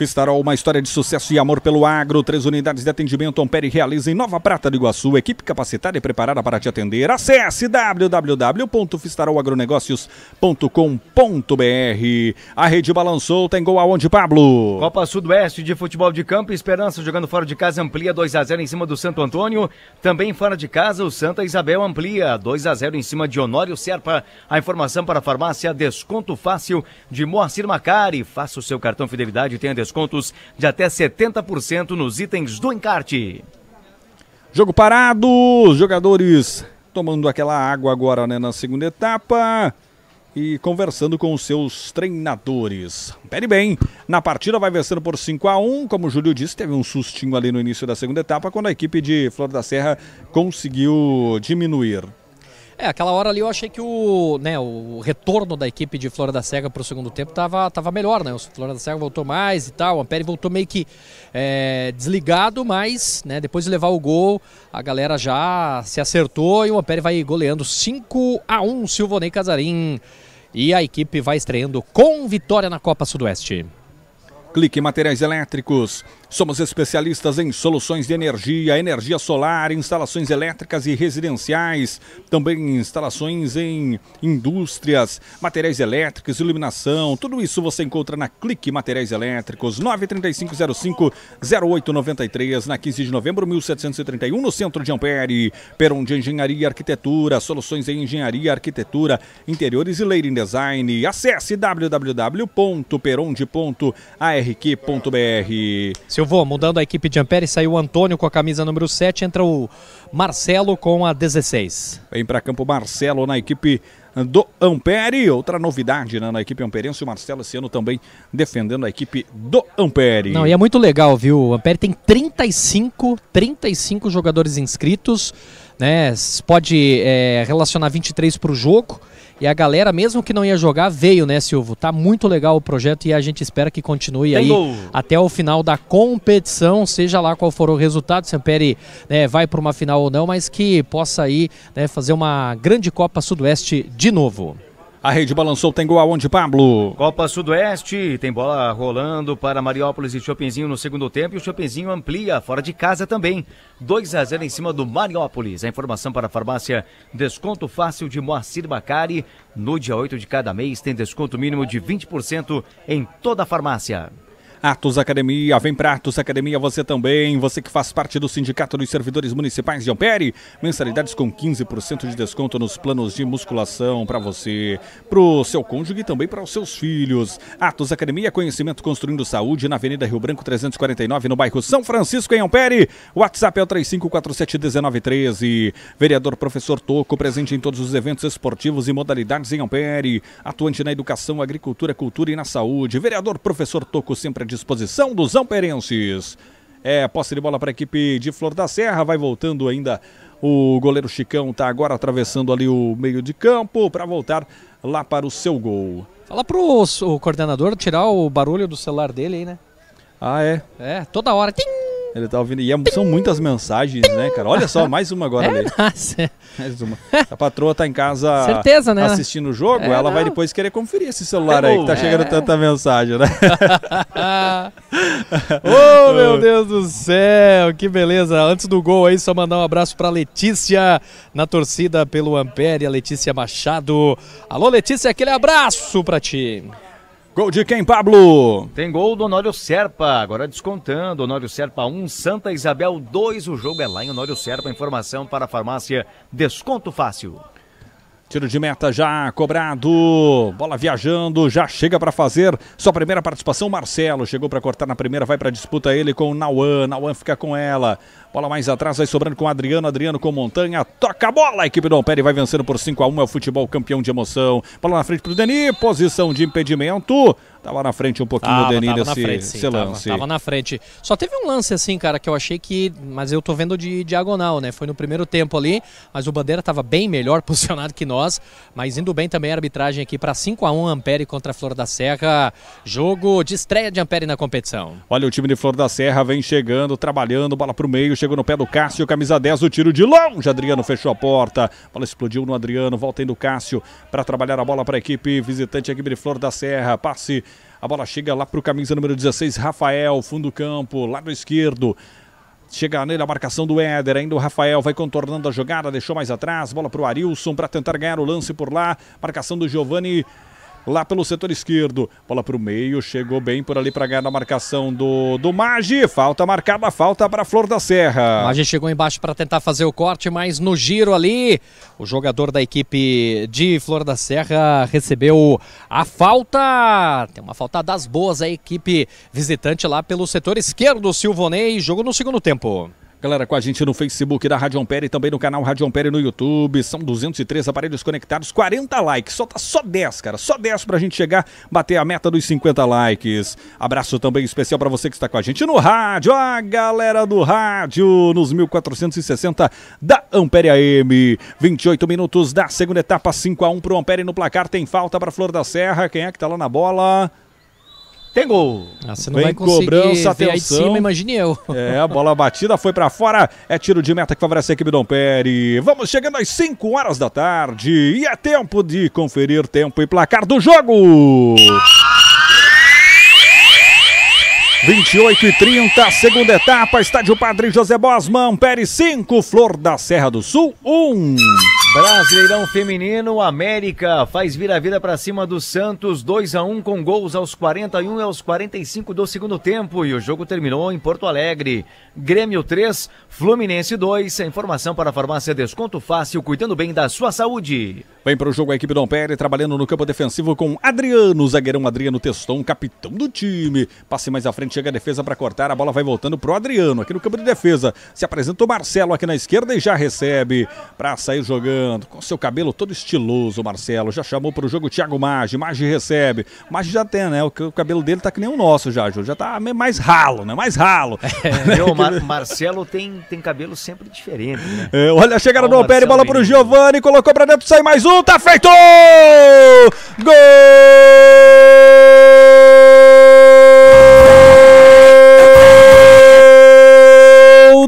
[SPEAKER 1] Fistarol, uma história de sucesso e amor pelo agro. Três unidades de atendimento Ampere realiza em Nova Prata do Iguaçu. Equipe capacitada e preparada para te atender. Acesse www.fistarolagronegócios.com.br. A rede balançou, tem gol aonde, Pablo?
[SPEAKER 4] Copa Sudoeste de Futebol de Campo. Esperança jogando fora de casa amplia 2 a 0 em cima do Santo Antônio. Também fora de casa, o Santa Isabel amplia 2 a 0 em cima de Honório Serpa. A informação para a farmácia Desconto Fácil de Moacir Macari. Faça o seu cartão fidelidade e tenha desconto descontos de até
[SPEAKER 1] 70% nos itens do encarte. Jogo parado, os jogadores tomando aquela água agora né, na segunda etapa e conversando com os seus treinadores. Pere bem, na partida vai vencendo por 5 a 1 como o Júlio disse, teve um sustinho ali no início da segunda etapa, quando a equipe de Flor da Serra conseguiu diminuir.
[SPEAKER 2] É, aquela hora ali eu achei que o, né, o retorno da equipe de Flora da Cega para o segundo tempo tava, tava melhor, né? O Flora da Cega voltou mais e tal, o Ampere voltou meio que é, desligado, mas né, depois de levar o gol, a galera já se acertou e o Ampere vai goleando 5 a 1 Silvonei Casarim. E a equipe vai
[SPEAKER 1] estreando com vitória na Copa Sudoeste. Clique Materiais Elétricos. Somos especialistas em soluções de energia, energia solar, instalações elétricas e residenciais, também instalações em indústrias, materiais elétricos, iluminação. Tudo isso você encontra na Clique Materiais Elétricos, 935050893 na 15 de novembro 1731, no centro de Ampere. Peron de Engenharia e Arquitetura, soluções em engenharia, arquitetura, interiores e leira design. Acesse www.peronde.ar eu
[SPEAKER 2] Silvô, mudando a equipe de Ampere, saiu o Antônio com a camisa número 7, entra o Marcelo com a
[SPEAKER 1] 16. Vem para campo Marcelo na equipe do Ampere. Outra novidade né, na equipe amperense, o Marcelo esse ano também defendendo a equipe do Ampere. Não, e é
[SPEAKER 2] muito legal, viu? O Ampere tem 35, 35 jogadores inscritos, né? Pode é, relacionar 23 para o jogo. E a galera, mesmo que não ia jogar, veio, né, Silvio? Tá muito legal o projeto e a gente espera que continue Tem aí até o final da competição, seja lá qual for o resultado, se a Ampere né, vai para uma final ou não, mas que possa aí né, fazer uma grande Copa Sudoeste de novo.
[SPEAKER 1] A rede balançou, tem gol aonde, Pablo?
[SPEAKER 4] Copa Sudoeste, tem bola rolando para Mariópolis e Chopinzinho no segundo tempo. E o Chopinzinho amplia, fora de casa também. 2 a 0 em cima do Mariópolis. A informação para a farmácia Desconto Fácil de Moacir Bacari. No dia 8 de cada mês tem desconto
[SPEAKER 1] mínimo de 20% em toda a farmácia. Atos Academia, vem para Atos Academia você também, você que faz parte do Sindicato dos Servidores Municipais de Ampere. Mensalidades com 15% de desconto nos planos de musculação para você, para o seu cônjuge e também para os seus filhos. Atos Academia, conhecimento construindo saúde na Avenida Rio Branco 349, no bairro São Francisco, em Ampere. WhatsApp é o 35471913. Vereador Professor Toco, presente em todos os eventos esportivos e modalidades em Ampere. Atuante na educação, agricultura, cultura e na saúde. Vereador Professor Toco, sempre disposição dos amperenses. É, posse de bola para a equipe de Flor da Serra, vai voltando ainda o goleiro Chicão, está agora atravessando ali o meio de campo para voltar lá para o seu gol. Fala pro o coordenador tirar o barulho do celular dele aí, né? Ah, é? É, toda hora. Ele tá ouvindo. E é, são muitas mensagens, né, cara? Olha só, mais uma agora, é, nossa. Mais uma. A patroa tá em casa Certeza, né? assistindo o jogo, é, ela não. vai depois querer conferir esse
[SPEAKER 6] celular é, aí, que tá é. chegando tanta
[SPEAKER 1] mensagem, né? oh,
[SPEAKER 6] meu
[SPEAKER 2] Deus do céu, que beleza. Antes do gol aí, só mandar um abraço pra Letícia, na torcida pelo Ampere, a Letícia Machado. Alô, Letícia, aquele abraço pra
[SPEAKER 4] ti.
[SPEAKER 1] Gol de quem, Pablo?
[SPEAKER 4] Tem gol do Honório Serpa, agora descontando. Honório Serpa 1, Santa Isabel 2. O jogo é lá em Honório Serpa. Informação para a farmácia
[SPEAKER 1] Desconto Fácil. Tiro de meta já cobrado. Bola viajando, já chega para fazer sua primeira participação. Marcelo chegou para cortar na primeira, vai para disputa ele com o Nauan. Nauan fica com ela. Bola mais atrás, vai sobrando com Adriano. Adriano com Montanha. Toca a bola. A equipe do Ampere vai vencendo por 5 a 1 É o futebol campeão de emoção. Bola na frente para o Deni. Posição de impedimento. Tava tá na frente um pouquinho tava, o Deni tava desse, frente, sim, lance. Tava, tava, na frente. Só teve
[SPEAKER 2] um lance assim, cara, que eu achei que. Mas eu tô vendo de diagonal, né? Foi no primeiro tempo ali. Mas o Bandeira tava bem melhor posicionado que nós. Mas indo bem também a arbitragem aqui para 5 a 1 Ampere contra a Flor da Serra. Jogo de estreia de Ampere na competição.
[SPEAKER 1] Olha, o time de Flor da Serra vem chegando, trabalhando, bola pro meio chegou no pé do Cássio, camisa 10, o tiro de longe. Adriano fechou a porta. A bola explodiu no Adriano, volta indo o Cássio para trabalhar a bola para a equipe visitante, a equipe de Flor da Serra. Passe, a bola chega lá para o camisa número 16, Rafael, fundo do campo, lado esquerdo. Chega nele a marcação do Éder, ainda o Rafael vai contornando a jogada, deixou mais atrás, bola para o Arilson para tentar ganhar o lance por lá. Marcação do Giovani lá pelo setor esquerdo. Bola para o meio, chegou bem por ali para ganhar na marcação do, do Magi. Falta marcada, falta para Flor da Serra.
[SPEAKER 2] Magi chegou embaixo para tentar fazer o corte, mas no giro ali, o jogador da equipe de Flor da Serra recebeu a falta. Tem uma falta das boas a equipe visitante lá pelo setor esquerdo,
[SPEAKER 1] Silvonei. Jogo no segundo tempo. Galera, com a gente no Facebook da Rádio Ampere e também no canal Rádio Ampere no YouTube. São 203 aparelhos conectados, 40 likes. Só tá só 10, cara. Só 10 pra gente chegar, bater a meta dos 50 likes. Abraço também especial para você que está com a gente no rádio. A galera do rádio nos 1460 da Ampere AM. 28 minutos da segunda etapa, 5 a 1 pro Ampere no placar. Tem falta para Flor da Serra. Quem é que tá lá na bola? Tem gol. Ah, você não Vem vai conseguir cobrança, ver atenção. aí de cima, imagine eu. É, a bola batida foi para fora. É tiro de meta que favorece a equipe Dom Pérez. Vamos chegando às 5 horas da tarde. E é tempo de conferir tempo e placar do jogo. 28 e 30, segunda etapa, estádio Padre José Bosman, Pérez 5, Flor da Serra do Sul 1. Um.
[SPEAKER 4] Brasileirão Feminino, América faz vira vida para cima do Santos, 2 a 1 com gols aos 41 e aos 45 do segundo tempo e o jogo terminou em Porto Alegre. Grêmio 3, Fluminense 2, a informação para a farmácia Desconto Fácil,
[SPEAKER 1] cuidando bem da sua saúde. Vem para o jogo a equipe do Ampere, trabalhando no campo defensivo com Adriano, zagueirão Adriano Teston, capitão do time. Passe mais à frente, chega a defesa para cortar, a bola vai voltando pro Adriano, aqui no campo de defesa. Se apresenta o Marcelo aqui na esquerda e já recebe para sair jogando chegando, com seu cabelo todo estiloso, Marcelo. Já chamou para o jogo o Thiago Maggi. Maggi recebe. Maggi já tem, né? O, o cabelo dele tá que nem o nosso já, Ju. Já tá mais ralo, né? Mais ralo. É, meu, Mar Marcelo tem, tem cabelo sempre diferente, né? É, olha a chegada do Alperi, bola para
[SPEAKER 3] o Giovani. Colocou para dentro, sai mais um. Tá feito! Gol!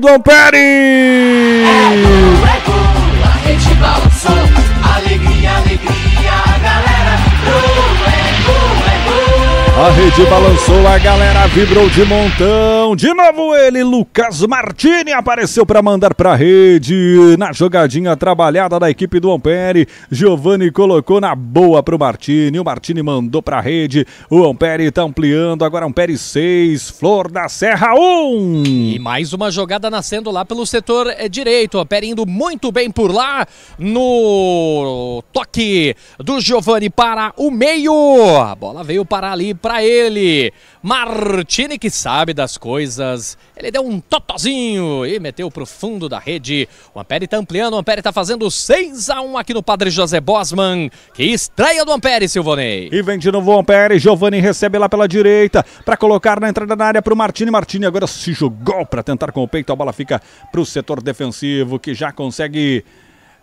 [SPEAKER 3] do
[SPEAKER 1] A rede balançou, a galera vibrou de montão. De novo ele, Lucas Martini, apareceu para mandar para rede. Na jogadinha trabalhada da equipe do Ampere, Giovani colocou na boa pro Martini. O Martini mandou para rede. O Ampere tá ampliando, agora Ampere 6, Flor da Serra 1. E
[SPEAKER 2] mais uma jogada nascendo lá pelo setor eh, direito. O Ampere indo muito bem por lá no toque do Giovani para o meio. A bola veio para ali para para ele. Martini, que sabe das coisas, ele deu um totozinho e meteu pro fundo da rede. O Ampere tá ampliando, o Ampere tá fazendo 6 a 1 aqui no Padre José Bosman. Que estreia do Ampere, Silvonei.
[SPEAKER 1] E vem de novo o Ampere, Giovani recebe lá pela direita para colocar na entrada da área pro Martini. Martini agora se jogou para tentar com o peito, a bola fica pro setor defensivo que já consegue...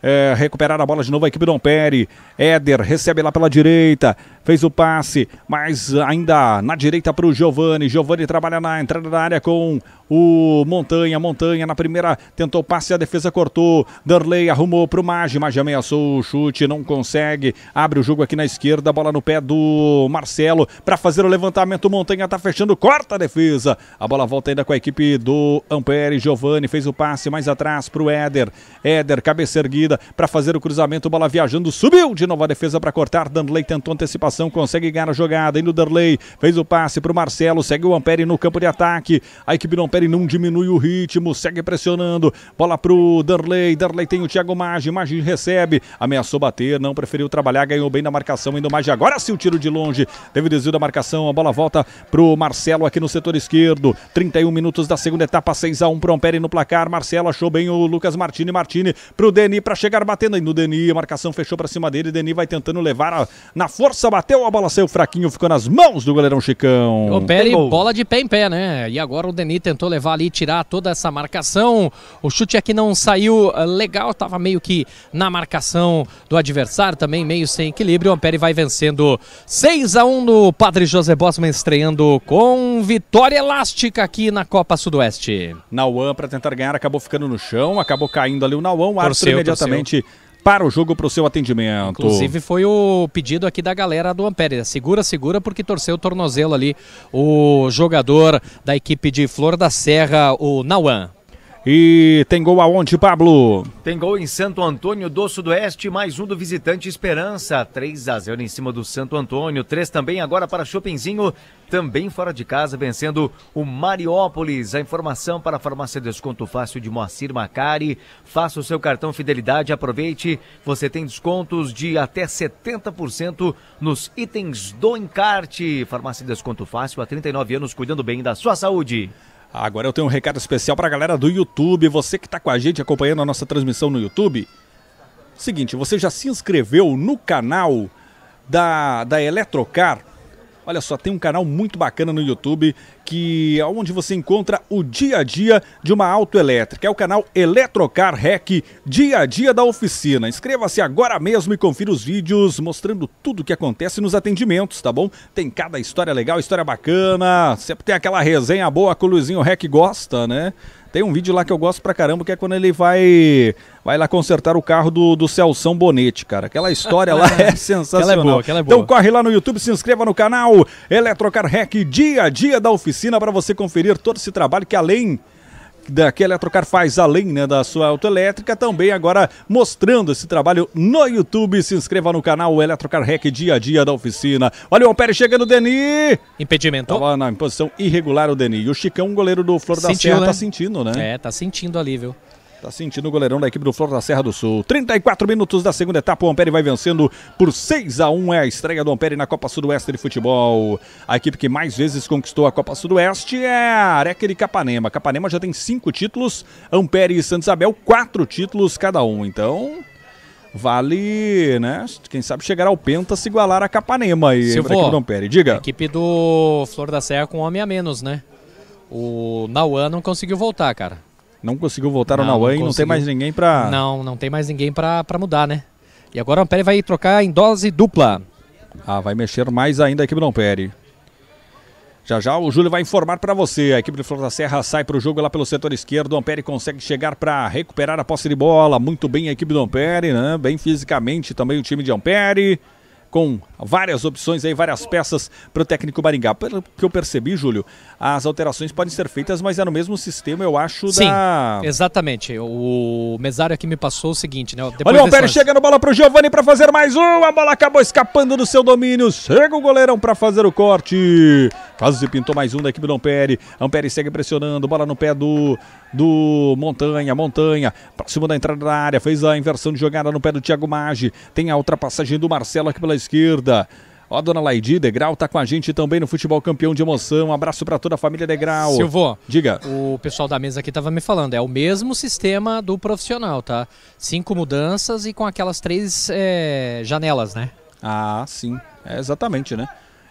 [SPEAKER 1] É, recuperar a bola de novo a equipe do Ampere. Éder recebe lá pela direita fez o passe, mas ainda na direita para o Giovani. Giovani trabalha na entrada da área com o Montanha. Montanha na primeira tentou passe, a defesa cortou. Derley arrumou para o Maggi, Maggi ameaçou o chute, não consegue. Abre o jogo aqui na esquerda, bola no pé do Marcelo para fazer o levantamento. Montanha está fechando, corta a defesa. A bola volta ainda com a equipe do Ampere. Giovani fez o passe mais atrás para o Éder. Éder, cabeça erguida para fazer o cruzamento, bola viajando, subiu de novo a defesa para cortar. Danley tentou antecipação marcação, consegue ganhar a jogada. Indo Derley, fez o passe para o Marcelo, segue o Ampere no campo de ataque. A equipe do Ampere não diminui o ritmo, segue pressionando. Bola para o Derley, Derley tem o Thiago Maggi, Maggi recebe, ameaçou bater, não preferiu trabalhar, ganhou bem na marcação. Indo Maggi agora sim o tiro de longe, teve desvio da marcação, a bola volta para o Marcelo aqui no setor esquerdo. 31 minutos da segunda etapa, 6 a 1 para o Ampere no placar. Marcelo achou bem o Lucas Martini, Martini para o Deni para chegar batendo. Indo no Deni, a marcação fechou para cima dele, Deni vai tentando levar a, na força batendo bateu, a bola saiu fraquinho, ficou nas mãos do goleirão Chicão. O Pele,
[SPEAKER 2] bola de pé em pé, né? E agora o Denis tentou levar ali, tirar toda essa marcação. O chute aqui não saiu eh, legal, tava meio que na marcação do adversário, também meio sem equilíbrio. O Ampere vai vencendo 6 a 1 no Padre José Bosman, estreando com vitória elástica aqui na Copa Sudoeste. Nauan, para tentar ganhar, acabou ficando no chão, acabou caindo ali o Nauan. O árbitro imediatamente
[SPEAKER 1] torceu para o jogo, para o seu atendimento. Inclusive
[SPEAKER 2] foi o pedido aqui da galera do Ampere. Segura, segura, porque torceu o tornozelo ali o jogador da equipe de Flor da
[SPEAKER 1] Serra, o Nauan. E tem gol aonde, Pablo?
[SPEAKER 4] Tem gol em Santo Antônio do Sudoeste, mais um do visitante Esperança. 3 a 0 em cima do Santo Antônio. 3 também agora para Chopinzinho, também fora de casa, vencendo o Mariópolis. A informação para a farmácia Desconto Fácil de Moacir Macari. Faça o seu cartão Fidelidade, aproveite. Você tem descontos de até 70% nos itens do
[SPEAKER 1] encarte. Farmácia Desconto Fácil há 39 anos, cuidando bem da sua saúde. Agora eu tenho um recado especial para a galera do YouTube. Você que está com a gente acompanhando a nossa transmissão no YouTube. Seguinte, você já se inscreveu no canal da, da Eletrocar? Olha só, tem um canal muito bacana no YouTube que é onde você encontra o dia a dia de uma autoelétrica. É o canal Eletrocar Rec Dia a Dia da Oficina. Inscreva-se agora mesmo e confira os vídeos mostrando tudo o que acontece nos atendimentos, tá bom? Tem cada história legal, história bacana. Sempre tem aquela resenha boa que o Luizinho Rec gosta, né? Tem um vídeo lá que eu gosto pra caramba que é quando ele vai vai lá consertar o carro do, do Celção Bonete, cara. Aquela história lá é sensacional. Aquela é boa, aquela é então boa. Então corre lá no YouTube, se inscreva no canal Eletrocar Rec, dia a dia da oficina, para você conferir todo esse trabalho que além daquele Eletrocar faz além né, da sua autoelétrica, também agora mostrando esse trabalho no YouTube. Se inscreva no canal Eletrocar Rec Dia a Dia da Oficina. Olha o Ampere chegando, Deni! Impedimento. Tava na posição irregular o Deni. E o Chicão, goleiro do Flor Sentiu, da Serra, tá né? tá sentindo, né? É, tá sentindo ali, viu? Tá sentindo o goleirão da equipe do Flor da Serra do Sul. 34 minutos da segunda etapa, o Ampere vai vencendo por 6 a 1 É a estreia do Ampere na Copa Sudoeste de Futebol. A equipe que mais vezes conquistou a Copa Sudoeste é a Areca de Capanema. Capanema já tem cinco títulos, Ampere e Santa Isabel, quatro títulos cada um. Então, vale, né? Quem sabe chegar ao Penta se igualar a Capanema aí a equipe do Ampere. Diga. A equipe do Flor da Serra com um homem a menos, né? O Nauan não
[SPEAKER 2] conseguiu voltar, cara.
[SPEAKER 1] Não conseguiu voltar ao Nauan e não tem mais ninguém
[SPEAKER 2] para. Não, não tem mais ninguém para
[SPEAKER 1] mudar, né? E agora o Ampere vai trocar em dose dupla. Ah, vai mexer mais ainda a equipe do Ampere. Já já o Júlio vai informar para você. A equipe do Flor da Serra sai para o jogo lá pelo setor esquerdo. O Ampere consegue chegar para recuperar a posse de bola. Muito bem a equipe do Ampere, né? Bem fisicamente também o time de Ampere. Com várias opções aí, várias peças para o técnico Maringá. Pelo que eu percebi, Júlio, as alterações podem ser feitas, mas é no mesmo sistema, eu acho, Sim, da...
[SPEAKER 2] exatamente. O mesário aqui me passou o seguinte, né? Depois Olha,
[SPEAKER 1] o Pérez chega no bola pro Giovani para fazer mais um, a bola acabou escapando do seu domínio, chega o goleirão para fazer o corte. Quase pintou mais um da equipe do Ampere. Ampere segue pressionando, bola no pé do do Montanha, Montanha, próximo da entrada da área, fez a inversão de jogada no pé do Thiago Maggi, tem a ultrapassagem do Marcelo aqui pela esquerda. Ó, a dona Laidi Degrau tá com a gente também no Futebol Campeão de Emoção. Um abraço para toda a família Degrau. Silvô, diga. O
[SPEAKER 2] pessoal da mesa aqui tava me falando, é o mesmo sistema do profissional, tá? Cinco mudanças
[SPEAKER 1] e com aquelas três é, janelas, né? Ah, sim. É exatamente, né?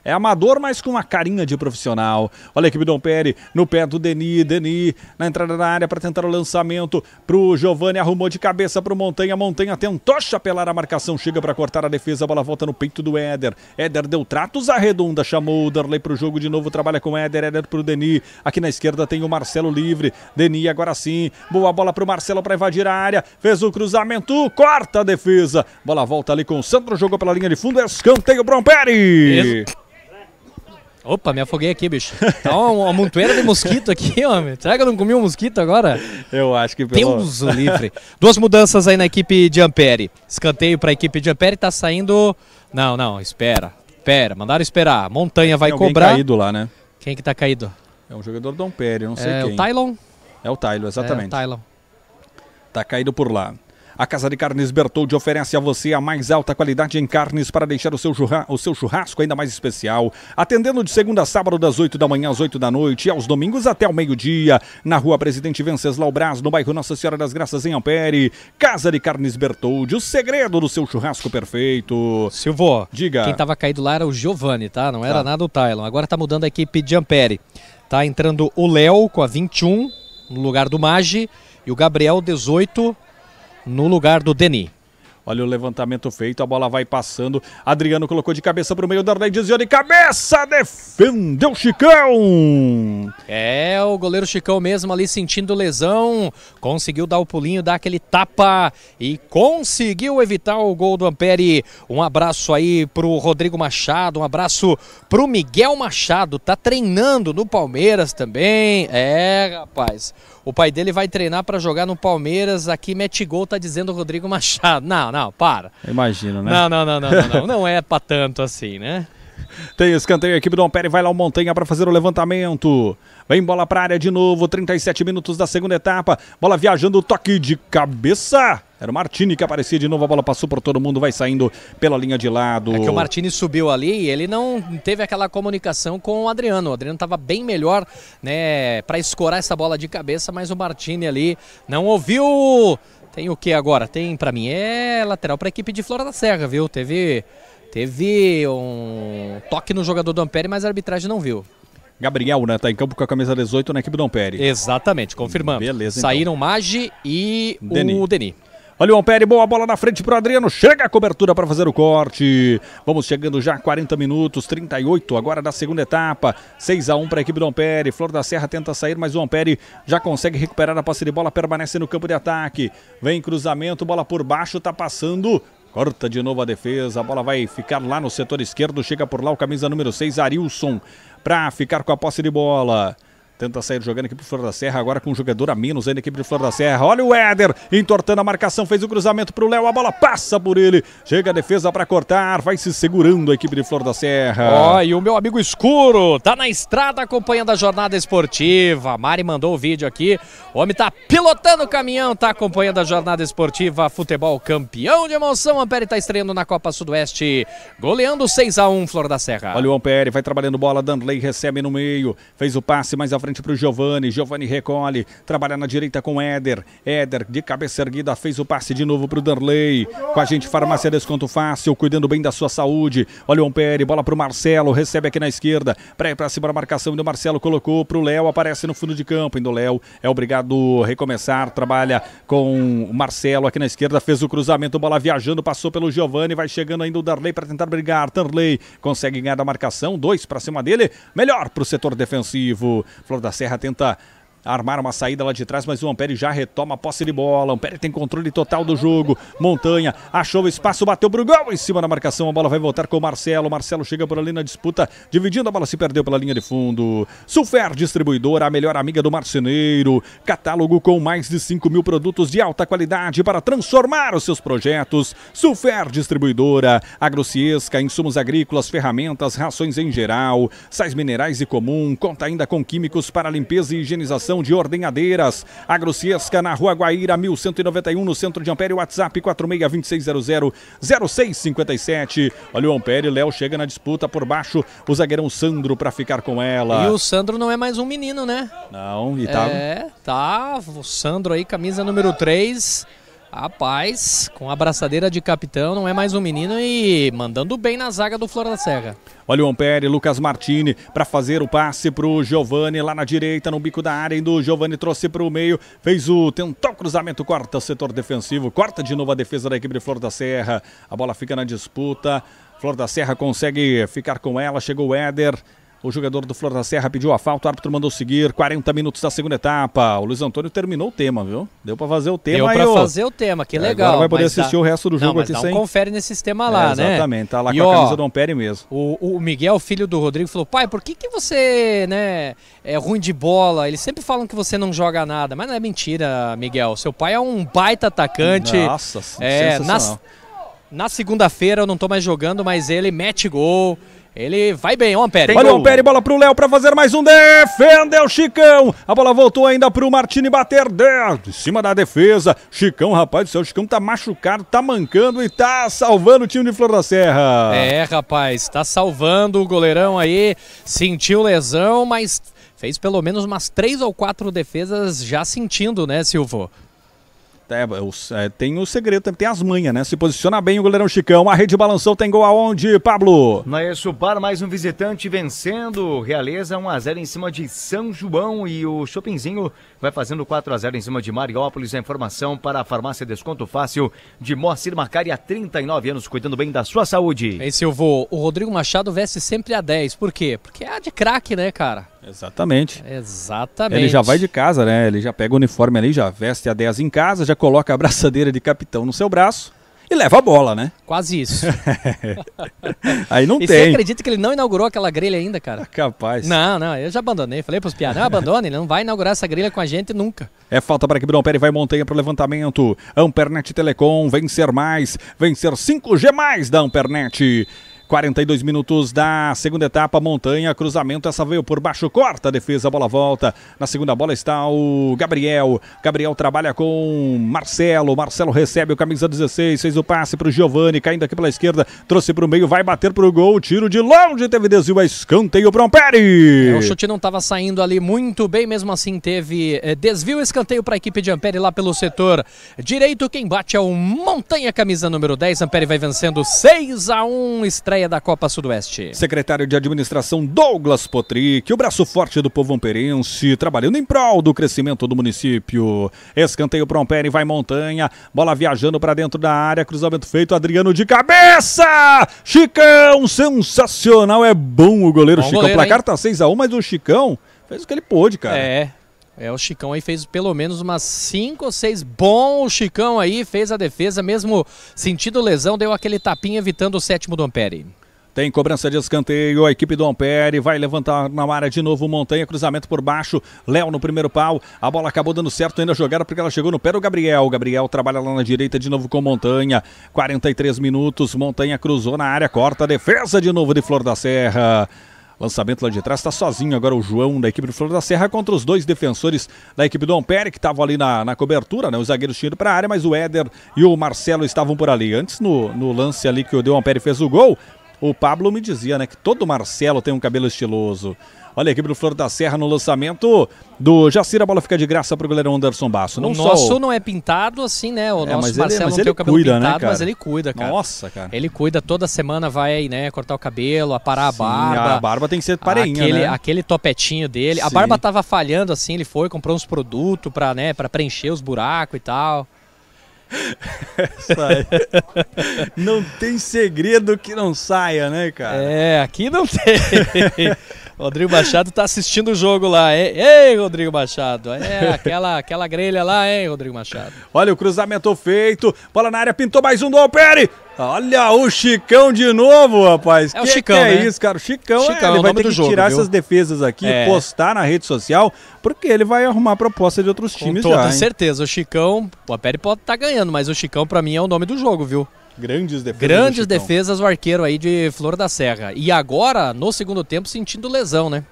[SPEAKER 1] É amador, mas com uma carinha de profissional. Olha a equipe do Peri no pé do Denis. Denis na entrada da área para tentar o lançamento pro Giovanni. Arrumou de cabeça pro Montanha. Montanha tentou chapelar a marcação. Chega para cortar a defesa. A bola volta no peito do Éder. Éder deu tratos à redonda. Chamou o Darley pro jogo de novo. Trabalha com o Éder. Éder pro Denis. Aqui na esquerda tem o Marcelo livre. Denis agora sim. Boa bola pro Marcelo para invadir a área. Fez o cruzamento. Corta a defesa. Bola volta ali com o Sandro. Jogou pela linha de fundo. Escanteio Bromperi. Isso.
[SPEAKER 2] Opa, me afoguei aqui, bicho. Tá uma, uma montoeira de mosquito aqui, homem. Será que eu não comi um mosquito agora? Eu acho que pelo... Deus o livre. Duas mudanças aí na equipe de Ampere. Escanteio para a equipe de Ampere. Tá saindo... Não, não, espera. Espera, mandaram esperar. Montanha vai Tem cobrar. caído lá, né? Quem que tá caído?
[SPEAKER 1] É um jogador do Ampere, não sei é quem. É o Tylon? É o Tylon, exatamente. É o Tylon. Tá caído por lá. A Casa de Carnes Bertoldi oferece a você a mais alta qualidade em carnes para deixar o seu, churra o seu churrasco ainda mais especial. Atendendo de segunda a sábado, das 8 da manhã às 8 da noite e aos domingos até o meio-dia. Na rua Presidente Venceslau Braz, no bairro Nossa Senhora das Graças, em Ampere. Casa de Carnes Bertoldi, o segredo do seu churrasco perfeito. Silvô, diga. Quem
[SPEAKER 2] estava caído lá era o Giovanni, tá? Não era tá. nada o Tylon. Agora está mudando a equipe de Ampere. Tá entrando o Léo com a 21
[SPEAKER 1] no lugar do Magi e o Gabriel 18 no lugar do Deni. Olha o levantamento feito, a bola vai passando. Adriano colocou de cabeça para o meio, Darley desviou de
[SPEAKER 3] cabeça, defendeu Chicão.
[SPEAKER 1] É, o goleiro Chicão mesmo
[SPEAKER 2] ali sentindo lesão, conseguiu dar o pulinho, dar aquele tapa e conseguiu evitar o gol do Ampere. Um abraço aí para o Rodrigo Machado, um abraço para o Miguel Machado, tá treinando no Palmeiras também. É, rapaz. O pai dele vai treinar para jogar no Palmeiras. Aqui mete gol, tá dizendo o Rodrigo Machado. Não, não, para.
[SPEAKER 1] Imagino, né? Não, não,
[SPEAKER 2] não, não, não. Não, é para tanto assim, né?
[SPEAKER 1] Tem escanteio, a equipe do Ampere vai lá o Montanha para fazer o levantamento. Vem bola para área de novo, 37 minutos da segunda etapa. Bola viajando, toque de cabeça. Era o Martini que aparecia de novo, a bola passou por todo mundo, vai saindo pela linha de lado. É que o Martini
[SPEAKER 2] subiu ali e ele não teve aquela comunicação com o Adriano. O Adriano estava bem melhor, né, para escorar essa bola de cabeça, mas o Martini ali não ouviu. Tem o que agora? Tem para mim é lateral para a equipe de Flora da Serra, viu? Teve teve um toque no jogador do Ampere, mas a arbitragem não viu. Gabriel,
[SPEAKER 1] né? Tá em campo com a camisa 18 na equipe do Ampere. Exatamente,
[SPEAKER 2] confirmamos. Beleza. Então. Saíram Magi e Deni. o Deni.
[SPEAKER 1] Olha o Ampere, boa bola na frente para o Adriano. Chega a cobertura para fazer o corte. Vamos chegando já a 40 minutos, 38 agora da segunda etapa. 6 a 1 para a equipe do Ampere. Flor da Serra tenta sair, mas o Ampere já consegue recuperar a posse de bola, permanece no campo de ataque. Vem cruzamento, bola por baixo, está passando. Corta de novo a defesa, a bola vai ficar lá no setor esquerdo. Chega por lá o camisa número 6, Arilson, para ficar com a posse de bola. Tenta sair jogando a equipe Flor da Serra, agora com um jogador a menos aí na equipe do Flor da Serra. Olha o Éder, entortando a marcação, fez o cruzamento para o Léo, a bola passa por ele. Chega a defesa para cortar, vai se segurando a equipe de Flor da Serra. Ó, oh,
[SPEAKER 2] e o meu amigo Escuro tá na estrada acompanhando a jornada esportiva. A Mari mandou o vídeo aqui. O homem tá pilotando o caminhão, tá acompanhando a jornada esportiva. Futebol campeão
[SPEAKER 1] de emoção. O Ampere tá estreando na Copa Sudoeste, goleando 6 a 1 Flor da Serra. Olha o Ampere, vai trabalhando bola, Danley recebe no meio, fez o passe mais à frente frente para o Giovani. Giovani recolhe, trabalha na direita com Éder. Éder de cabeça erguida fez o passe de novo para o Darley. Com a gente, Farmácia Desconto Fácil, cuidando bem da sua saúde. Olha o Ampere, bola para o Marcelo, recebe aqui na esquerda. Pré para cima da marcação e o Marcelo, colocou para o Léo, aparece no fundo de campo. Indo Léo, é obrigado a recomeçar. Trabalha com o Marcelo aqui na esquerda, fez o cruzamento, bola viajando, passou pelo Giovani, vai chegando ainda o Darley para tentar brigar. Darley consegue ganhar da marcação, dois para cima dele. Melhor para o setor defensivo. Flor da Serra tenta armar uma saída lá de trás, mas o Ampere já retoma a posse de bola. o Ampere tem controle total do jogo. Montanha achou o espaço, bateu pro gol em cima da marcação. A bola vai voltar com o Marcelo. Marcelo chega por ali na disputa, dividindo a bola, se perdeu pela linha de fundo. Sulfer Distribuidora, a melhor amiga do marceneiro. Catálogo com mais de 5 mil produtos de alta qualidade para transformar os seus projetos. Sulfer Distribuidora, agrociesca, insumos agrícolas, ferramentas, rações em geral, sais minerais e comum. Conta ainda com químicos para limpeza e higienização de ordenhadeiras. Agrociesca na Rua Guaíra, 1191, no centro de Ampere. WhatsApp 462600-0657. Olha o Ampere, Léo chega na disputa por baixo. O zagueirão Sandro para ficar com ela. E o
[SPEAKER 2] Sandro não é mais um menino, né?
[SPEAKER 1] Não, e tá... É,
[SPEAKER 2] tá. O Sandro aí, camisa número 3 Rapaz, com a abraçadeira
[SPEAKER 1] de capitão, não é mais um menino e mandando bem na zaga do Flora da Serra. Olha o Ampere, Lucas Martini para fazer o passe pro Giovani lá na direita, no bico da área. Indo o Giovani trouxe pro meio, fez o tentou cruzamento, corta o setor defensivo, corta de novo a defesa da equipe de Flor da Serra. A bola fica na disputa. Flor da Serra consegue ficar com ela. Chegou o Éder, o jogador do Flor da Serra pediu a falta, o árbitro mandou seguir. 40 minutos da segunda etapa. O Luiz Antônio terminou o tema, viu? Deu para fazer o tema. Deu para fazer o tema, que é, legal. Agora vai poder tá- assistir dá... o resto do jogo não, aqui dá um sem. confere
[SPEAKER 2] nesse sistema lá, é, exatamente, né? Exatamente, tá lá e com ó, a camisa
[SPEAKER 1] do Ampere mesmo. O, o, Miguel, filho
[SPEAKER 2] do Rodrigo, falou: pai, por que, que você né, é ruim de bola? Eles sempre falam que você não joga nada. Mas não é mentira, Miguel. Seu pai é um baita atacante. Nossa, é, sensacional. Nas... Na segunda-feira eu não tô mais jogando, mas ele mete gol. Ele vai bem, o Ampere. Olha o Ampere,
[SPEAKER 1] bola pro Léo para fazer mais um. Defendeu Chicão. A bola voltou ainda pro Martini bater. De... Em cima da defesa. Chicão, rapaz do céu, Chicão tá machucado, tá mancando e tá salvando o time de Flor da Serra. É,
[SPEAKER 2] rapaz, tá salvando o goleirão aí. Sentiu lesão, mas fez pelo menos umas três ou quatro defesas
[SPEAKER 1] já sentindo, né, Silvô? É, é, é, tem o segredo também, tem as manhas, né? Se posiciona bem o goleirão Chicão. A rede balançou, tem gol aonde, Pablo?
[SPEAKER 4] Na Exupar, mais um visitante vencendo. Realeza 1x0 em cima de São João e o Chopinzinho vai fazendo 4 a 0 em cima de Mariópolis. A informação para a farmácia Desconto Fácil de Moacir Macari há 39 anos, cuidando bem da sua saúde. É em Silvô, o Rodrigo Machado veste sempre a 10.
[SPEAKER 2] Por quê? Porque é a de craque, né, cara? Exatamente. Exatamente. Ele já vai de
[SPEAKER 1] casa, né? Ele já pega o uniforme ali, já veste a 10 em casa, já coloca a braçadeira de capitão no seu braço e leva a bola, né?
[SPEAKER 2] Quase isso.
[SPEAKER 1] Aí não e tem. Você acredita
[SPEAKER 2] que ele não inaugurou aquela grelha ainda, cara? Ah, capaz. Não, não, eu já abandonei. Falei pros piadas, não abandone, ele não vai inaugurar essa grelha com a gente nunca.
[SPEAKER 1] É falta para que Quebrão Pérez, vai Montanha o levantamento. Ampernet Telecom, vencer mais, vencer 5G mais da Ampernet. 42 minutos da segunda etapa, Montanha, cruzamento, essa veio por baixo, corta a defesa, a bola volta. Na segunda bola está o Gabriel. Gabriel trabalha com Marcelo. Marcelo recebe o camisa 16, fez o passe para o Giovani, caindo aqui pela esquerda, trouxe para o meio, vai bater para o gol, tiro de longe, teve desvio, é escanteio para o Ampere. É, o chute
[SPEAKER 2] não estava saindo ali muito bem, mesmo assim teve eh, desvio, escanteio para a equipe de Ampere lá pelo setor direito. Quem bate é o Montanha, camisa número 10. Ampere vai vencendo 6 a 1 estreia estreia da Copa Sudoeste.
[SPEAKER 1] Secretário de Administração Douglas Potri, o braço forte do povo amperense, trabalhando em prol do crescimento do município. Escanteio para Ampere, vai montanha, bola viajando para dentro da área, cruzamento feito, Adriano de cabeça! Chicão, sensacional, é bom o goleiro bom Chicão. o placar hein? tá 6x1, mas o Chicão
[SPEAKER 2] fez o que ele pôde, cara. É, é, o Chicão aí fez pelo menos umas 5 ou 6. Bom, o Chicão aí fez a defesa, mesmo
[SPEAKER 1] sentido lesão, deu aquele tapinha evitando o sétimo do Ampere. Tem cobrança de escanteio, a equipe do Ampere vai levantar na área de novo, Montanha, cruzamento por baixo, Léo no primeiro pau, a bola acabou dando certo ainda jogada porque ela chegou no pé do Gabriel, Gabriel trabalha lá na direita de novo com Montanha, 43 minutos, Montanha cruzou na área, corta a defesa de novo de Flor da Serra, Lançamento lá de trás, está sozinho agora o João da equipe do Flor da Serra contra os dois defensores da equipe do Ampere, que estavam ali na, na cobertura, né? Os zagueiros tinham ido para a área, mas o Éder e o Marcelo estavam por ali. Antes, no, no lance ali que o Del Ampere fez o gol, o Pablo me dizia, né, que todo Marcelo tem um cabelo estiloso. Olha a equipe do Flor da Serra no lançamento do Jacira. A bola fica de graça para o goleiro Anderson Basso. Não o só nosso o...
[SPEAKER 2] não é pintado assim, né? O é, nosso Marcelo ele, não tem o cabelo cuida, né, pintado, né, mas ele cuida, cara. Nossa, cara. Ele cuida toda semana, vai aí, né, cortar o cabelo, aparar Sim, a barba. A barba tem que ser pareinha, aquele, né? Aquele topetinho dele. Sim. A barba tava falhando assim, ele foi, comprou uns produtos para né, pra preencher os buracos e tal. não
[SPEAKER 1] tem segredo que não saia, né, cara? É, aqui não tem.
[SPEAKER 2] Rodrigo Machado tá assistindo o jogo lá, hein? Ei, Rodrigo Machado. É, aquela, aquela grelha lá, hein, Rodrigo Machado.
[SPEAKER 1] Olha o cruzamento é feito. Bola na área, pintou mais um do Alperi. Olha o Chicão de novo, rapaz. É que, o Chicão, que é né? isso, cara? O Chicão, é, Chicão é, ele é o vai ter que jogo, tirar viu? essas defesas aqui, é. postar na rede social, porque ele vai arrumar proposta de outros Com times toda já. Com
[SPEAKER 2] certeza. Hein? O Chicão, o Alperi pode estar tá ganhando, mas o Chicão para mim é o nome do jogo, viu? Grandes defesas. Grandes defesas o arqueiro aí de Flor da Serra. E agora, no segundo
[SPEAKER 1] tempo, sentindo lesão, né?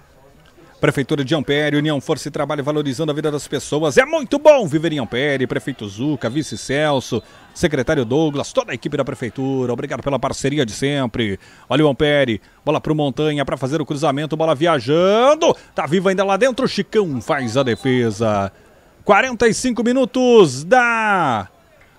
[SPEAKER 1] Prefeitura de Ampere, União Força e Trabalho valorizando a vida das pessoas. É muito bom viver em Ampere, prefeito Zuca, vice Celso, secretário Douglas, toda a equipe da prefeitura. Obrigado pela parceria de sempre. Olha o Ampere, bola pro Montanha para fazer o cruzamento, bola viajando. Tá vivo ainda lá dentro, Chicão faz a defesa. 45 minutos da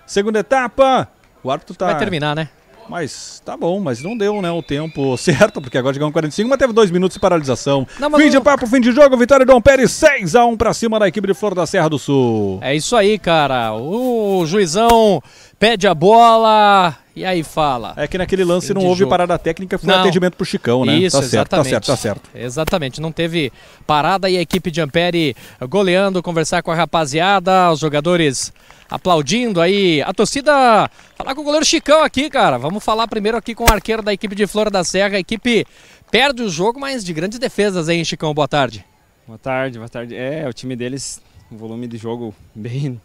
[SPEAKER 1] segunda etapa. O árbitro tá. Vai terminar, né? Mas tá bom, mas não deu, né, o tempo certo, porque agora chegamos 45, mas teve dois minutos de paralisação. Não, fim não... de papo, fim de jogo, vitória do Dom Pérez, 6 a 1 para cima da equipe de Flor da Serra do Sul.
[SPEAKER 2] É isso aí, cara. O juizão pede a bola e aí fala. É que naquele lance não houve jogo. parada técnica, foi não. Um atendimento
[SPEAKER 1] pro Chicão, né? Isso, tá exatamente. certo, tá, tá certo, tá
[SPEAKER 2] certo. Exatamente, não teve parada e a equipe de Ampere goleando, conversar com a rapaziada, os jogadores aplaudindo aí. A torcida, falar com o goleiro Chicão aqui, cara. Vamos falar primeiro aqui com o arqueiro da equipe de Flora da Serra, a equipe perde o jogo, mas de grandes defesas, hein, Chicão? Boa tarde. Boa tarde, boa tarde. É, o time deles, um volume
[SPEAKER 1] de jogo bem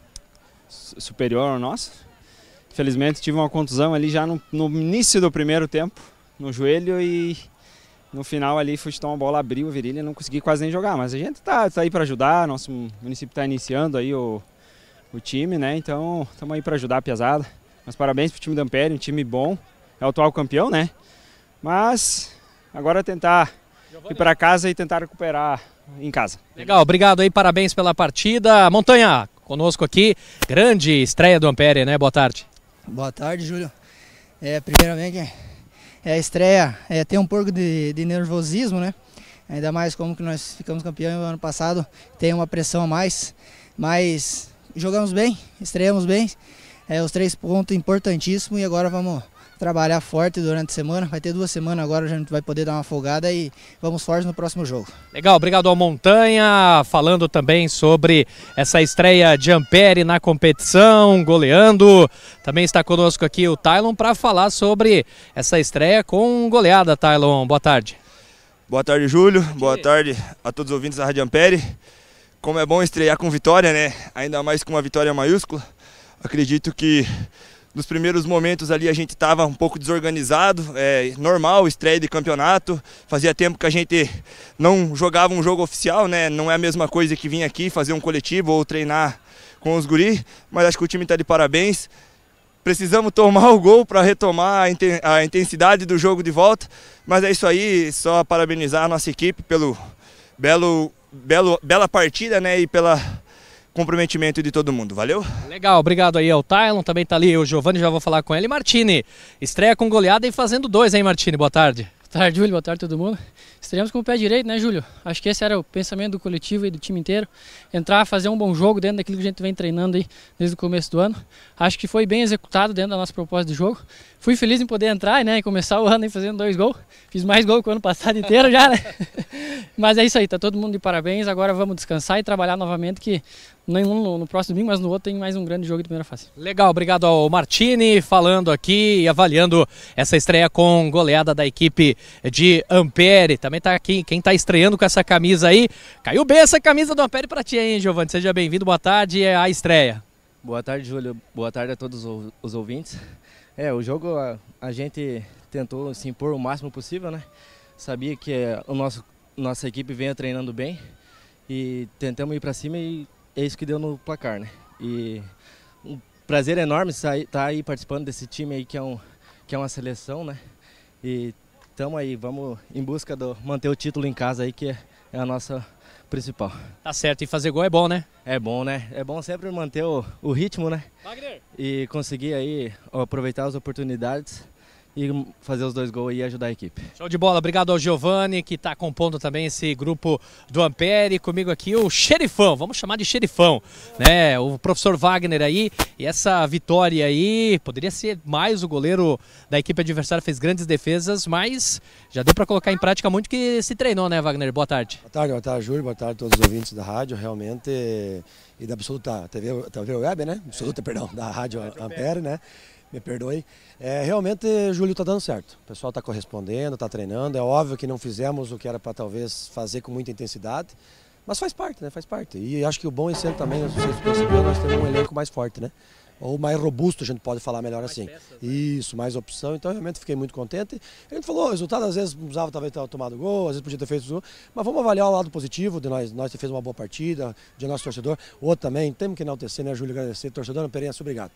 [SPEAKER 1] superior ao nosso Felizmente tive uma contusão ali já no, no, início do primeiro tempo, no joelho e no final ali fui tomar uma bola, abriu a virilha, não consegui quase nem jogar, mas a gente está tá aí para ajudar, nosso município está iniciando
[SPEAKER 5] aí o, o time, né? Então estamos aí para ajudar a pesada. Mas parabéns para o time da Ampere, um time bom, é o atual campeão, né? Mas agora é tentar ir para casa e tentar recuperar em casa.
[SPEAKER 2] Legal, obrigado aí, parabéns pela partida. Montanha, conosco aqui, grande estreia do Ampere, né? Boa tarde.
[SPEAKER 5] Boa tarde, Júlio.
[SPEAKER 8] É, primeiramente, é a estreia, é, tem um pouco de, de, nervosismo, né? Ainda mais como que nós ficamos campeão no ano passado, tem uma pressão a mais, mas jogamos bem, estreamos bem, é, os três pontos importantíssimos e agora vamos trabalhar forte durante a semana. Vai ter duas semanas agora, a gente vai poder dar uma folgada e
[SPEAKER 5] vamos forte no próximo jogo.
[SPEAKER 2] Legal, obrigado ao Montanha, falando também sobre essa estreia de Ampere na competição, goleando. Também está conosco aqui o Tylon para falar sobre essa estreia com goleada, Tylon. Boa tarde.
[SPEAKER 8] Boa tarde, Júlio. Aqui. Boa tarde a todos os ouvintes da Rádio Ampere. Como é bom estrear com vitória,
[SPEAKER 1] né? Ainda mais com uma vitória maiúscula. Acredito que nos primeiros momentos ali a gente estava um pouco desorganizado, é normal, estreia de campeonato. Fazia tempo que a gente não jogava um jogo oficial, né? Não é a mesma coisa que vir aqui fazer um coletivo ou
[SPEAKER 3] treinar com os guri, mas acho que o time está de parabéns. Precisamos tomar o gol para retomar a intensidade do jogo de volta, mas é isso aí, só parabenizar
[SPEAKER 1] a nossa equipe pelo belo, belo, bela partida né, e pela comprometimento de todo mundo. Valeu?
[SPEAKER 2] Legal, obrigado aí ao Tylon, também tá ali o Giovanni, já vou falar com ele. Martini, estreia com goleada e fazendo dois, hein, Martini? Boa tarde. Boa tarde, Júlio. Boa tarde, todo mundo. Estreamos com o pé direito, né, Júlio? Acho que esse era o pensamento do coletivo e do time inteiro. Entrar, fazer um bom jogo
[SPEAKER 6] dentro daquilo que a gente vem treinando aí desde o começo do ano. Acho que foi bem executado dentro da nossa proposta de jogo. Fui feliz em poder entrar né, e começar o ano aí fazendo dois gols. Fiz mais gol que o ano passado inteiro já, né? Mas é isso aí, tá todo mundo de parabéns. Agora vamos descansar e trabalhar novamente, que Nenhum no, no próximo domingo, mas no outro tem mais um grande jogo de primeira fase.
[SPEAKER 2] Legal, obrigado ao Martini falando aqui e avaliando essa estreia com goleada da equipe de Ampere. Também tá aqui quem tá estreando com essa camisa aí. Caiu bem essa camisa do Ampere para ti, hein, Giovanni? Seja bem-vindo, boa tarde à é estreia.
[SPEAKER 4] Boa tarde, Júlio. Boa tarde a todos os ouvintes. É, o jogo a, a gente tentou se impor o máximo possível, né? Sabia que a é,
[SPEAKER 2] o nosso nossa equipe venha treinando bem e tentamos ir para cima e é isso que deu no placar, né? E um prazer enorme estar tá aí participando desse time aí que é, um, que é uma seleção, né? E estamos aí, vamos em busca do manter o título em casa aí, que é, é a nossa principal. Tá certo, e fazer gol é bom, né? É bom,
[SPEAKER 8] né? É bom sempre manter o, o ritmo, né? Wagner! E conseguir aí aproveitar as oportunidades e fazer os dois gols e ajudar a equipe.
[SPEAKER 2] Show de bola, obrigado ao Giovanni que está compondo também esse grupo do Ampere, comigo aqui o Xerifão, vamos chamar de Xerifão, né? O professor Wagner aí, e essa vitória aí, poderia ser mais o goleiro da equipe adversária fez grandes defesas, mas já deu para colocar em prática muito que se
[SPEAKER 8] treinou, né, Wagner? Boa tarde. Boa tarde, boa tarde, Júlio, boa tarde a todos os ouvintes da rádio, realmente e da Absoluta TV, tá TV tá Web, né? Absoluta, é. perdão, da Rádio Ampere, né? me perdoe. É, realmente, Júlio está dando certo. O pessoal está correspondendo, está treinando. É óbvio que não fizemos o que era para talvez fazer com muita intensidade, mas faz parte, né? Faz parte. E acho que o bom é ser também, vocês perceberam, nós temos um elenco mais forte, né? Ou mais robusto, a gente pode falar melhor mais assim. Peças, né? Isso, mais opção. Então, realmente fiquei muito contente. A gente falou, o resultado às vezes usava talvez ter tomado gol, às vezes podia ter feito gol. Mas vamos avaliar o lado positivo de nós. Nós ter feito uma boa partida, de nosso torcedor. Outro também, temos que enaltecer, né, Júlio? Agradecer. Torcedor, não, obrigado.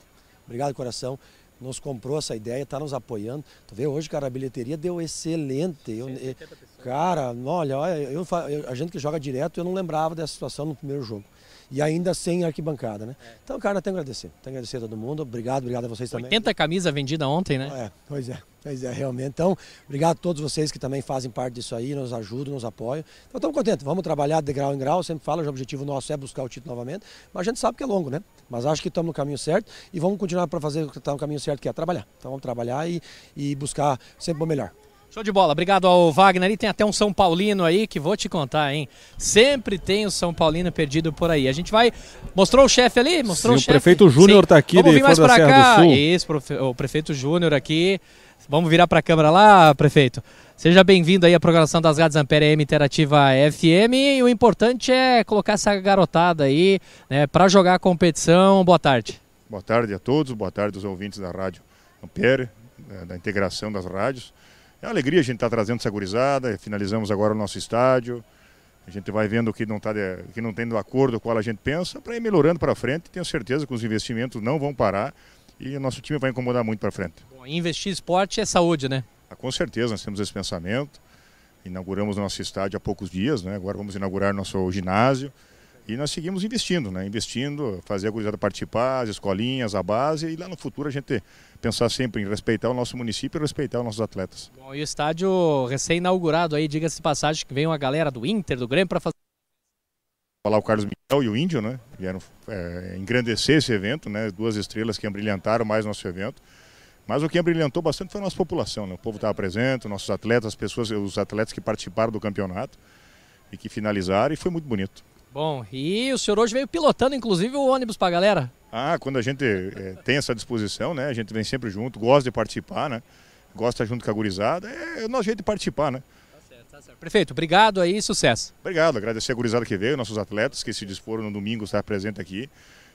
[SPEAKER 8] Obrigado, coração nos comprou essa ideia, está nos apoiando. Tu vê, hoje, cara, a bilheteria deu excelente. Eu, eh, é é cara, olha, eu, eu, a gente que joga direto, eu não lembrava dessa situação no primeiro jogo e ainda sem arquibancada, né? Então, cara, tenho que agradecer. Tenho que agradecer a todo mundo. Obrigado, obrigado a vocês 80 também. 80 camisa vendida ontem, né? É, pois é. Pois é, realmente. Então, obrigado a todos vocês que também fazem parte disso aí, nos ajudam, nos apoiam. Então, estamos contentes. Vamos trabalhar de grau em grau. Sempre falo, o objetivo nosso é buscar o título novamente. Mas a gente sabe que é longo, né? Mas acho que estamos no caminho certo e vamos continuar para fazer o que está no caminho certo, que é trabalhar. Então, vamos trabalhar e, e buscar sempre o melhor.
[SPEAKER 2] Show de bola, obrigado ao Wagner. E tem até um São Paulino aí que vou te contar, hein? Sempre tem o São Paulino perdido por aí. A gente vai. Mostrou o chefe ali? Mostrou Sim, o, o prefeito Júnior está aqui Vamos vir mais para cá. Isso, o prefeito Júnior aqui. Vamos virar para a câmera lá, prefeito. Seja bem-vindo aí à programação das Rádios Ampere M Interativa FM. E o importante é colocar essa garotada aí né, para
[SPEAKER 9] jogar a competição. Boa tarde. Boa tarde a todos, boa tarde aos ouvintes da Rádio Ampere, né, da integração das rádios. É uma alegria a gente estar tá trazendo essa gurizada, finalizamos agora o nosso estádio. A gente vai vendo o que não, tá de, que não tem do acordo com o qual a gente pensa para ir melhorando para frente. Tenho certeza que os investimentos não vão parar e o nosso time vai incomodar muito para frente. Bom, investir esporte é saúde, né? Ah, com certeza, nós temos esse pensamento. Inauguramos nosso estádio há poucos dias, né? agora vamos inaugurar nosso ginásio. E nós seguimos investindo, né? Investindo, fazer a gurizada participar, as escolinhas, a base, e lá no futuro a gente pensar sempre em respeitar o nosso município e respeitar os nossos atletas.
[SPEAKER 2] Bom, e o estádio recém-inaugurado aí, diga-se passagem, que vem uma galera do Inter, do Grêmio para fazer.
[SPEAKER 9] Falar o Carlos Miguel e o Índio, né? Vieram é, engrandecer esse evento, né? Duas estrelas que abrilhantaram mais nosso evento. Mas o que abrilhantou bastante foi a nossa população, né? O povo estava presente, nossos atletas, as pessoas, os atletas que participaram do campeonato e que finalizaram, e foi muito bonito. Bom, e o senhor hoje veio pilotando, inclusive, o ônibus para a galera? Ah, quando a gente é, tem essa disposição, né? A gente vem sempre junto, gosta de participar, né? Gosta junto com a gurizada, é o nosso jeito de participar, né? Tá certo, tá certo. Prefeito, obrigado aí e sucesso. Obrigado, agradecer a gurizada que veio, nossos atletas que se disporam no domingo estar presente aqui.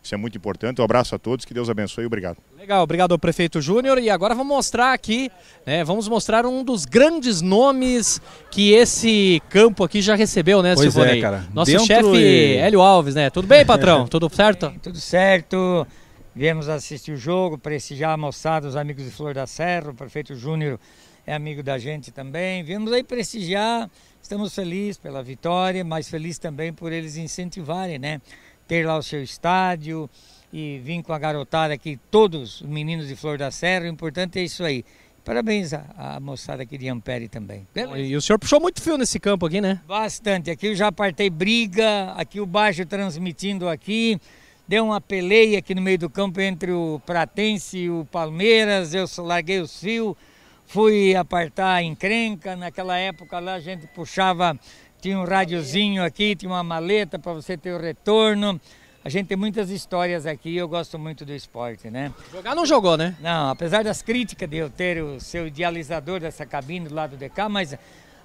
[SPEAKER 9] Isso é muito importante. Um abraço a todos, que Deus abençoe obrigado.
[SPEAKER 2] Legal, obrigado ao prefeito Júnior. E agora vamos mostrar aqui, né, vamos mostrar um dos grandes nomes que esse
[SPEAKER 5] campo aqui já recebeu, né, pois É, cara. Nosso Dentro chefe e... Hélio Alves, né? Tudo bem, patrão? tudo certo? Bem, tudo certo. Viemos assistir o jogo, prestigiar a moçada, os amigos de Flor da Serra, o prefeito Júnior é amigo da gente também. Viemos aí prestigiar, estamos felizes pela vitória, mas felizes também por eles incentivarem, né? ter lá o seu estádio e vir com a garotada aqui, todos os meninos de Flor da Serra, o importante é isso aí. Parabéns à, moçada aqui de Ampere também. E o senhor puxou muito fio nesse campo aqui, né? Bastante. Aqui eu já apartei briga, aqui o baixo transmitindo aqui. Deu uma peleia aqui no meio do campo entre o Pratense e o Palmeiras. Eu larguei os fios, fui apartar encrenca. Naquela época lá a gente puxava tinha um rádiozinho aqui, tinha uma maleta para você ter o retorno. A gente tem muitas histórias aqui eu gosto muito do esporte, né? Jogar não jogou, né? Não, apesar das críticas de eu ter o seu idealizador dessa cabine do lado de cá, mas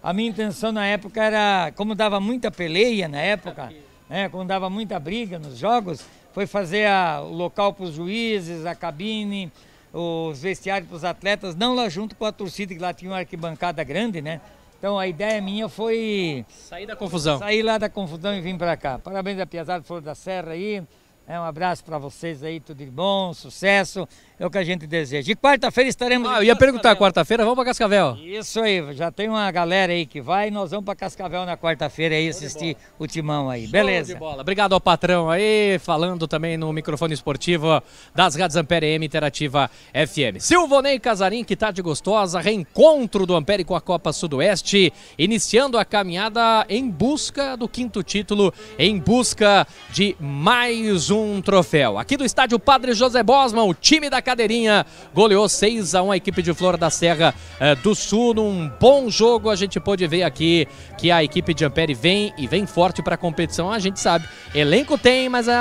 [SPEAKER 5] a minha intenção na época era, como dava muita peleia na época, né, como dava muita briga nos jogos, foi fazer a, o local para os juízes, a cabine, os vestiários para os atletas, não lá junto com a torcida, que lá tinha uma arquibancada grande, né? Então a ideia minha foi... Sair da confusão. Sair lá da confusão e vir para cá. Parabéns a Piazada Flor da Serra aí. É um abraço para vocês aí, tudo de bom, sucesso é o que a gente deseja. E quarta-feira estaremos. Ah, eu ia perguntar, quarta-feira vamos para Cascavel. Isso aí, já tem uma galera aí que vai, nós vamos para Cascavel na quarta-feira aí assistir o timão aí. Show Beleza. Obrigado ao patrão aí, falando
[SPEAKER 2] também no microfone esportivo das Rádios Ampere M Interativa FM. Silvonei Casarim, que tarde gostosa, reencontro do Ampere com a Copa Sudoeste, iniciando a caminhada em busca do quinto título, em busca de mais um troféu. Aqui do estádio Padre José Bosman, o time da cadeirinha. Goleou 6 a 1 a equipe de Flor da Serra eh, do Sul. Num bom jogo, a gente pôde ver aqui que a equipe de Ampere vem e vem forte para a competição. A gente sabe, elenco tem, mas é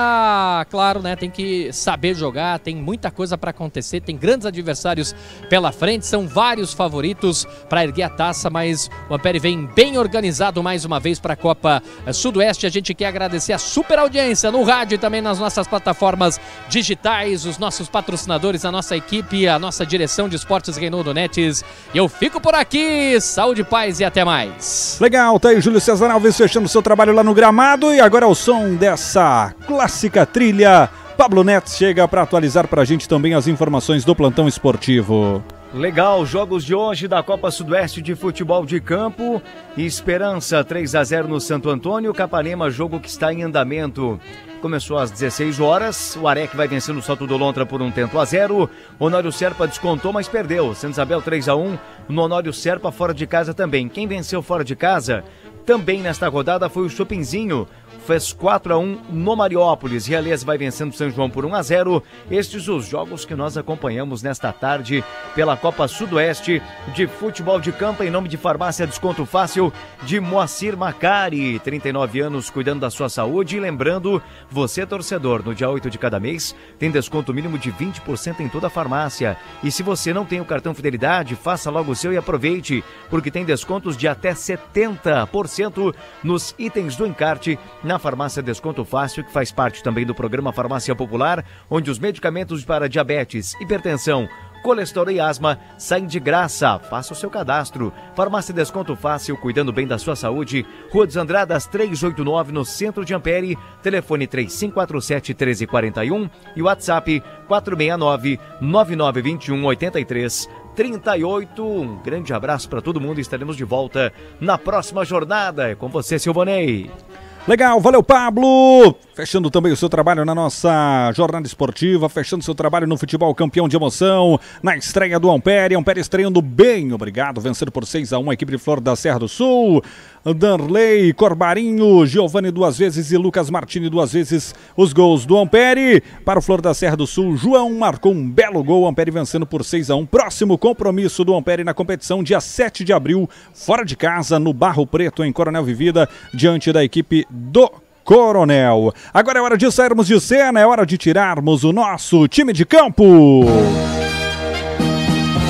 [SPEAKER 2] claro, né, tem que saber jogar, tem muita coisa para acontecer, tem grandes adversários pela frente, são vários favoritos para erguer a taça, mas o Ampere vem bem organizado mais uma vez para a Copa eh, Sudoeste. A gente quer agradecer a super audiência no rádio e também nas nossas plataformas digitais, os nossos patrocinadores a nossa equipe, a nossa direção de esportes Reinaldo Netes. Eu fico por aqui, saúde, paz e até mais.
[SPEAKER 1] Legal, tá aí Júlio César Alves fechando seu trabalho lá no gramado e agora é o som dessa clássica trilha. Pablo Neto chega para atualizar para a gente também as informações do plantão esportivo.
[SPEAKER 4] Legal, jogos de hoje da Copa Sudoeste de Futebol de Campo. Esperança 3 a 0 no Santo Antônio, Capanema, jogo que está em andamento. Começou às 16 horas, o Arec vai vencendo o Santo do Lontra por um tempo a zero. Honório Serpa descontou, mas perdeu. Santa Isabel 3 a 1 no Honório Serpa fora de casa também. Quem venceu fora de casa também nesta rodada foi o Chopinzinho fez 4 a 1 no Mariópolis. Realeza vai vencendo São João por 1 a 0. Estes os jogos que nós acompanhamos nesta tarde pela Copa Sudoeste de futebol de campo em nome de Farmácia Desconto Fácil de Moacir Macari, 39 anos cuidando da sua saúde e lembrando, você torcedor, no dia 8 de cada mês tem desconto mínimo de 20% em toda a farmácia. E se você não tem o cartão fidelidade, faça logo o seu e aproveite, porque tem descontos de até 70% nos itens do encarte na na Farmácia Desconto Fácil, que faz parte também do programa Farmácia Popular, onde os medicamentos para diabetes, hipertensão, colesterol e asma saem de graça. Faça o seu cadastro. Farmácia Desconto Fácil, cuidando bem da sua saúde. Rua dos Andradas 389, no centro de Ampere. Telefone 3547-1341 e WhatsApp 469-9921-8338. Um grande abraço para todo mundo. Estaremos de volta na próxima jornada.
[SPEAKER 1] É com você, Silvanei. Legal, valeu Pablo! Fechando também o seu trabalho na nossa jornada esportiva, fechando seu trabalho no futebol campeão de emoção, na estreia do Ampere. Ampere estreando bem, obrigado. Vencendo por 6 a 1 a equipe de Flor da Serra do Sul. Danley, Corbarinho, Giovanni duas vezes e Lucas Martini duas vezes os gols do Ampere. Para o Flor da Serra do Sul, João marcou um belo gol. Ampere vencendo por 6 a 1 Próximo compromisso do Ampere na competição, dia 7 de abril, fora de casa, no Barro Preto, em Coronel Vivida, diante da equipe do Coronel. Agora é hora de sairmos de cena, é hora de tirarmos o nosso time de campo.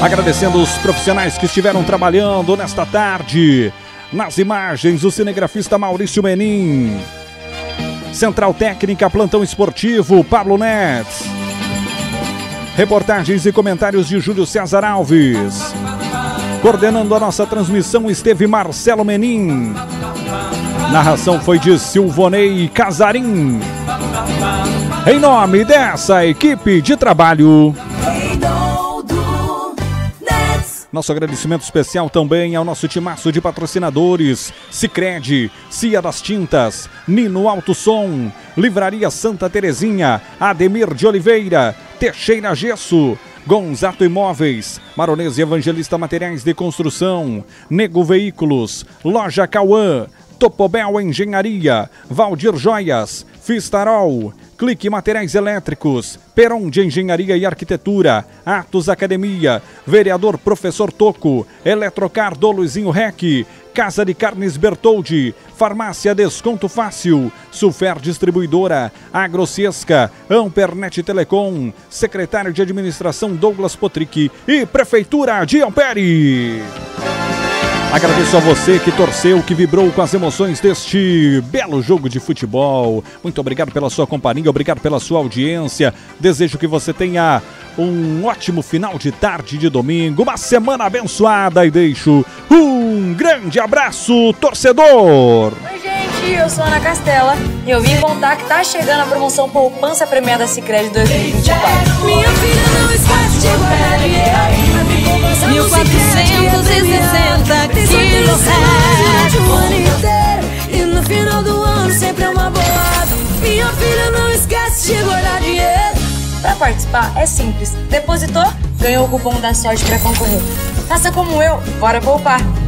[SPEAKER 1] Agradecendo os profissionais que estiveram trabalhando nesta tarde. Nas imagens, o cinegrafista Maurício Menin. Central Técnica, Plantão Esportivo, Pablo Nets. Reportagens e comentários de Júlio César Alves. Coordenando a nossa transmissão esteve Marcelo Menin. Narração foi de Silvonei Casarim. Em nome dessa equipe de trabalho. Nosso agradecimento especial também ao nosso timaço de patrocinadores: Cicred, Cia das Tintas, Nino Alto Som, Livraria Santa Terezinha, Ademir de Oliveira, Teixeira Gesso, Gonzato Imóveis, Maronese Evangelista Materiais de Construção, Nego Veículos, Loja Cauã, Topobel Engenharia, Valdir Joias, Fistarol, Clique Materiais Elétricos, Peron de Engenharia e Arquitetura, Atos Academia, Vereador Professor Toco, Eletrocar do Luizinho Rec, Casa de Carnes Bertoldi, Farmácia Desconto Fácil, Sufer Distribuidora, Agrociesca, Ampernet Telecom, Secretário de Administração Douglas Potrick e Prefeitura de Ampere. Agradeço a você que torceu, que vibrou com as emoções deste belo jogo de futebol. Muito obrigado pela sua companhia, obrigado pela sua audiência. Desejo que você tenha um ótimo final de tarde de domingo, uma semana abençoada e deixo um grande abraço, torcedor! Oi,
[SPEAKER 4] gente, eu sou Ana Castela e eu vim contar que tá chegando a promoção Poupança Premiada Sicredi 2024.
[SPEAKER 7] Minha filha não esquece de aí. 1460 quilos o ano inteiro E no final do ano sempre é uma bolada Minha filha não esquece de guardar dinheiro Pra participar é simples depositou ganhou o cupom da sorte pra
[SPEAKER 4] concorrer Faça como eu, bora poupar!